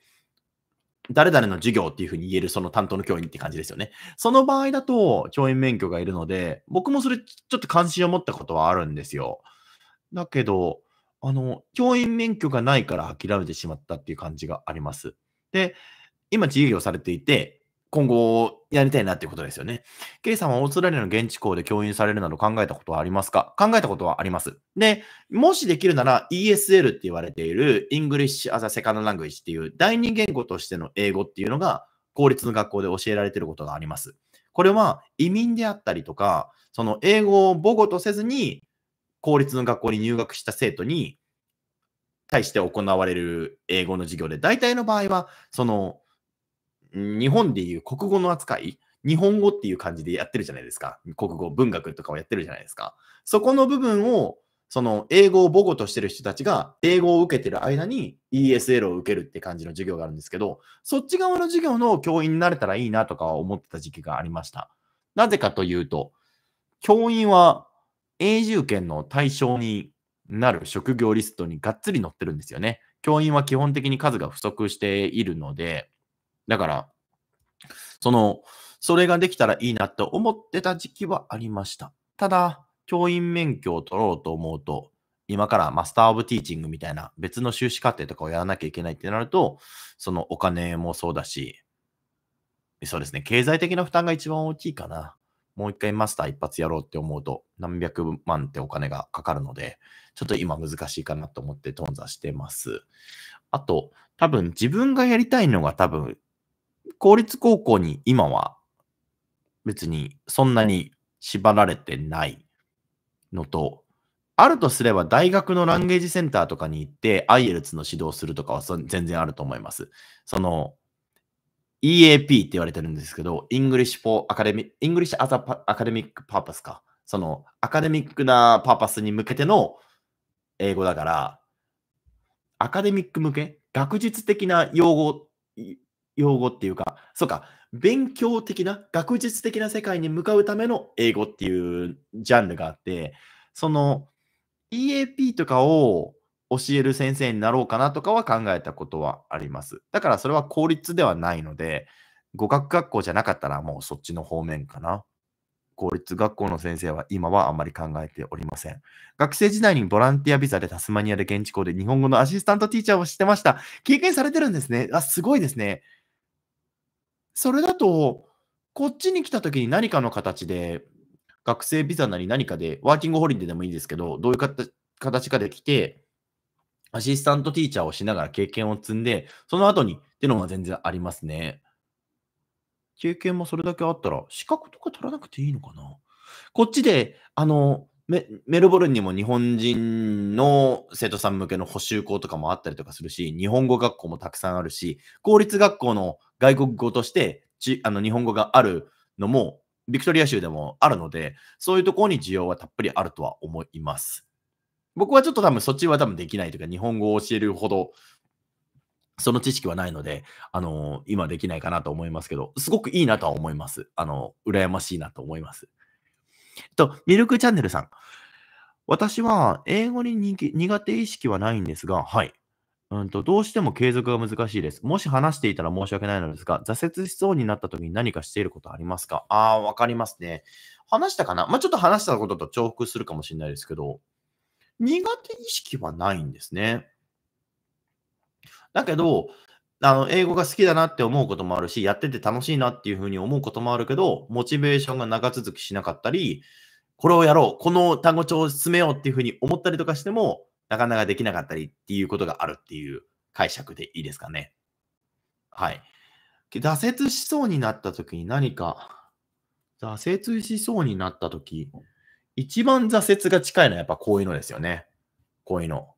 誰々の授業っていうふうに言えるその担当の教員って感じですよね。その場合だと教員免許がいるので、僕もそれちょっと関心を持ったことはあるんですよ。だけど、あの、教員免許がないから諦めてしまったっていう感じがあります。で、今自業されていて、今後やりたいなっていうことですよね。ケイさんはオーストラリアの現地校で教員されるなど考えたことはありますか考えたことはあります。で、もしできるなら ESL って言われている English as a Second Language っていう第二言語としての英語っていうのが公立の学校で教えられていることがあります。これは移民であったりとか、その英語を母語とせずに公立の学校に入学した生徒に対して行われる英語の授業で、大体の場合は、その、日本でいう国語の扱い、日本語っていう感じでやってるじゃないですか。国語、文学とかをやってるじゃないですか。そこの部分を、その英語を母語としてる人たちが英語を受けてる間に ESL を受けるって感じの授業があるんですけど、そっち側の授業の教員になれたらいいなとか思ってた時期がありました。なぜかというと、教員は永住権の対象になる職業リストにがっつり載ってるんですよね。教員は基本的に数が不足しているので、だから、その、それができたらいいなって思ってた時期はありました。ただ、教員免許を取ろうと思うと、今からマスターオブティーチングみたいな別の修士課程とかをやらなきゃいけないってなると、そのお金もそうだし、そうですね、経済的な負担が一番大きいかな。もう一回マスター一発やろうって思うと何百万ってお金がかかるので、ちょっと今難しいかなと思って頓挫してます。あと、多分自分がやりたいのが多分、公立高校に今は別にそんなに縛られてないのと、あるとすれば大学のランゲージセンターとかに行って IELTS の指導するとかは全然あると思います。その EAP って言われてるんですけど、English for Academic, English as a Academic Purpose か。そのアカデミックなパーパスに向けての英語だから、アカデミック向け学術的な用語、用語っていうか、そうか、勉強的な、学術的な世界に向かうための英語っていうジャンルがあって、その EAP とかを教える先生になろうかなとかは考えたことはあります。だからそれは公立ではないので、語学学校じゃなかったらもうそっちの方面かな。公立学校の先生は今はあんまり考えておりません。学生時代にボランティアビザでタスマニアで現地校で日本語のアシスタントティーチャーをしてました。経験されてるんですね。あ、すごいですね。それだと、こっちに来た時に何かの形で、学生ビザなり何かで、ワーキングホリデーでもいいですけど、どういう形かで来て、アシスタントティーチャーをしながら経験を積んで、その後にっていうのが全然ありますね。経験もそれだけあったら、資格とか取らなくていいのかなこっちで、あの、メルボルンにも日本人の生徒さん向けの補修校とかもあったりとかするし、日本語学校もたくさんあるし、公立学校の外国語としてちあの日本語があるのも、ビクトリア州でもあるので、そういうところに需要はたっぷりあるとは思います。僕はちょっと多分そっちは多分できないというか、日本語を教えるほど、その知識はないので、あのー、今できないかなと思いますけど、すごくいいなとは思います。あのー、羨ましいなと思います。と、ミルクチャンネルさん。私は英語に苦手意識はないんですが、はい。うんと、どうしても継続が難しいです。もし話していたら申し訳ないのですが、挫折しそうになった時に何かしていることありますかああ、わかりますね。話したかなまあ、ちょっと話したことと重複するかもしれないですけど、苦手意識はないんですね。だけど、あの英語が好きだなって思うこともあるし、やってて楽しいなっていうふうに思うこともあるけど、モチベーションが長続きしなかったり、これをやろう、この単語帳を進めようっていうふうに思ったりとかしても、なかなかできなかったりっていうことがあるっていう解釈でいいですかね。はい。挫折しそうになった時に何か、挫折しそうになった時、一番挫折が近いのはやっぱこういうのですよね。こういうの。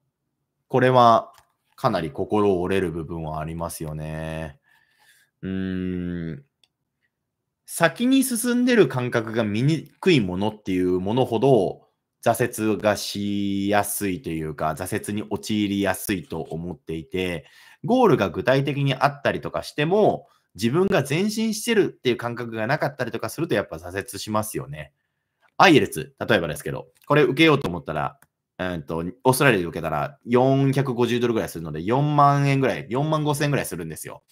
これはかなり心折れる部分はありますよね。うーん。先に進んでる感覚が見にくいものっていうものほど挫折がしやすいというか、挫折に陥りやすいと思っていて、ゴールが具体的にあったりとかしても、自分が前進してるっていう感覚がなかったりとかすると、やっぱ挫折しますよね。アイエルツ、例えばですけど、これ受けようと思ったら、うんと、オーストラリアで受けたら450ドルぐらいするので、4万円ぐらい、4万5千円ぐらいするんですよ。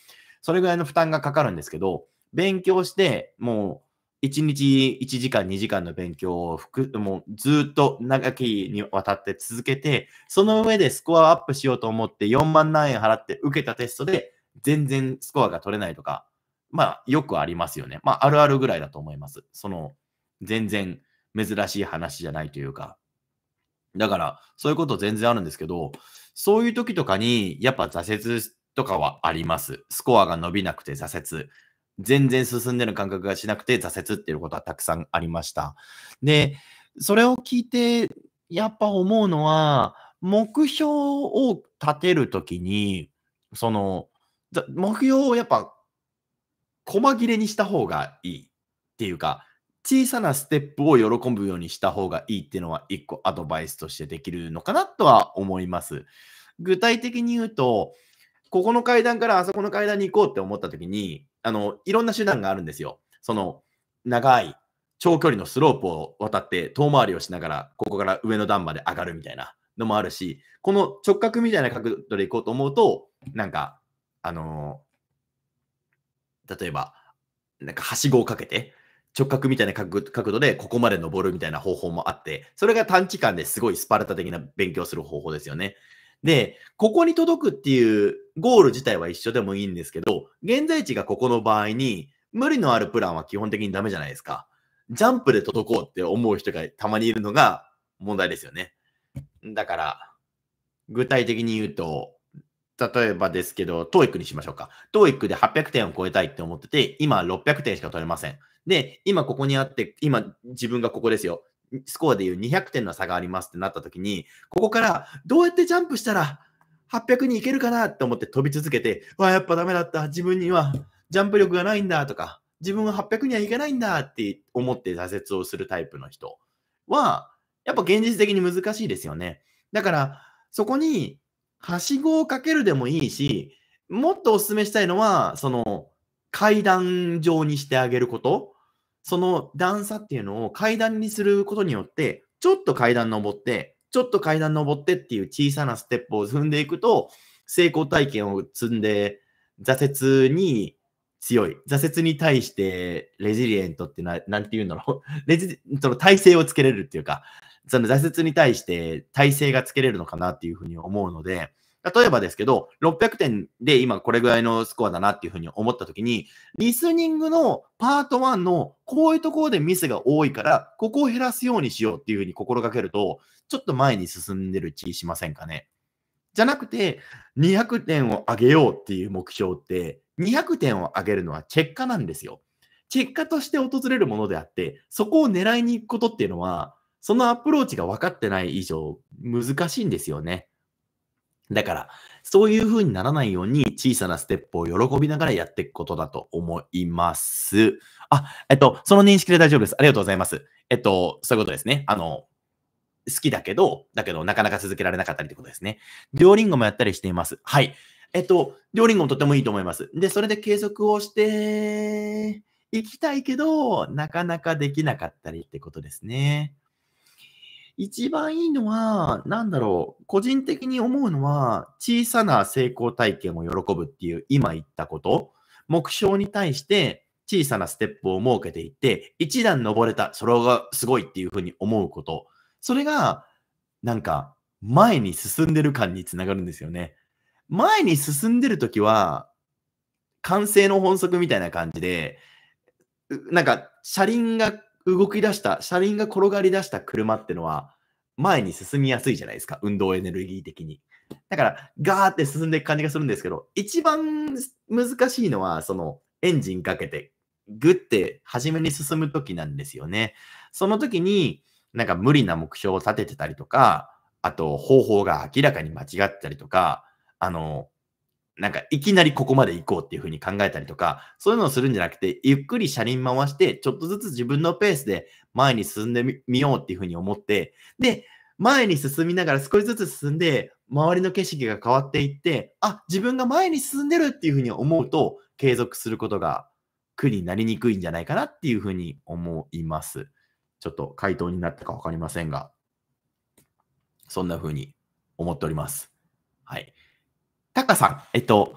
それぐらいの負担がかかるんですけど、勉強して、もう、1日1時間、2時間の勉強をもうずっと長きにわたって続けて、その上でスコアアップしようと思って4万何円払って受けたテストで、全然スコアが取れないとか、まあ、よくありますよね。まあ、あるあるぐらいだと思います。その、全然珍しい話じゃないというか。だから、そういうこと全然あるんですけど、そういう時とかに、やっぱ挫折とかはあります。スコアが伸びなくて挫折。全然進んでる感覚がしなくて挫折っていうことはたくさんありました。で、それを聞いて、やっぱ思うのは、目標を立てるときに、その、目標をやっぱ、細切れにした方がいいっていうか、小さなステップを喜ぶようにした方がいいっていうのは一個アドバイスとしてできるのかなとは思います。具体的に言うと、ここの階段からあそこの階段に行こうって思った時に、あの、いろんな手段があるんですよ。その、長い、長距離のスロープを渡って遠回りをしながら、ここから上の段まで上がるみたいなのもあるし、この直角みたいな角度で行こうと思うと、なんか、あのー、例えば、なんかはしごをかけて、直角みたいな角度でここまで登るみたいな方法もあって、それが短期間ですごいスパルタ的な勉強する方法ですよね。で、ここに届くっていうゴール自体は一緒でもいいんですけど、現在地がここの場合に、無理のあるプランは基本的にダメじゃないですか。ジャンプで届こうって思う人がたまにいるのが問題ですよね。だから、具体的に言うと、例えばですけど、TOEIC にしましょうか。TOEIC で800点を超えたいって思ってて、今600点しか取れません。で、今ここにあって、今自分がここですよ。スコアでいう200点の差がありますってなった時に、ここからどうやってジャンプしたら800にいけるかなって思って飛び続けて、わ、やっぱダメだった。自分にはジャンプ力がないんだとか、自分は800にはいけないんだって思って挫折をするタイプの人は、やっぱ現実的に難しいですよね。だから、そこに、はしごをかけるでもいいし、もっとお勧めしたいのは、その、階段状にしてあげること。その段差っていうのを階段にすることによって、ちょっと階段登って、ちょっと階段登ってっていう小さなステップを踏んでいくと、成功体験を積んで、挫折に強い。挫折に対してレジリエントってな、なんて言うんだろう。レジ、その体勢をつけれるっていうか、その挫折に対して体勢がつけれるのかなっていうふうに思うので、例えばですけど、600点で今これぐらいのスコアだなっていうふうに思ったときに、リスニングのパート1のこういうところでミスが多いから、ここを減らすようにしようっていうふうに心がけると、ちょっと前に進んでる気しませんかね。じゃなくて、200点を上げようっていう目標って、200点を上げるのは結果なんですよ。結果として訪れるものであって、そこを狙いに行くことっていうのは、そのアプローチが分かってない以上、難しいんですよね。だから、そういう風にならないように小さなステップを喜びながらやっていくことだと思います。あ、えっと、その認識で大丈夫です。ありがとうございます。えっと、そういうことですね。あの、好きだけど、だけどなかなか続けられなかったりってことですね。両リンゴもやったりしています。はい。えっと、両リンゴもとってもいいと思います。で、それで継続をして、いきたいけど、なかなかできなかったりってことですね。一番いいのは、なんだろう、個人的に思うのは、小さな成功体験を喜ぶっていう、今言ったこと、目標に対して小さなステップを設けていって、一段登れた、それがすごいっていうふうに思うこと、それが、なんか、前に進んでる感につながるんですよね。前に進んでるときは、完成の法則みたいな感じで、なんか、車輪が動き出した、車輪が転がり出した車ってのは、前に進みやすいじゃないですか、運動エネルギー的に。だから、ガーって進んでいく感じがするんですけど、一番難しいのは、その、エンジンかけて、ぐって初めに進む時なんですよね。その時に、なんか無理な目標を立ててたりとか、あと方法が明らかに間違ったりとか、あの、なんかいきなりここまで行こうっていうふうに考えたりとか、そういうのをするんじゃなくて、ゆっくり車輪回して、ちょっとずつ自分のペースで前に進んでみようっていうふうに思って、で、前に進みながら少しずつ進んで、周りの景色が変わっていって、あ、自分が前に進んでるっていうふうに思うと、継続することが苦になりにくいんじゃないかなっていうふうに思います。ちょっと回答になったかわかりませんが、そんなふうに思っております。はい。タカさん、えっと、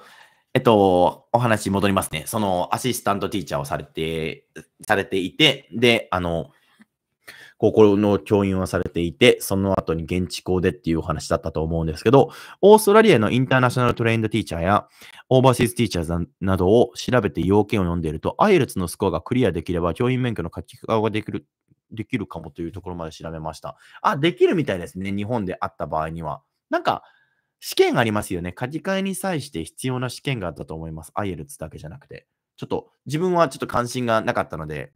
えっと、お話戻りますね。その、アシスタントティーチャーをされて、されていて、で、あの、高校の教員をされていて、その後に現地校でっていうお話だったと思うんですけど、オーストラリアのインターナショナルトレインドティーチャーや、オーバーシーズティーチャーなどを調べて要件を読んでいると、IELTS のスコアがクリアできれば、教員免許の書き換ができる、できるかもというところまで調べました。あ、できるみたいですね。日本であった場合には。なんか、試験ありますよね。書き換えに際して必要な試験があったと思います。IELTS だけじゃなくて。ちょっと自分はちょっと関心がなかったので、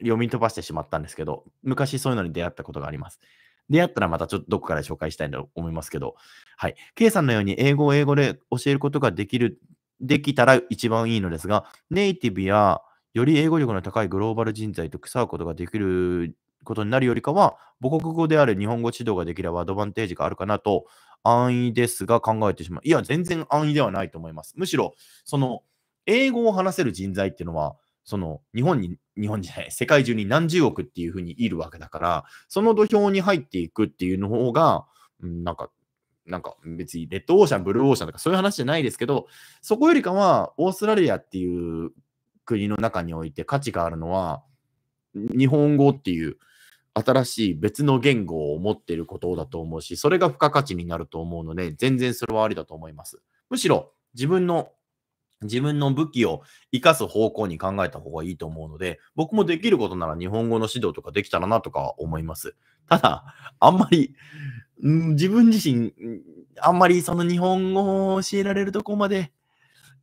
読み飛ばしてしまったんですけど、昔そういうのに出会ったことがあります。出会ったらまたちょっとどこから紹介したいと思いますけど、はい。K さんのように英語を英語で教えることができる、できたら一番いいのですが、ネイティブやより英語力の高いグローバル人材と腐うことができることになるよりかは、母国語である日本語指導ができればアドバンテージがあるかなと、安易ですが考えてしまう。いや、全然安易ではないと思います。むしろ、その、英語を話せる人材っていうのは、その日本に、日本じゃない、世界中に何十億っていうふうにいるわけだから、その土俵に入っていくっていうの方が、なんか、なんか別にレッドオーシャン、ブルーオーシャンとかそういう話じゃないですけど、そこよりかは、オーストラリアっていう国の中において価値があるのは、日本語っていう新しい別の言語を持っていることだと思うし、それが付加価値になると思うので、全然それはありだと思います。むしろ自分の自分の武器を生かす方向に考えた方がいいと思うので、僕もできることなら日本語の指導とかできたらなとか思います。ただ、あんまり、自分自身、あんまりその日本語を教えられるとこまで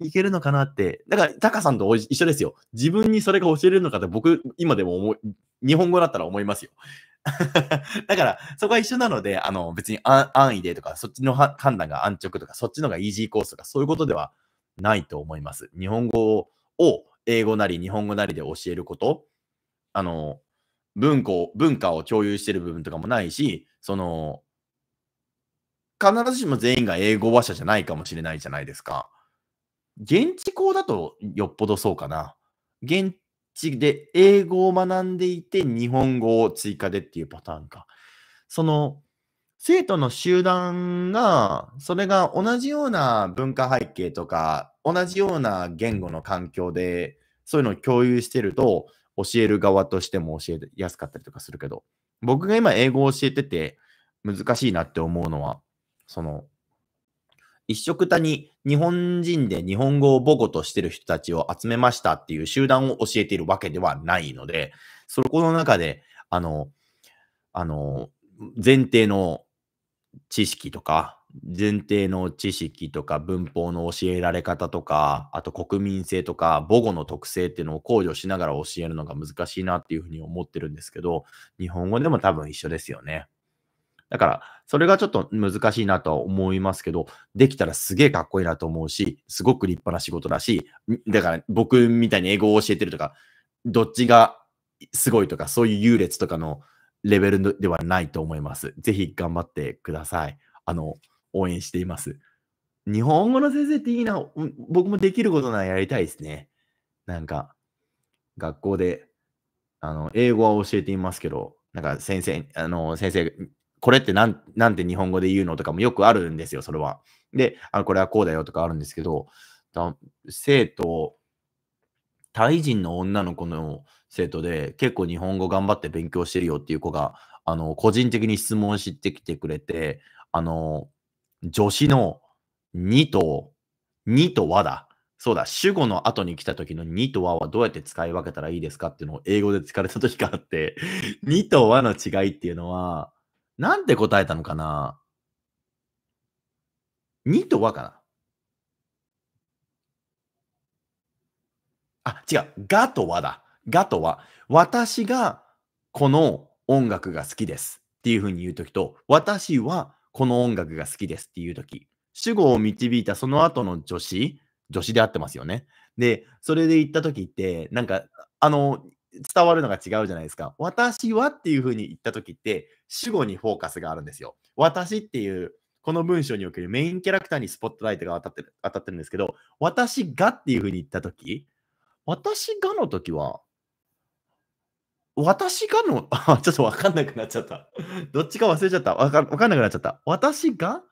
いけるのかなって。だから、タカさんと一緒ですよ。自分にそれが教えるのかって僕、今でも思い、日本語だったら思いますよ。だから、そこは一緒なので、あの、別に安易でとか、そっちの判断が安直とか、そっちのがイージーコースとか、そういうことではないと思います。日本語を英語なり日本語なりで教えること、あの、文庫、文化を共有してる部分とかもないし、その、必ずしも全員が英語話者じゃないかもしれないじゃないですか。現地校だとよっぽどそうかな。現地で英語を学んでいて、日本語を追加でっていうパターンか。その、生徒の集団が、それが同じような文化背景とか、同じような言語の環境で、そういうのを共有してると、教える側としても教えやすかったりとかするけど、僕が今英語を教えてて難しいなって思うのは、その、一色たに日本人で日本語を母語としてる人たちを集めましたっていう集団を教えているわけではないので、そこの中で、あの、あの、前提の知識とか、前提の知識とか文法の教えられ方とか、あと国民性とか母語の特性っていうのを考慮しながら教えるのが難しいなっていうふうに思ってるんですけど、日本語でも多分一緒ですよね。だから、それがちょっと難しいなとは思いますけど、できたらすげえかっこいいなと思うし、すごく立派な仕事だし、だから僕みたいに英語を教えてるとか、どっちがすごいとか、そういう優劣とかのレベルではないと思います。ぜひ頑張ってください。あの、応援しています。日本語の先生っていいな。僕もできることならやりたいですね。なんか、学校で、あの、英語は教えていますけど、なんか先生、あの、先生これってなんなんて日本語で言うのとかもよくあるんですよ、それは。で、あこれはこうだよとかあるんですけど、生徒、タイ人の女の子の生徒で結構日本語頑張って勉強してるよっていう子が、あの、個人的に質問してきてくれて、あの、助詞の2と、2と和だ。そうだ、主語の後に来た時の2と和はどうやって使い分けたらいいですかっていうのを英語で聞かれた時があって、2と和の違いっていうのは、なんて答えたのかな ?2 と和かなあ、違う。がと和だ。がと和。私がこの音楽が好きですっていうふうに言うときと、私はこの音楽が好きですっていうとき、主語を導いたその後の助詞、助詞であってますよね。で、それで言ったときって、なんか、あの、伝わるのが違うじゃないですか。私はっていうふうに言ったときって、主語にフォーカスがあるんですよ。私っていう、この文章におけるメインキャラクターにスポットライトが当たってる当たってるんですけど、私がっていうふうに言ったとき、私がのときは、私がの、あ ちょっとわかんなくなっちゃった。どっちか忘れちゃった。わかかんなくなっちゃった。私が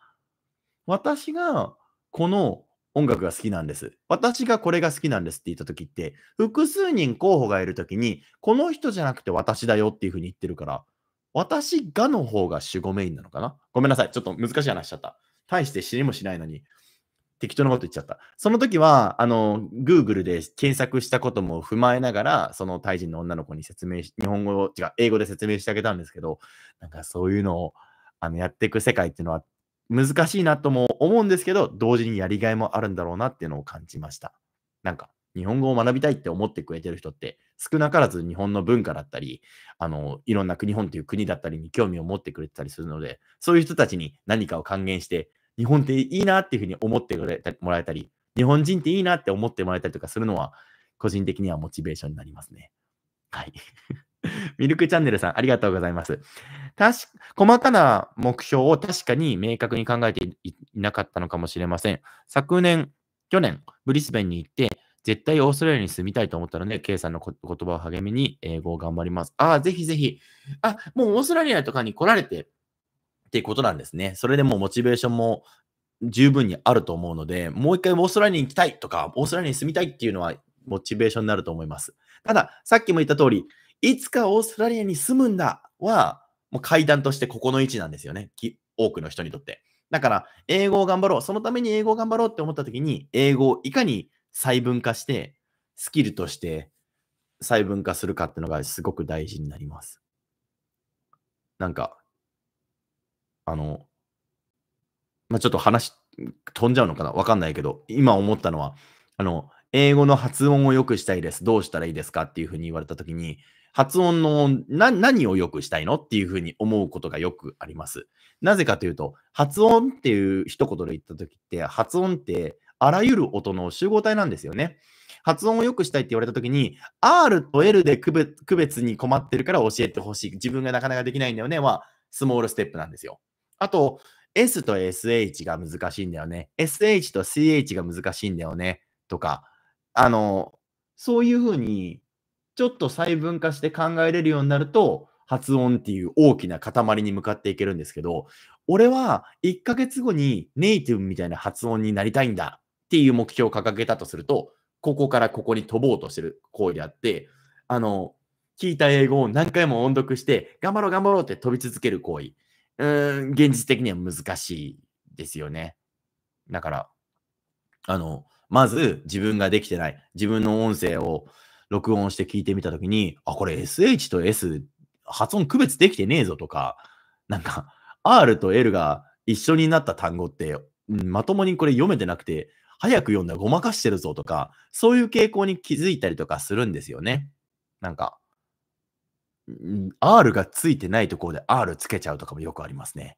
私がこの音楽が好きなんです。私がこれが好きなんですって言った時って、複数人候補がいる時に、この人じゃなくて私だよっていうふうに言ってるから、私がの方が主語メインなのかなごめんなさい。ちょっと難しい話しちゃった。大して知りもしないのに、適当なこと言っちゃった。その時は、あの、Google で検索したことも踏まえながら、そのタイ人の女の子に説明し、日本語、違う、英語で説明してあげたんですけど、なんかそういうのをあのやっていく世界っていうのは難しいなとも思うんですけど、同時にやりがいもあるんだろうなっていうのを感じました。なんか、日本語を学びたいって思ってくれてる人って少なからず日本の文化だったり、あの、いろんな国本という国だったりに興味を持ってくれてたりするので、そういう人たちに何かを還元して、日本っていいなっていうふうに思ってもらえたり、日本人っていいなって思ってもらえたりとかするのは、個人的にはモチベーションになりますね。はい。ミルクチャンネルさん、ありがとうございます。確か、細かな目標を確かに明確に考えていなかったのかもしれません。昨年、去年、ブリスベンに行って、絶対オーストラリアに住みたいと思ったので、K さんの言葉を励みに英語を頑張ります。ああ、ぜひぜひ。あ、もうオーストラリアとかに来られてっていうことなんですね。それでもモチベーションも十分にあると思うので、もう一回オーストラリアに行きたいとか、オーストラリアに住みたいっていうのはモチベーションになると思います。ただ、さっきも言った通り、いつかオーストラリアに住むんだは、もう階段としてここの位置なんですよね。多くの人にとって。だから、英語を頑張ろう。そのために英語を頑張ろうって思った時に、英語をいかに細分化して、スキルとして細分化するかっていうのがすごく大事になります。なんか、あの、まあ、ちょっと話飛んじゃうのかなわかんないけど、今思ったのは、あの、英語の発音を良くしたいです。どうしたらいいですかっていうふうに言われたときに、発音の何を良くしたいのっていうふうに思うことがよくあります。なぜかというと、発音っていう一言で言ったときって、発音ってあらゆる音の集合体なんですよね。発音を良くしたいって言われた時に、R と L で区別に困ってるから教えてほしい。自分がなかなかできないんだよねは、スモールステップなんですよ。あと、S と SH が難しいんだよね。SH と CH が難しいんだよね。とか、あの、そういうふうに、ちょっと細分化して考えれるようになると、発音っていう大きな塊に向かっていけるんですけど、俺は1ヶ月後にネイティブみたいな発音になりたいんだっていう目標を掲げたとすると、ここからここに飛ぼうとしてる行為であって、あの、聞いた英語を何回も音読して、頑張ろう頑張ろうって飛び続ける行為。うん、現実的には難しいですよね。だから、あの、まず自分ができてない、自分の音声を録音して聞いてみたときに、あ、これ SH と S 発音区別できてねえぞとか、なんか R と L が一緒になった単語って、まともにこれ読めてなくて、早く読んだらごまかしてるぞとか、そういう傾向に気づいたりとかするんですよね。なんか、R がついてないところで R つけちゃうとかもよくありますね。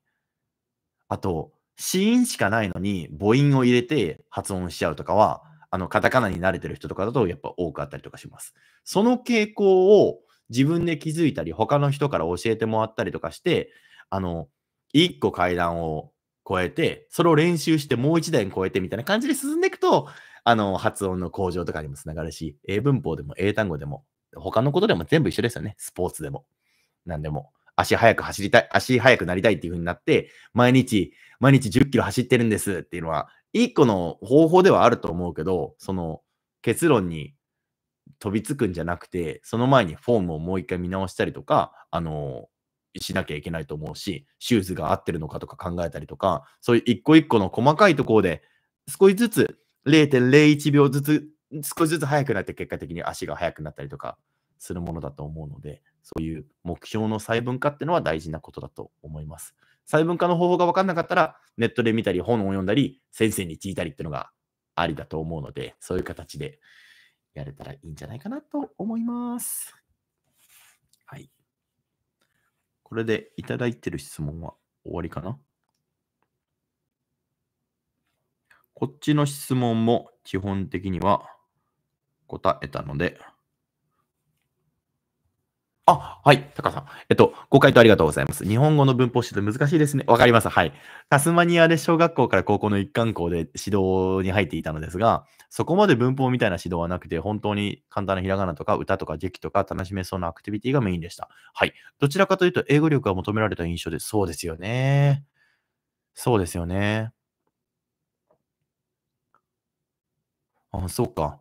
あと、死因しかないのに母音を入れて発音しちゃうとかは、あの、カタカナに慣れてる人とかだとやっぱ多くあったりとかします。その傾向を自分で気づいたり、他の人から教えてもらったりとかして、あの、一個階段を超えて、それを練習してもう一段超えてみたいな感じで進んでいくと、あの、発音の向上とかにもつながるし、英文法でも英単語でも、他のことでも全部一緒ですよね。スポーツでも。何でも。足速く走りたい、足速くなりたいっていう風になって、毎日、毎日10キロ走ってるんですっていうのは、一個の方法ではあると思うけど、その結論に飛びつくんじゃなくて、その前にフォームをもう一回見直したりとか、あの、しなきゃいけないと思うし、シューズが合ってるのかとか考えたりとか、そういう一個一個の細かいところで、少しずつ0.01秒ずつ、少しずつ速くなって、結果的に足が速くなったりとかするものだと思うので、そういう目標の細分化っていうのは大事なことだと思います。細分化の方法が分かんなかったら、ネットで見たり、本を読んだり、先生に聞いたりっていうのがありだと思うので、そういう形でやれたらいいんじゃないかなと思います。はい。これでいただいてる質問は終わりかなこっちの質問も基本的には答えたので、あ、はい、タカさん。えっと、ご回答ありがとうございます。日本語の文法指導難しいですね。わかります。はい。タスマニアで小学校から高校の一貫校で指導に入っていたのですが、そこまで文法みたいな指導はなくて、本当に簡単なひらがなとか歌とか劇とか楽しめそうなアクティビティがメインでした。はい。どちらかというと、英語力が求められた印象です。そうですよね。そうですよね。あ、そうか。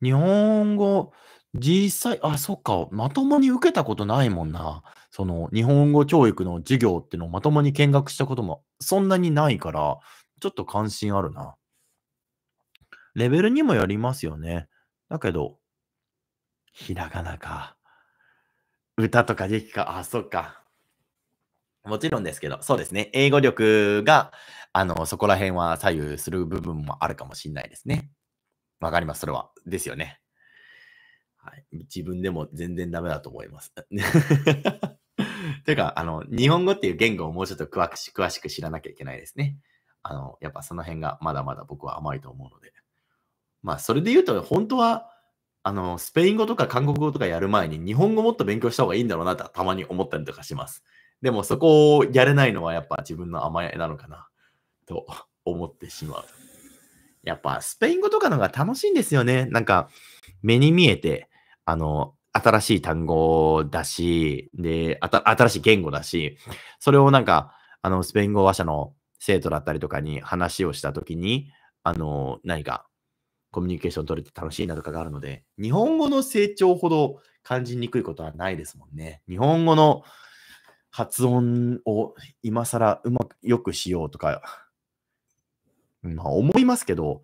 日本語、実際、あ、そっか、まともに受けたことないもんな。その、日本語教育の授業ってのをまともに見学したこともそんなにないから、ちょっと関心あるな。レベルにもよりますよね。だけど、ひらがなか。歌とか劇か、あ、そっか。もちろんですけど、そうですね。英語力が、あの、そこら辺は左右する部分もあるかもしれないですね。わかります、それは。ですよね。はい、自分でも全然ダメだと思います。というか、あの、日本語っていう言語をもうちょっと詳し詳しく知らなきゃいけないですね。あの、やっぱその辺がまだまだ僕は甘いと思うので。まあ、それで言うと、本当は、あの、スペイン語とか韓国語とかやる前に日本語もっと勉強した方がいいんだろうなとたまに思ったりとかします。でもそこをやれないのはやっぱ自分の甘えなのかなと思ってしまう。やっぱスペイン語とかのが楽しいんですよね。なんか目に見えて、あの、新しい単語だし、で、新しい言語だし、それをなんか、あの、スペイン語話者の生徒だったりとかに話をしたときに、あの、何かコミュニケーション取れて楽しいなとかがあるので、日本語の成長ほど感じにくいことはないですもんね。日本語の発音を今更うまく、よくしようとか、まあ思いますけど、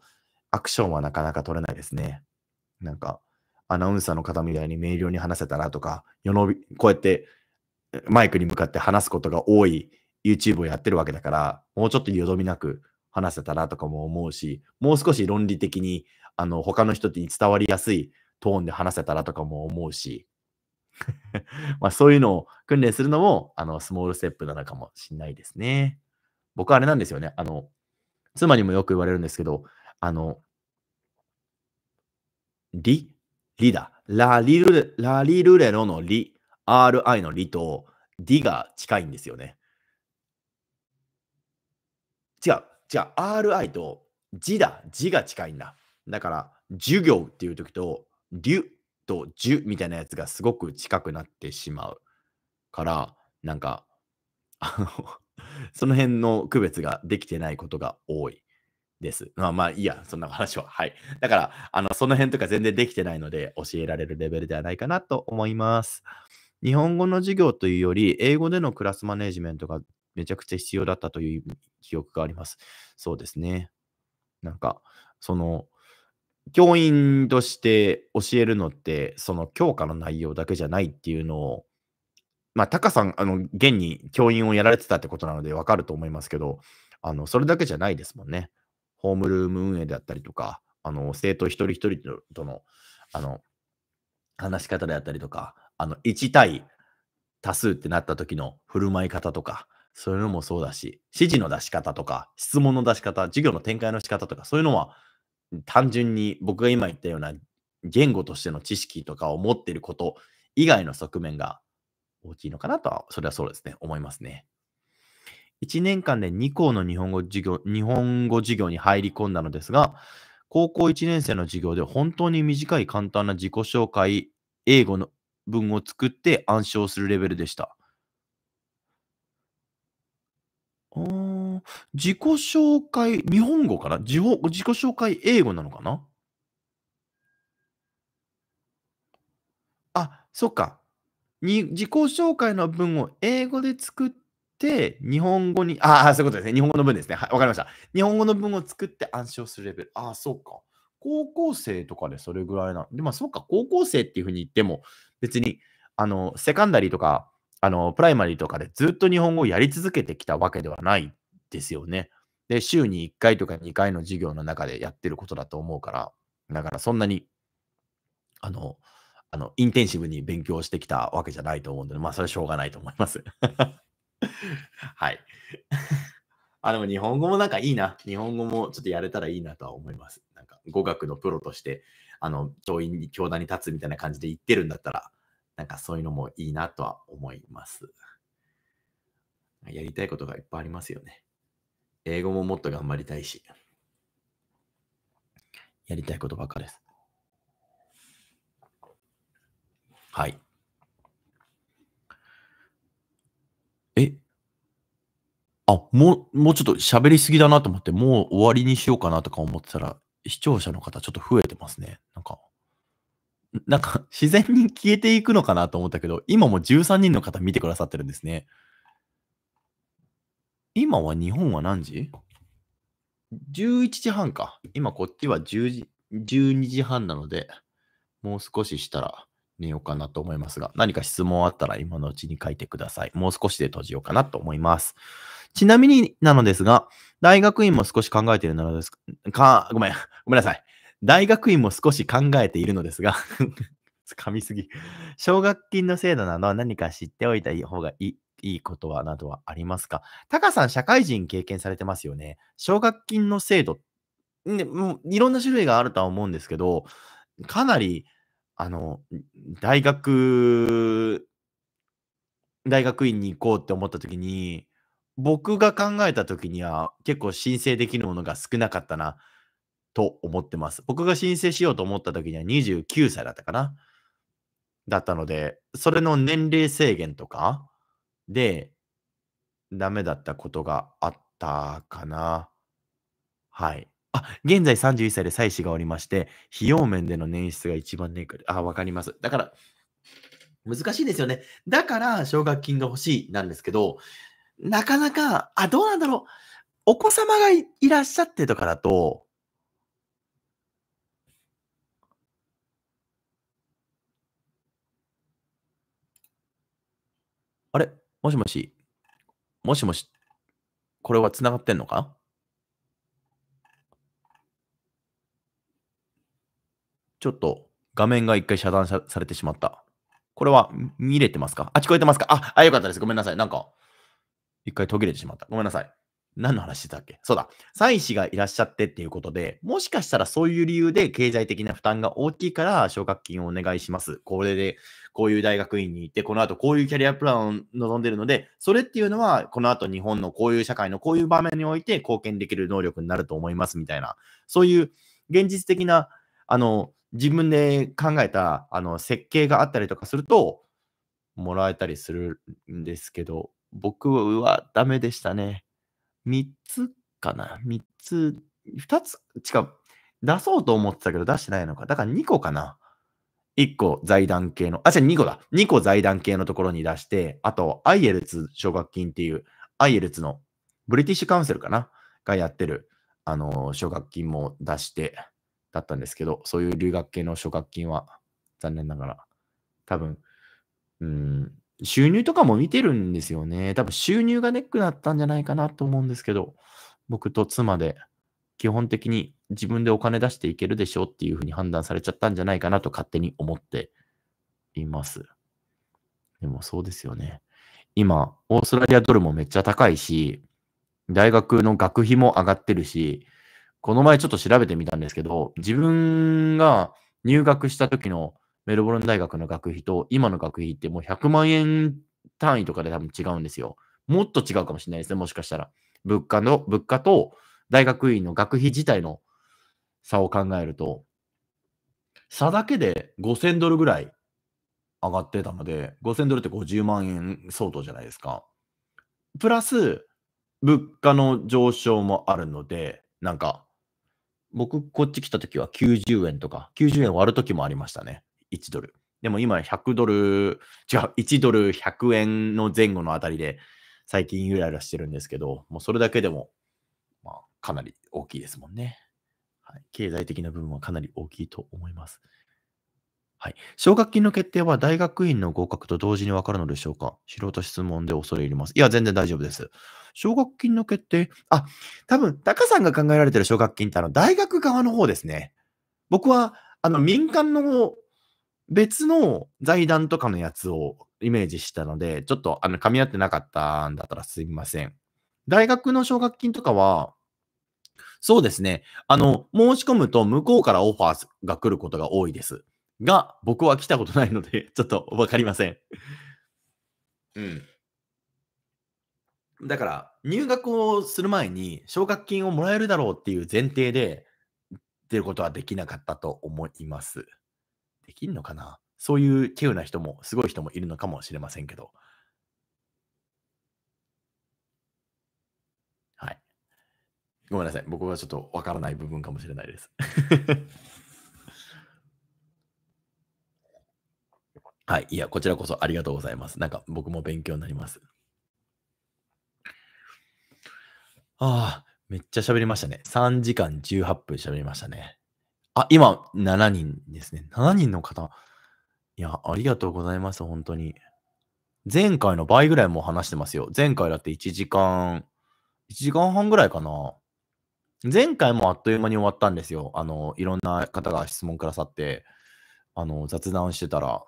アクションはなかなか取れないですね。なんか、アナウンサーの方みたいに明瞭に話せたらとか、世のこうやってマイクに向かって話すことが多い YouTube をやってるわけだから、もうちょっとよどみなく話せたらとかも思うし、もう少し論理的に、あの、他の人に伝わりやすいトーンで話せたらとかも思うし、まあそういうのを訓練するのも、あの、スモールステップなのかもしれないですね。僕はあれなんですよね。あの、妻にもよく言われるんですけど、あの、リ、リだ。ラリルレ、ラリルレロのリ、RI のリと、ィが近いんですよね。違う、違う、RI とジだ、ジが近いんだ。だから、授業っていう時と、リュとジュみたいなやつがすごく近くなってしまうから、なんか、あの その辺の区別ができてないことが多い。です。まあまあいいや、そんな話は。はい。だから、あの、その辺とか全然できてないので、教えられるレベルではないかなと思います。日本語の授業というより、英語でのクラスマネジメントがめちゃくちゃ必要だったという記憶があります。そうですね。なんか、その、教員として教えるのって、その教科の内容だけじゃないっていうのを、まあ、タカさん、あの、現に教員をやられてたってことなので分かると思いますけど、あの、それだけじゃないですもんね。ホームルーム運営であったりとか、あの、生徒一人一人との、あの、話し方であったりとか、あの、1対多数ってなった時の振る舞い方とか、そういうのもそうだし、指示の出し方とか、質問の出し方、授業の展開の仕方とか、そういうのは単純に僕が今言ったような言語としての知識とかを持っていること以外の側面が大きいのかなとは、それはそうですね、思いますね。1年間で2校の日本語授業、日本語授業に入り込んだのですが、高校1年生の授業で本当に短い簡単な自己紹介、英語の文を作って暗唱するレベルでした。自己紹介、日本語かな自自己紹介英語なのかなあ、そっか。に自己紹介の文を英語で作っ、日本語に、ああ、そういうことですね。日本語の文ですね。はい、わかりました。日本語の文を作って暗唱するレベル。ああ、そうか。高校生とかでそれぐらいな。で、まあ、そうか、高校生っていうふうに言っても、別に、あの、セカンダリーとか、あの、プライマリーとかでずっと日本語をやり続けてきたわけではないですよね。で、週に1回とか2回の授業の中でやってることだと思うから、だからそんなに、あの、あのインテンシブに勉強してきたわけじゃないと思うんで、まあ、それはしょうがないと思います。はい。あ、でも日本語もなんかいいな。日本語もちょっとやれたらいいなとは思います。なんか語学のプロとして、あの、教員に、教団に立つみたいな感じで言ってるんだったら、なんかそういうのもいいなとは思います。やりたいことがいっぱいありますよね。英語ももっと頑張りたいし。やりたいことばっかです。はい。えあ、もう、もうちょっと喋りすぎだなと思って、もう終わりにしようかなとか思ってたら、視聴者の方ちょっと増えてますね。なんか、なんか 自然に消えていくのかなと思ったけど、今も13人の方見てくださってるんですね。今は日本は何時 ?11 時半か。今こっちは10時、12時半なので、もう少ししたらみようかなと思いますが、何か質問あったら今のうちに書いてください。もう少しで閉じようかなと思います。ちなみになのですが、大学院も少し考えているなのですか、ごめん、ごめんなさい。大学院も少し考えているのですが 噛みすぎ。奨学金の制度などは何か知っておいた方がいいいいことはなどはありますかタカさん、社会人経験されてますよね。奨学金の制度、ね、もういろんな種類があるとは思うんですけど、かなりあの、大学、大学院に行こうって思った時に、僕が考えた時には結構申請できるものが少なかったなと思ってます。僕が申請しようと思った時には29歳だったかなだったので、それの年齢制限とかでダメだったことがあったかな。はい。あ、現在31歳で妻子がおりまして、費用面での捻出が一番ネックで。あ、わかります。だから、難しいですよね。だから、奨学金が欲しいなんですけど、なかなか、あ、どうなんだろう。お子様がいらっしゃってとかだと、あれもしもしもしもしこれは繋がってんのかちょっと画面が一回遮断されてしまった。これは見れてますかあ、聞こえてますかあ、あ、よかったです。ごめんなさい。なんか、一回途切れてしまった。ごめんなさい。何の話してたっけそうだ。妻子がいらっしゃってっていうことで、もしかしたらそういう理由で経済的な負担が大きいから奨学金をお願いします。これで、こういう大学院に行って、この後こういうキャリアプランを望んでるので、それっていうのは、この後日本のこういう社会のこういう場面において貢献できる能力になると思いますみたいな、そういう現実的な、あの、自分で考えたあの設計があったりとかすると、もらえたりするんですけど、僕はダメでしたね。3つかな ?3 つ、2つ、違う。出そうと思ってたけど出してないのか。だから2個かな。1個財団系の、あ、じゃ2個だ。2個財団系のところに出して、あと、アイエルツ奨学金っていう、アイエルツの、ブリティッシュカウンセルかながやってる、あの、奨学金も出して、だったんですけど、そういう留学系の奨学金は残念ながら、多分、うん、収入とかも見てるんですよね。多分収入がネックだったんじゃないかなと思うんですけど、僕と妻で基本的に自分でお金出していけるでしょうっていうふうに判断されちゃったんじゃないかなと勝手に思っています。でもそうですよね。今、オーストラリアドルもめっちゃ高いし、大学の学費も上がってるし、この前ちょっと調べてみたんですけど、自分が入学した時のメルボルン大学の学費と今の学費ってもう100万円単位とかで多分違うんですよ。もっと違うかもしれないですね、もしかしたら。物価の、物価と大学院の学費自体の差を考えると、差だけで5000ドルぐらい上がってたので、5000ドルって50万円相当じゃないですか。プラス、物価の上昇もあるので、なんか、僕、こっち来た時は90円とか、90円割る時もありましたね。1ドル。でも今100ドル、違う、1ドル100円の前後のあたりで、最近ゆらゆらしてるんですけど、もうそれだけでも、まあ、かなり大きいですもんね。はい、経済的な部分はかなり大きいと思います。はい。奨学金の決定は大学院の合格と同時にわかるのでしょうか素人質問で恐れ入ります。いや、全然大丈夫です。奨学金の決定、あ、多分、タカさんが考えられてる奨学金ってあの、大学側の方ですね。僕は、あの、民間の別の財団とかのやつをイメージしたので、ちょっと、あの、噛み合ってなかったんだったらすみません。大学の奨学金とかは、そうですね。あの、申し込むと向こうからオファーが来ることが多いです。が、僕は来たことないので、ちょっと分かりません。うん。だから、入学をする前に奨学金をもらえるだろうっていう前提で、出ることはできなかったと思います。できんのかなそういう稀有な人も、すごい人もいるのかもしれませんけど。はい。ごめんなさい。僕はちょっとわからない部分かもしれないです。はい。いや、こちらこそありがとうございます。なんか僕も勉強になります。ああ、めっちゃ喋りましたね。3時間18分喋りましたね。あ、今、7人ですね。7人の方。いや、ありがとうございます。本当に。前回の倍ぐらいもう話してますよ。前回だって1時間、1時間半ぐらいかな。前回もあっという間に終わったんですよ。あの、いろんな方が質問くださって、あの、雑談してたら、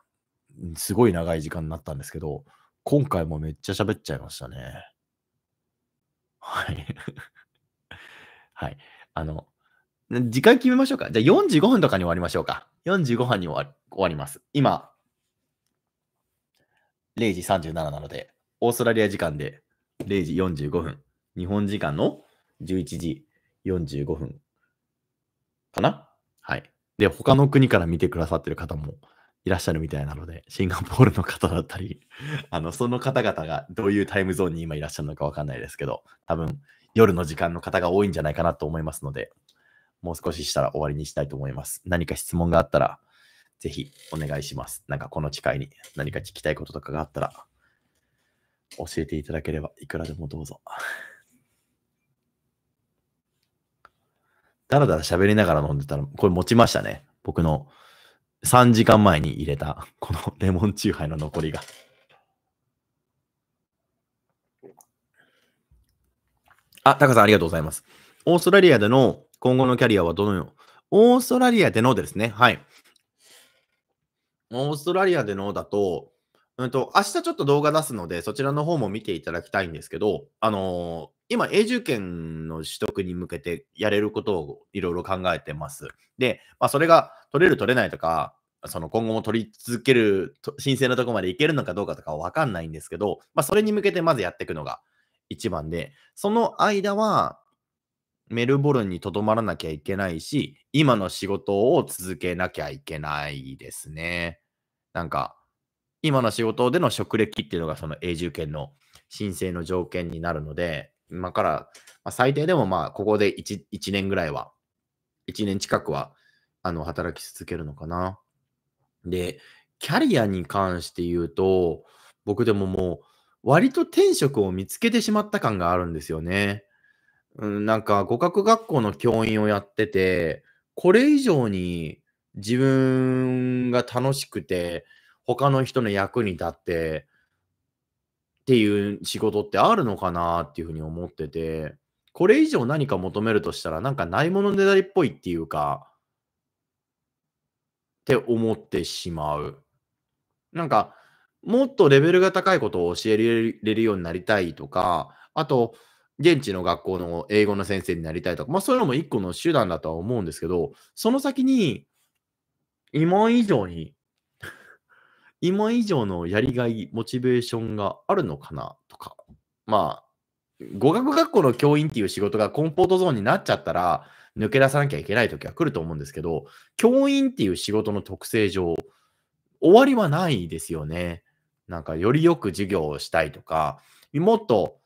すごい長い時間になったんですけど、今回もめっちゃ喋っちゃいましたね。はい。はい。あの、時間決めましょうか。じゃあ45分とかに終わりましょうか。45分に終わります。今、0時37なので、オーストラリア時間で0時45分、日本時間の11時45分かなはい。で、他の国から見てくださってる方もいらっしゃるみたいなので、シンガポールの方だったり、あの、その方々がどういうタイムゾーンに今いらっしゃるのかわかんないですけど、多分夜の時間の方が多いんじゃないかなと思いますので、もう少ししたら終わりにしたいと思います。何か質問があったら、ぜひお願いします。なんかこの機会に何か聞きたいこととかがあったら、教えていただければいくらでもどうぞ。だらだら喋りながら飲んでたら、これ持ちましたね。僕の3時間前に入れた、この レモンチューハイの残りが。あ、タカさんありがとうございます。オーストラリアでの今後のキャリアはどのようオーストラリアでのですね。はい。オーストラリアでのだと、うんと、明日ちょっと動画出すので、そちらの方も見ていただきたいんですけど、あのー、今、永住権の取得に向けてやれることをいろいろ考えてます。で、まあ、それが取れる、取れないとか、その今後も取り続ける、申請のとこまでいけるのかどうかとかはわかんないんですけど、まあ、それに向けてまずやっていくのが一番で、その間は、メルボルンにとどまらなきゃいけないし、今の仕事を続けなきゃいけないですね。なんか、今の仕事での職歴っていうのがその永住権の申請の条件になるので、今から、まあ、最低でもまあ、ここで 1, 1年ぐらいは、1年近くは、あの、働き続けるのかな。で、キャリアに関して言うと、僕でももう、割と転職を見つけてしまった感があるんですよね。うん、なんか、語学学校の教員をやってて、これ以上に自分が楽しくて、他の人の役に立って、っていう仕事ってあるのかなっていうふうに思ってて、これ以上何か求めるとしたら、なんかないものねだりっぽいっていうか、って思ってしまう。なんか、もっとレベルが高いことを教えられるようになりたいとか、あと、現地の学校の英語の先生になりたいとか、まあそういうのも一個の手段だとは思うんですけど、その先に、今以上に、今以上のやりがい、モチベーションがあるのかなとか、まあ、語学学校の教員っていう仕事がコンフォートゾーンになっちゃったら、抜け出さなきゃいけない時は来ると思うんですけど、教員っていう仕事の特性上、終わりはないですよね。なんか、よりよく授業をしたいとか、もっと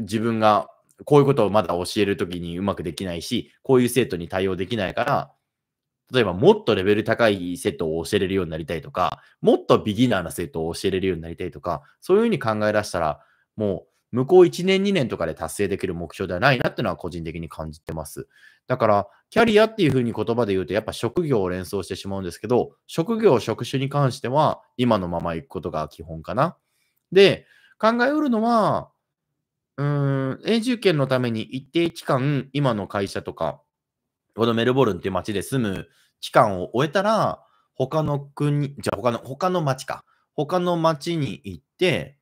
自分がこういうことをまだ教えるときにうまくできないし、こういう生徒に対応できないから、例えばもっとレベル高い生徒を教えれるようになりたいとか、もっとビギナーな生徒を教えれるようになりたいとか、そういうふうに考え出したら、もう向こう1年2年とかで達成できる目標ではないなっていうのは個人的に感じてます。だから、キャリアっていうふうに言葉で言うと、やっぱ職業を連想してしまうんですけど、職業、職種に関しては、今のまま行くことが基本かな。で、考えうるのは、うん、永住権のために一定期間、今の会社とか、このメルボルンっていう街で住む期間を終えたら、他の国、じゃあ他の、他の町か。他の町に行って、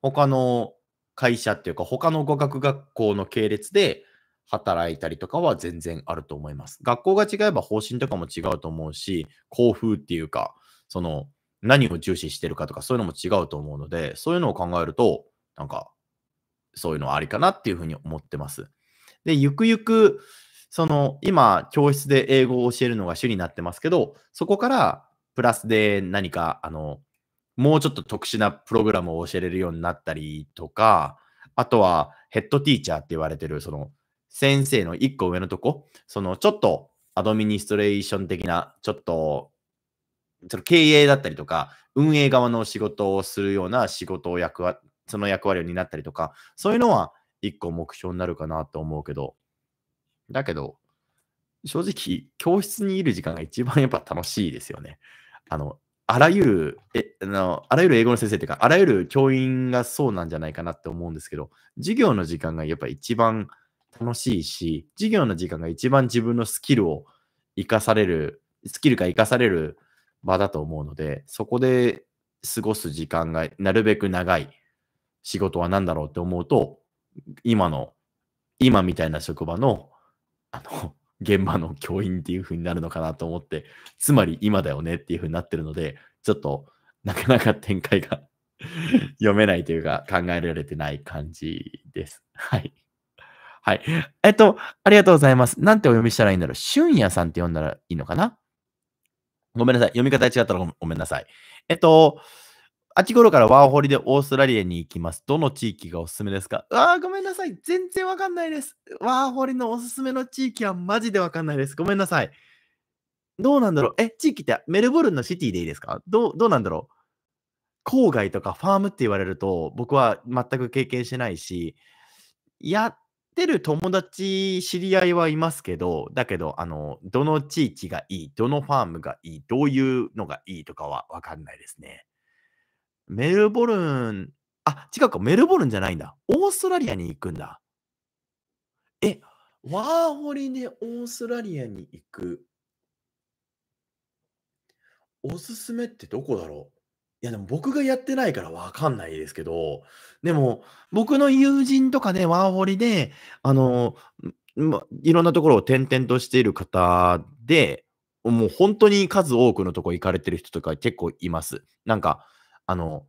他の会社っていうか、他の語学学校の系列で、働いたりとかは全然あると思います。学校が違えば方針とかも違うと思うし、校風っていうか、その何を重視してるかとかそういうのも違うと思うので、そういうのを考えると、なんか、そういうのはありかなっていうふうに思ってます。で、ゆくゆく、その今、教室で英語を教えるのが主になってますけど、そこからプラスで何か、あの、もうちょっと特殊なプログラムを教えれるようになったりとか、あとはヘッドティーチャーって言われてる、その先生の一個上のとこ、そのちょっとアドミニストレーション的な、ちょっと、経営だったりとか、運営側の仕事をするような仕事を役割、その役割を担ったりとか、そういうのは一個目標になるかなと思うけど、だけど、正直、教室にいる時間が一番やっぱ楽しいですよね。あの、あらゆる、え、あの、あらゆる英語の先生というか、あらゆる教員がそうなんじゃないかなって思うんですけど、授業の時間がやっぱ一番楽しいし、授業の時間が一番自分のスキルを生かされる、スキルが生かされる場だと思うので、そこで過ごす時間がなるべく長い仕事は何だろうって思うと、今の、今みたいな職場の、あの、現場の教員っていう風になるのかなと思って、つまり今だよねっていう風になってるので、ちょっとなかなか展開が 読めないというか考えられてない感じです。はい。はい。えっと、ありがとうございます。なんてお読みしたらいいんだろう。俊也さんって呼んだらいいのかなごめんなさい。読み方違ったらごめんなさい。えっと、秋頃からワーホリでオーストラリアに行きます。どの地域がおすすめですかああ、ごめんなさい。全然わかんないです。ワーホリのおすすめの地域はマジでわかんないです。ごめんなさい。どうなんだろうえ、地域ってメルボルンのシティでいいですかどう、どうなんだろう郊外とかファームって言われると、僕は全く経験してないし、いや、てる友達、知り合いはいますけど、だけど、あの、どの地域がいい、どのファームがいい、どういうのがいいとかはわかんないですね。メルボルン、あ、違うか、メルボルンじゃないんだ。オーストラリアに行くんだ。え、ワーホリでオーストラリアに行く。おすすめってどこだろういやでも僕がやってないからわかんないですけど、でも僕の友人とかでワーホリで、あの、いろんなところを転々としている方で、もう本当に数多くのとこ行かれてる人とか結構います。なんか、あの、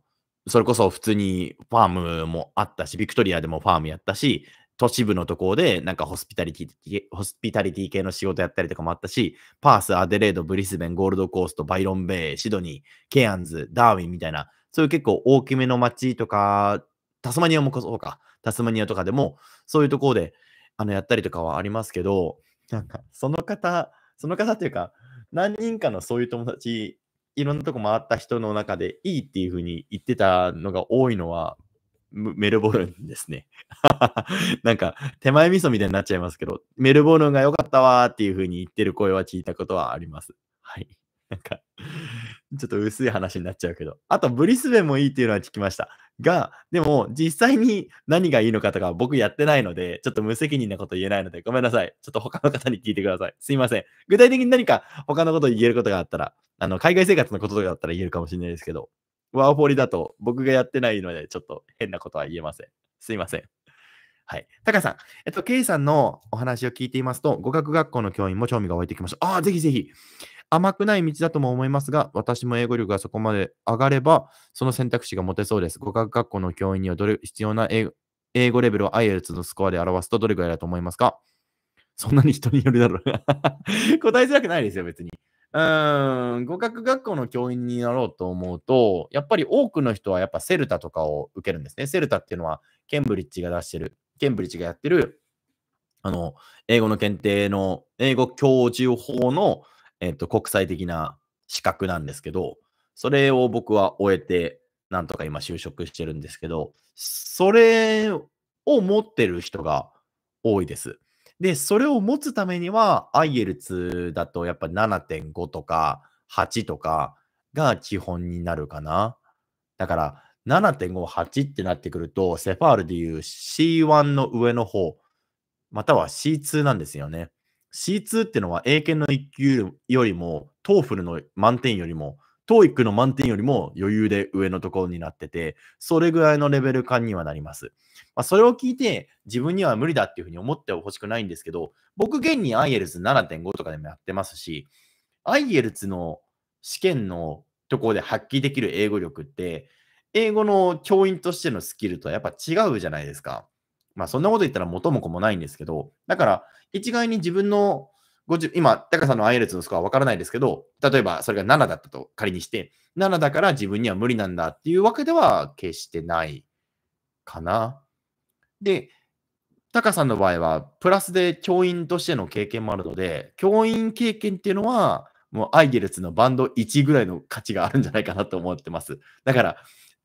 それこそ普通にファームもあったし、ビクトリアでもファームやったし、都市部のところで、なんかホスピタリティ、ホスピタリティ系の仕事やったりとかもあったし、パース、アデレード、ブリスベン、ゴールドコースト、バイロンベイ、シドニー、ケアンズ、ダーウィンみたいな、そういう結構大きめの街とか、タスマニアもそうか、タスマニアとかでも、そういうところで、あの、やったりとかはありますけど、なんか、その方、その方っていうか、何人かのそういう友達、いろんなとこ回った人の中でいいっていうふうに言ってたのが多いのは、メルボルンですね。なんか、手前味噌みたいになっちゃいますけど、メルボルンが良かったわーっていう風に言ってる声は聞いたことはあります。はい。なんか、ちょっと薄い話になっちゃうけど。あと、ブリスベンもいいっていうのは聞きました。が、でも、実際に何がいいのかとか僕やってないので、ちょっと無責任なこと言えないので、ごめんなさい。ちょっと他の方に聞いてください。すいません。具体的に何か他のこと言えることがあったら、あの、海外生活のこととかだったら言えるかもしれないですけど、ワーホリだと僕がやってないので、ちょっと変なことは言えません。すいません。はい。タカさん、えっと、ケイさんのお話を聞いていますと、語学学校の教員も興味が湧いてきました。ああ、ぜひぜひ。甘くない道だとも思いますが、私も英語力がそこまで上がれば、その選択肢が持てそうです。語学学校の教員にはどれ必要な英語レベルを IELTS のスコアで表すとどれくらいだと思いますかそんなに人によるだろう 答えづらくないですよ、別に。うん、語学学校の教員になろうと思うと、やっぱり多くの人はやっぱセルタとかを受けるんですね。セルタっていうのは、ケンブリッジが出してる、ケンブリッジがやってる、あの、英語の検定の、英語教授法の、えっと、国際的な資格なんですけど、それを僕は終えて、なんとか今就職してるんですけど、それを持ってる人が多いです。で、それを持つためには、IELTS だとやっぱ7.5とか8とかが基本になるかな。だから、7.5、8ってなってくると、セファールでいう C1 の上の方、または C2 なんですよね。C2 ってのは英検の1級よりも、トーフルの満点よりもトーイックの満点よりも余裕で上のところになってて、それぐらいのレベル感にはなります。まあ、それを聞いて、自分には無理だっていうふうに思ってほしくないんですけど、僕現に IELTS7.5 とかでもやってますし、IELTS の試験のところで発揮できる英語力って、英語の教員としてのスキルとはやっぱ違うじゃないですか。まあそんなこと言ったら元も子もないんですけど、だから一概に自分の今、タカさんのアイレツのスコアは分からないですけど、例えばそれが7だったと仮にして、7だから自分には無理なんだっていうわけでは決してないかな。で、タカさんの場合は、プラスで教員としての経験もあるので、教員経験っていうのは、もうアイゲレツのバンド1ぐらいの価値があるんじゃないかなと思ってます。だから、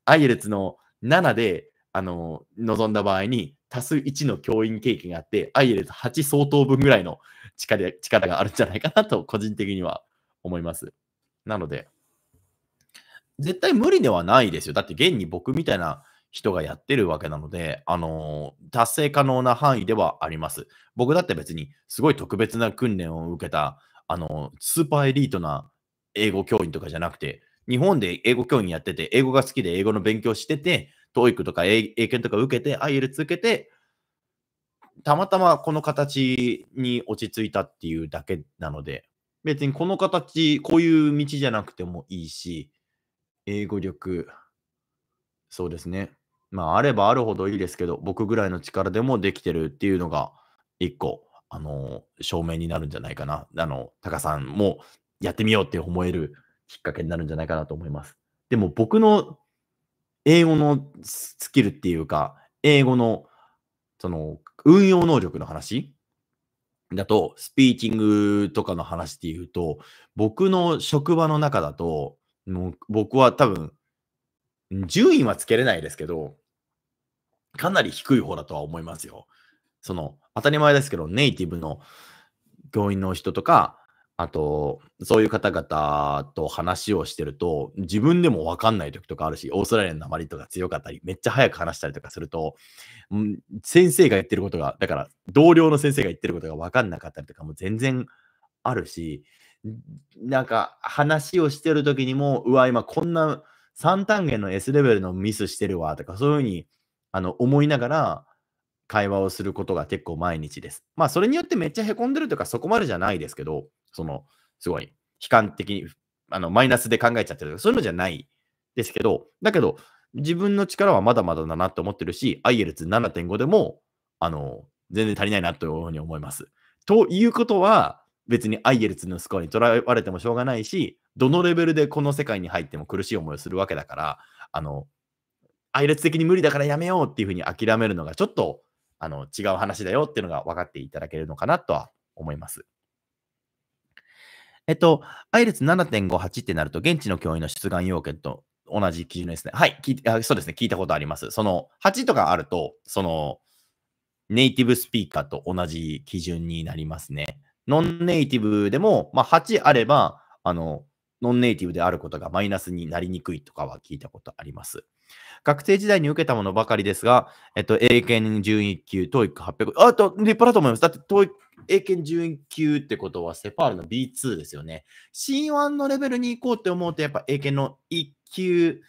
アイゲレツの7で、あの、望んだ場合に、足す1の教員経験があって、アイエル8相当分ぐらいの力力があるんじゃないかなと個人的には思います。なので、絶対無理ではないですよ。だって現に僕みたいな人がやってるわけなので、あのー、達成可能な範囲ではあります。僕だって別にすごい特別な訓練を受けた、あのー、スーパーエリートな英語教員とかじゃなくて、日本で英語教員やってて、英語が好きで英語の勉強してて、TOEIC とか英検とか受けて、i e l t けて、たまたまこの形に落ち着いたっていうだけなので、別にこの形、こういう道じゃなくてもいいし、英語力、そうですね。まあ、あればあるほどいいですけど、僕ぐらいの力でもできてるっていうのが、一個、あの、証明になるんじゃないかな。あの、タカさんもやってみようって思えるきっかけになるんじゃないかなと思います。でも僕の英語のスキルっていうか、英語のその、運用能力の話だと、スピーキングとかの話で言うと、僕の職場の中だと、もう僕は多分、順位はつけれないですけど、かなり低い方だとは思いますよ。その、当たり前ですけど、ネイティブの教員の人とか、あと、そういう方々と話をしてると、自分でもわかんない時とかあるし、オーストラリアの鉛とか強かったり、めっちゃ早く話したりとかすると、ん、先生が言ってることが、だから同僚の先生が言ってることがわかんなかったりとかも全然あるし、なんか話をしてる時にも、うわ、今こんな3単元の S レベルのミスしてるわとか、そういうふうにあの思いながら、会話をすることが結構毎日です。まあ、それによってめっちゃへこんでるとか、そこまでじゃないですけど、その、すごい、悲観的に、あの、マイナスで考えちゃってるとか、そういうのじゃないですけど、だけど、自分の力はまだまだだなと思ってるし、IELTS7.5 でも、あの、全然足りないなというふうに思います。ということは、別に IELTS のスコアにとらわれてもしょうがないし、どのレベルでこの世界に入っても苦しい思いをするわけだから、あの、IELTS 的に無理だからやめようっていうふうに諦めるのがちょっとあの違う話だよっていうのが分かっていただけるのかなとは思います。えっと、アイ7.58ってなると、現地の教員の出願要件と同じ基準ですね。はい、聞いあそうですね、聞いたことあります。その、8とかあると、その、ネイティブスピーカーと同じ基準になりますね。ノンネイティブでも、まあ、8あれば、あの、ノンネイティブであることがマイナスになりにくいとかは聞いたことあります。学生時代に受けたものばかりですが、えっと、英検11級、トイック800。あと、立派だと思います。だって、トイ英検11級ってことは、セパールの B2 ですよね。C1 のレベルに行こうって思うと、やっぱ英検の1級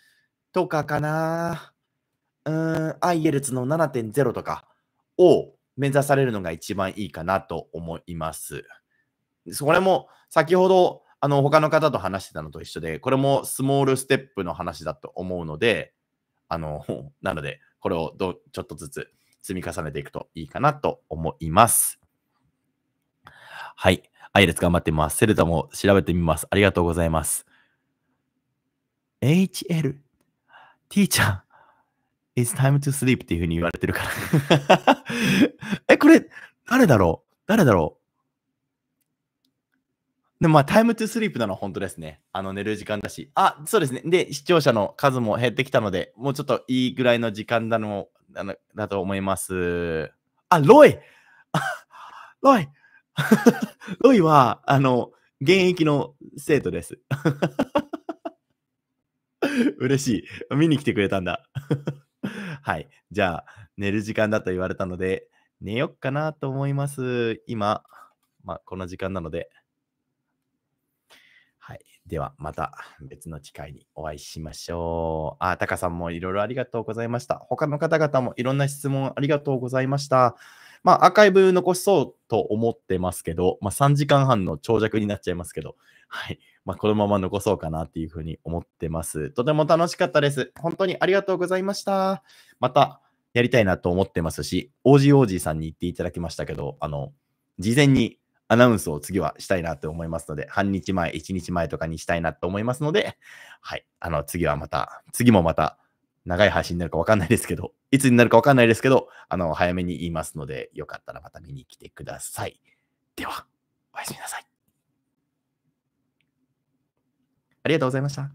とかかな。うん、IELTS の7.0とかを目指されるのが一番いいかなと思います。それも、先ほど、あの、他の方と話してたのと一緒で、これもスモールステップの話だと思うので、あの、なので、これをどちょっとずつ積み重ねていくといいかなと思います。はい。アイレス頑張ってます。セルタも調べてみます。ありがとうございます。HL、teacher, it's time to sleep っていうふうに言われてるから え、これ、誰だろう誰だろうでもまあ、タイムトゥスリープなのは本当ですね。あの、寝る時間だし。あ、そうですね。で、視聴者の数も減ってきたので、もうちょっといいぐらいの時間だの、あのだと思います。あ、ロイ ロイ ロイは、あの、現役の生徒です。嬉しい。見に来てくれたんだ。はい。じゃあ、寝る時間だと言われたので、寝よっかなと思います。今、まあ、この時間なので。ではまた別の機会にお会いしましょう。あ、タカさんもいろいろありがとうございました。他の方々もいろんな質問ありがとうございました。まあ、アーカイブ残しそうと思ってますけど、まあ、3時間半の長尺になっちゃいますけど、はい。まあ、このまま残そうかなっていうふうに思ってます。とても楽しかったです。本当にありがとうございました。またやりたいなと思ってますし、OGOG さんに言っていただきましたけど、あの、事前にアナウンスを次はしたいなと思いますので、半日前、1日前とかにしたいなと思いますので、はい、あの、次はまた、次もまた、長い配信になるかわかんないですけど、いつになるかわかんないですけど、あの、早めに言いますので、よかったらまた見に来てください。では、おやすみなさい。ありがとうございました。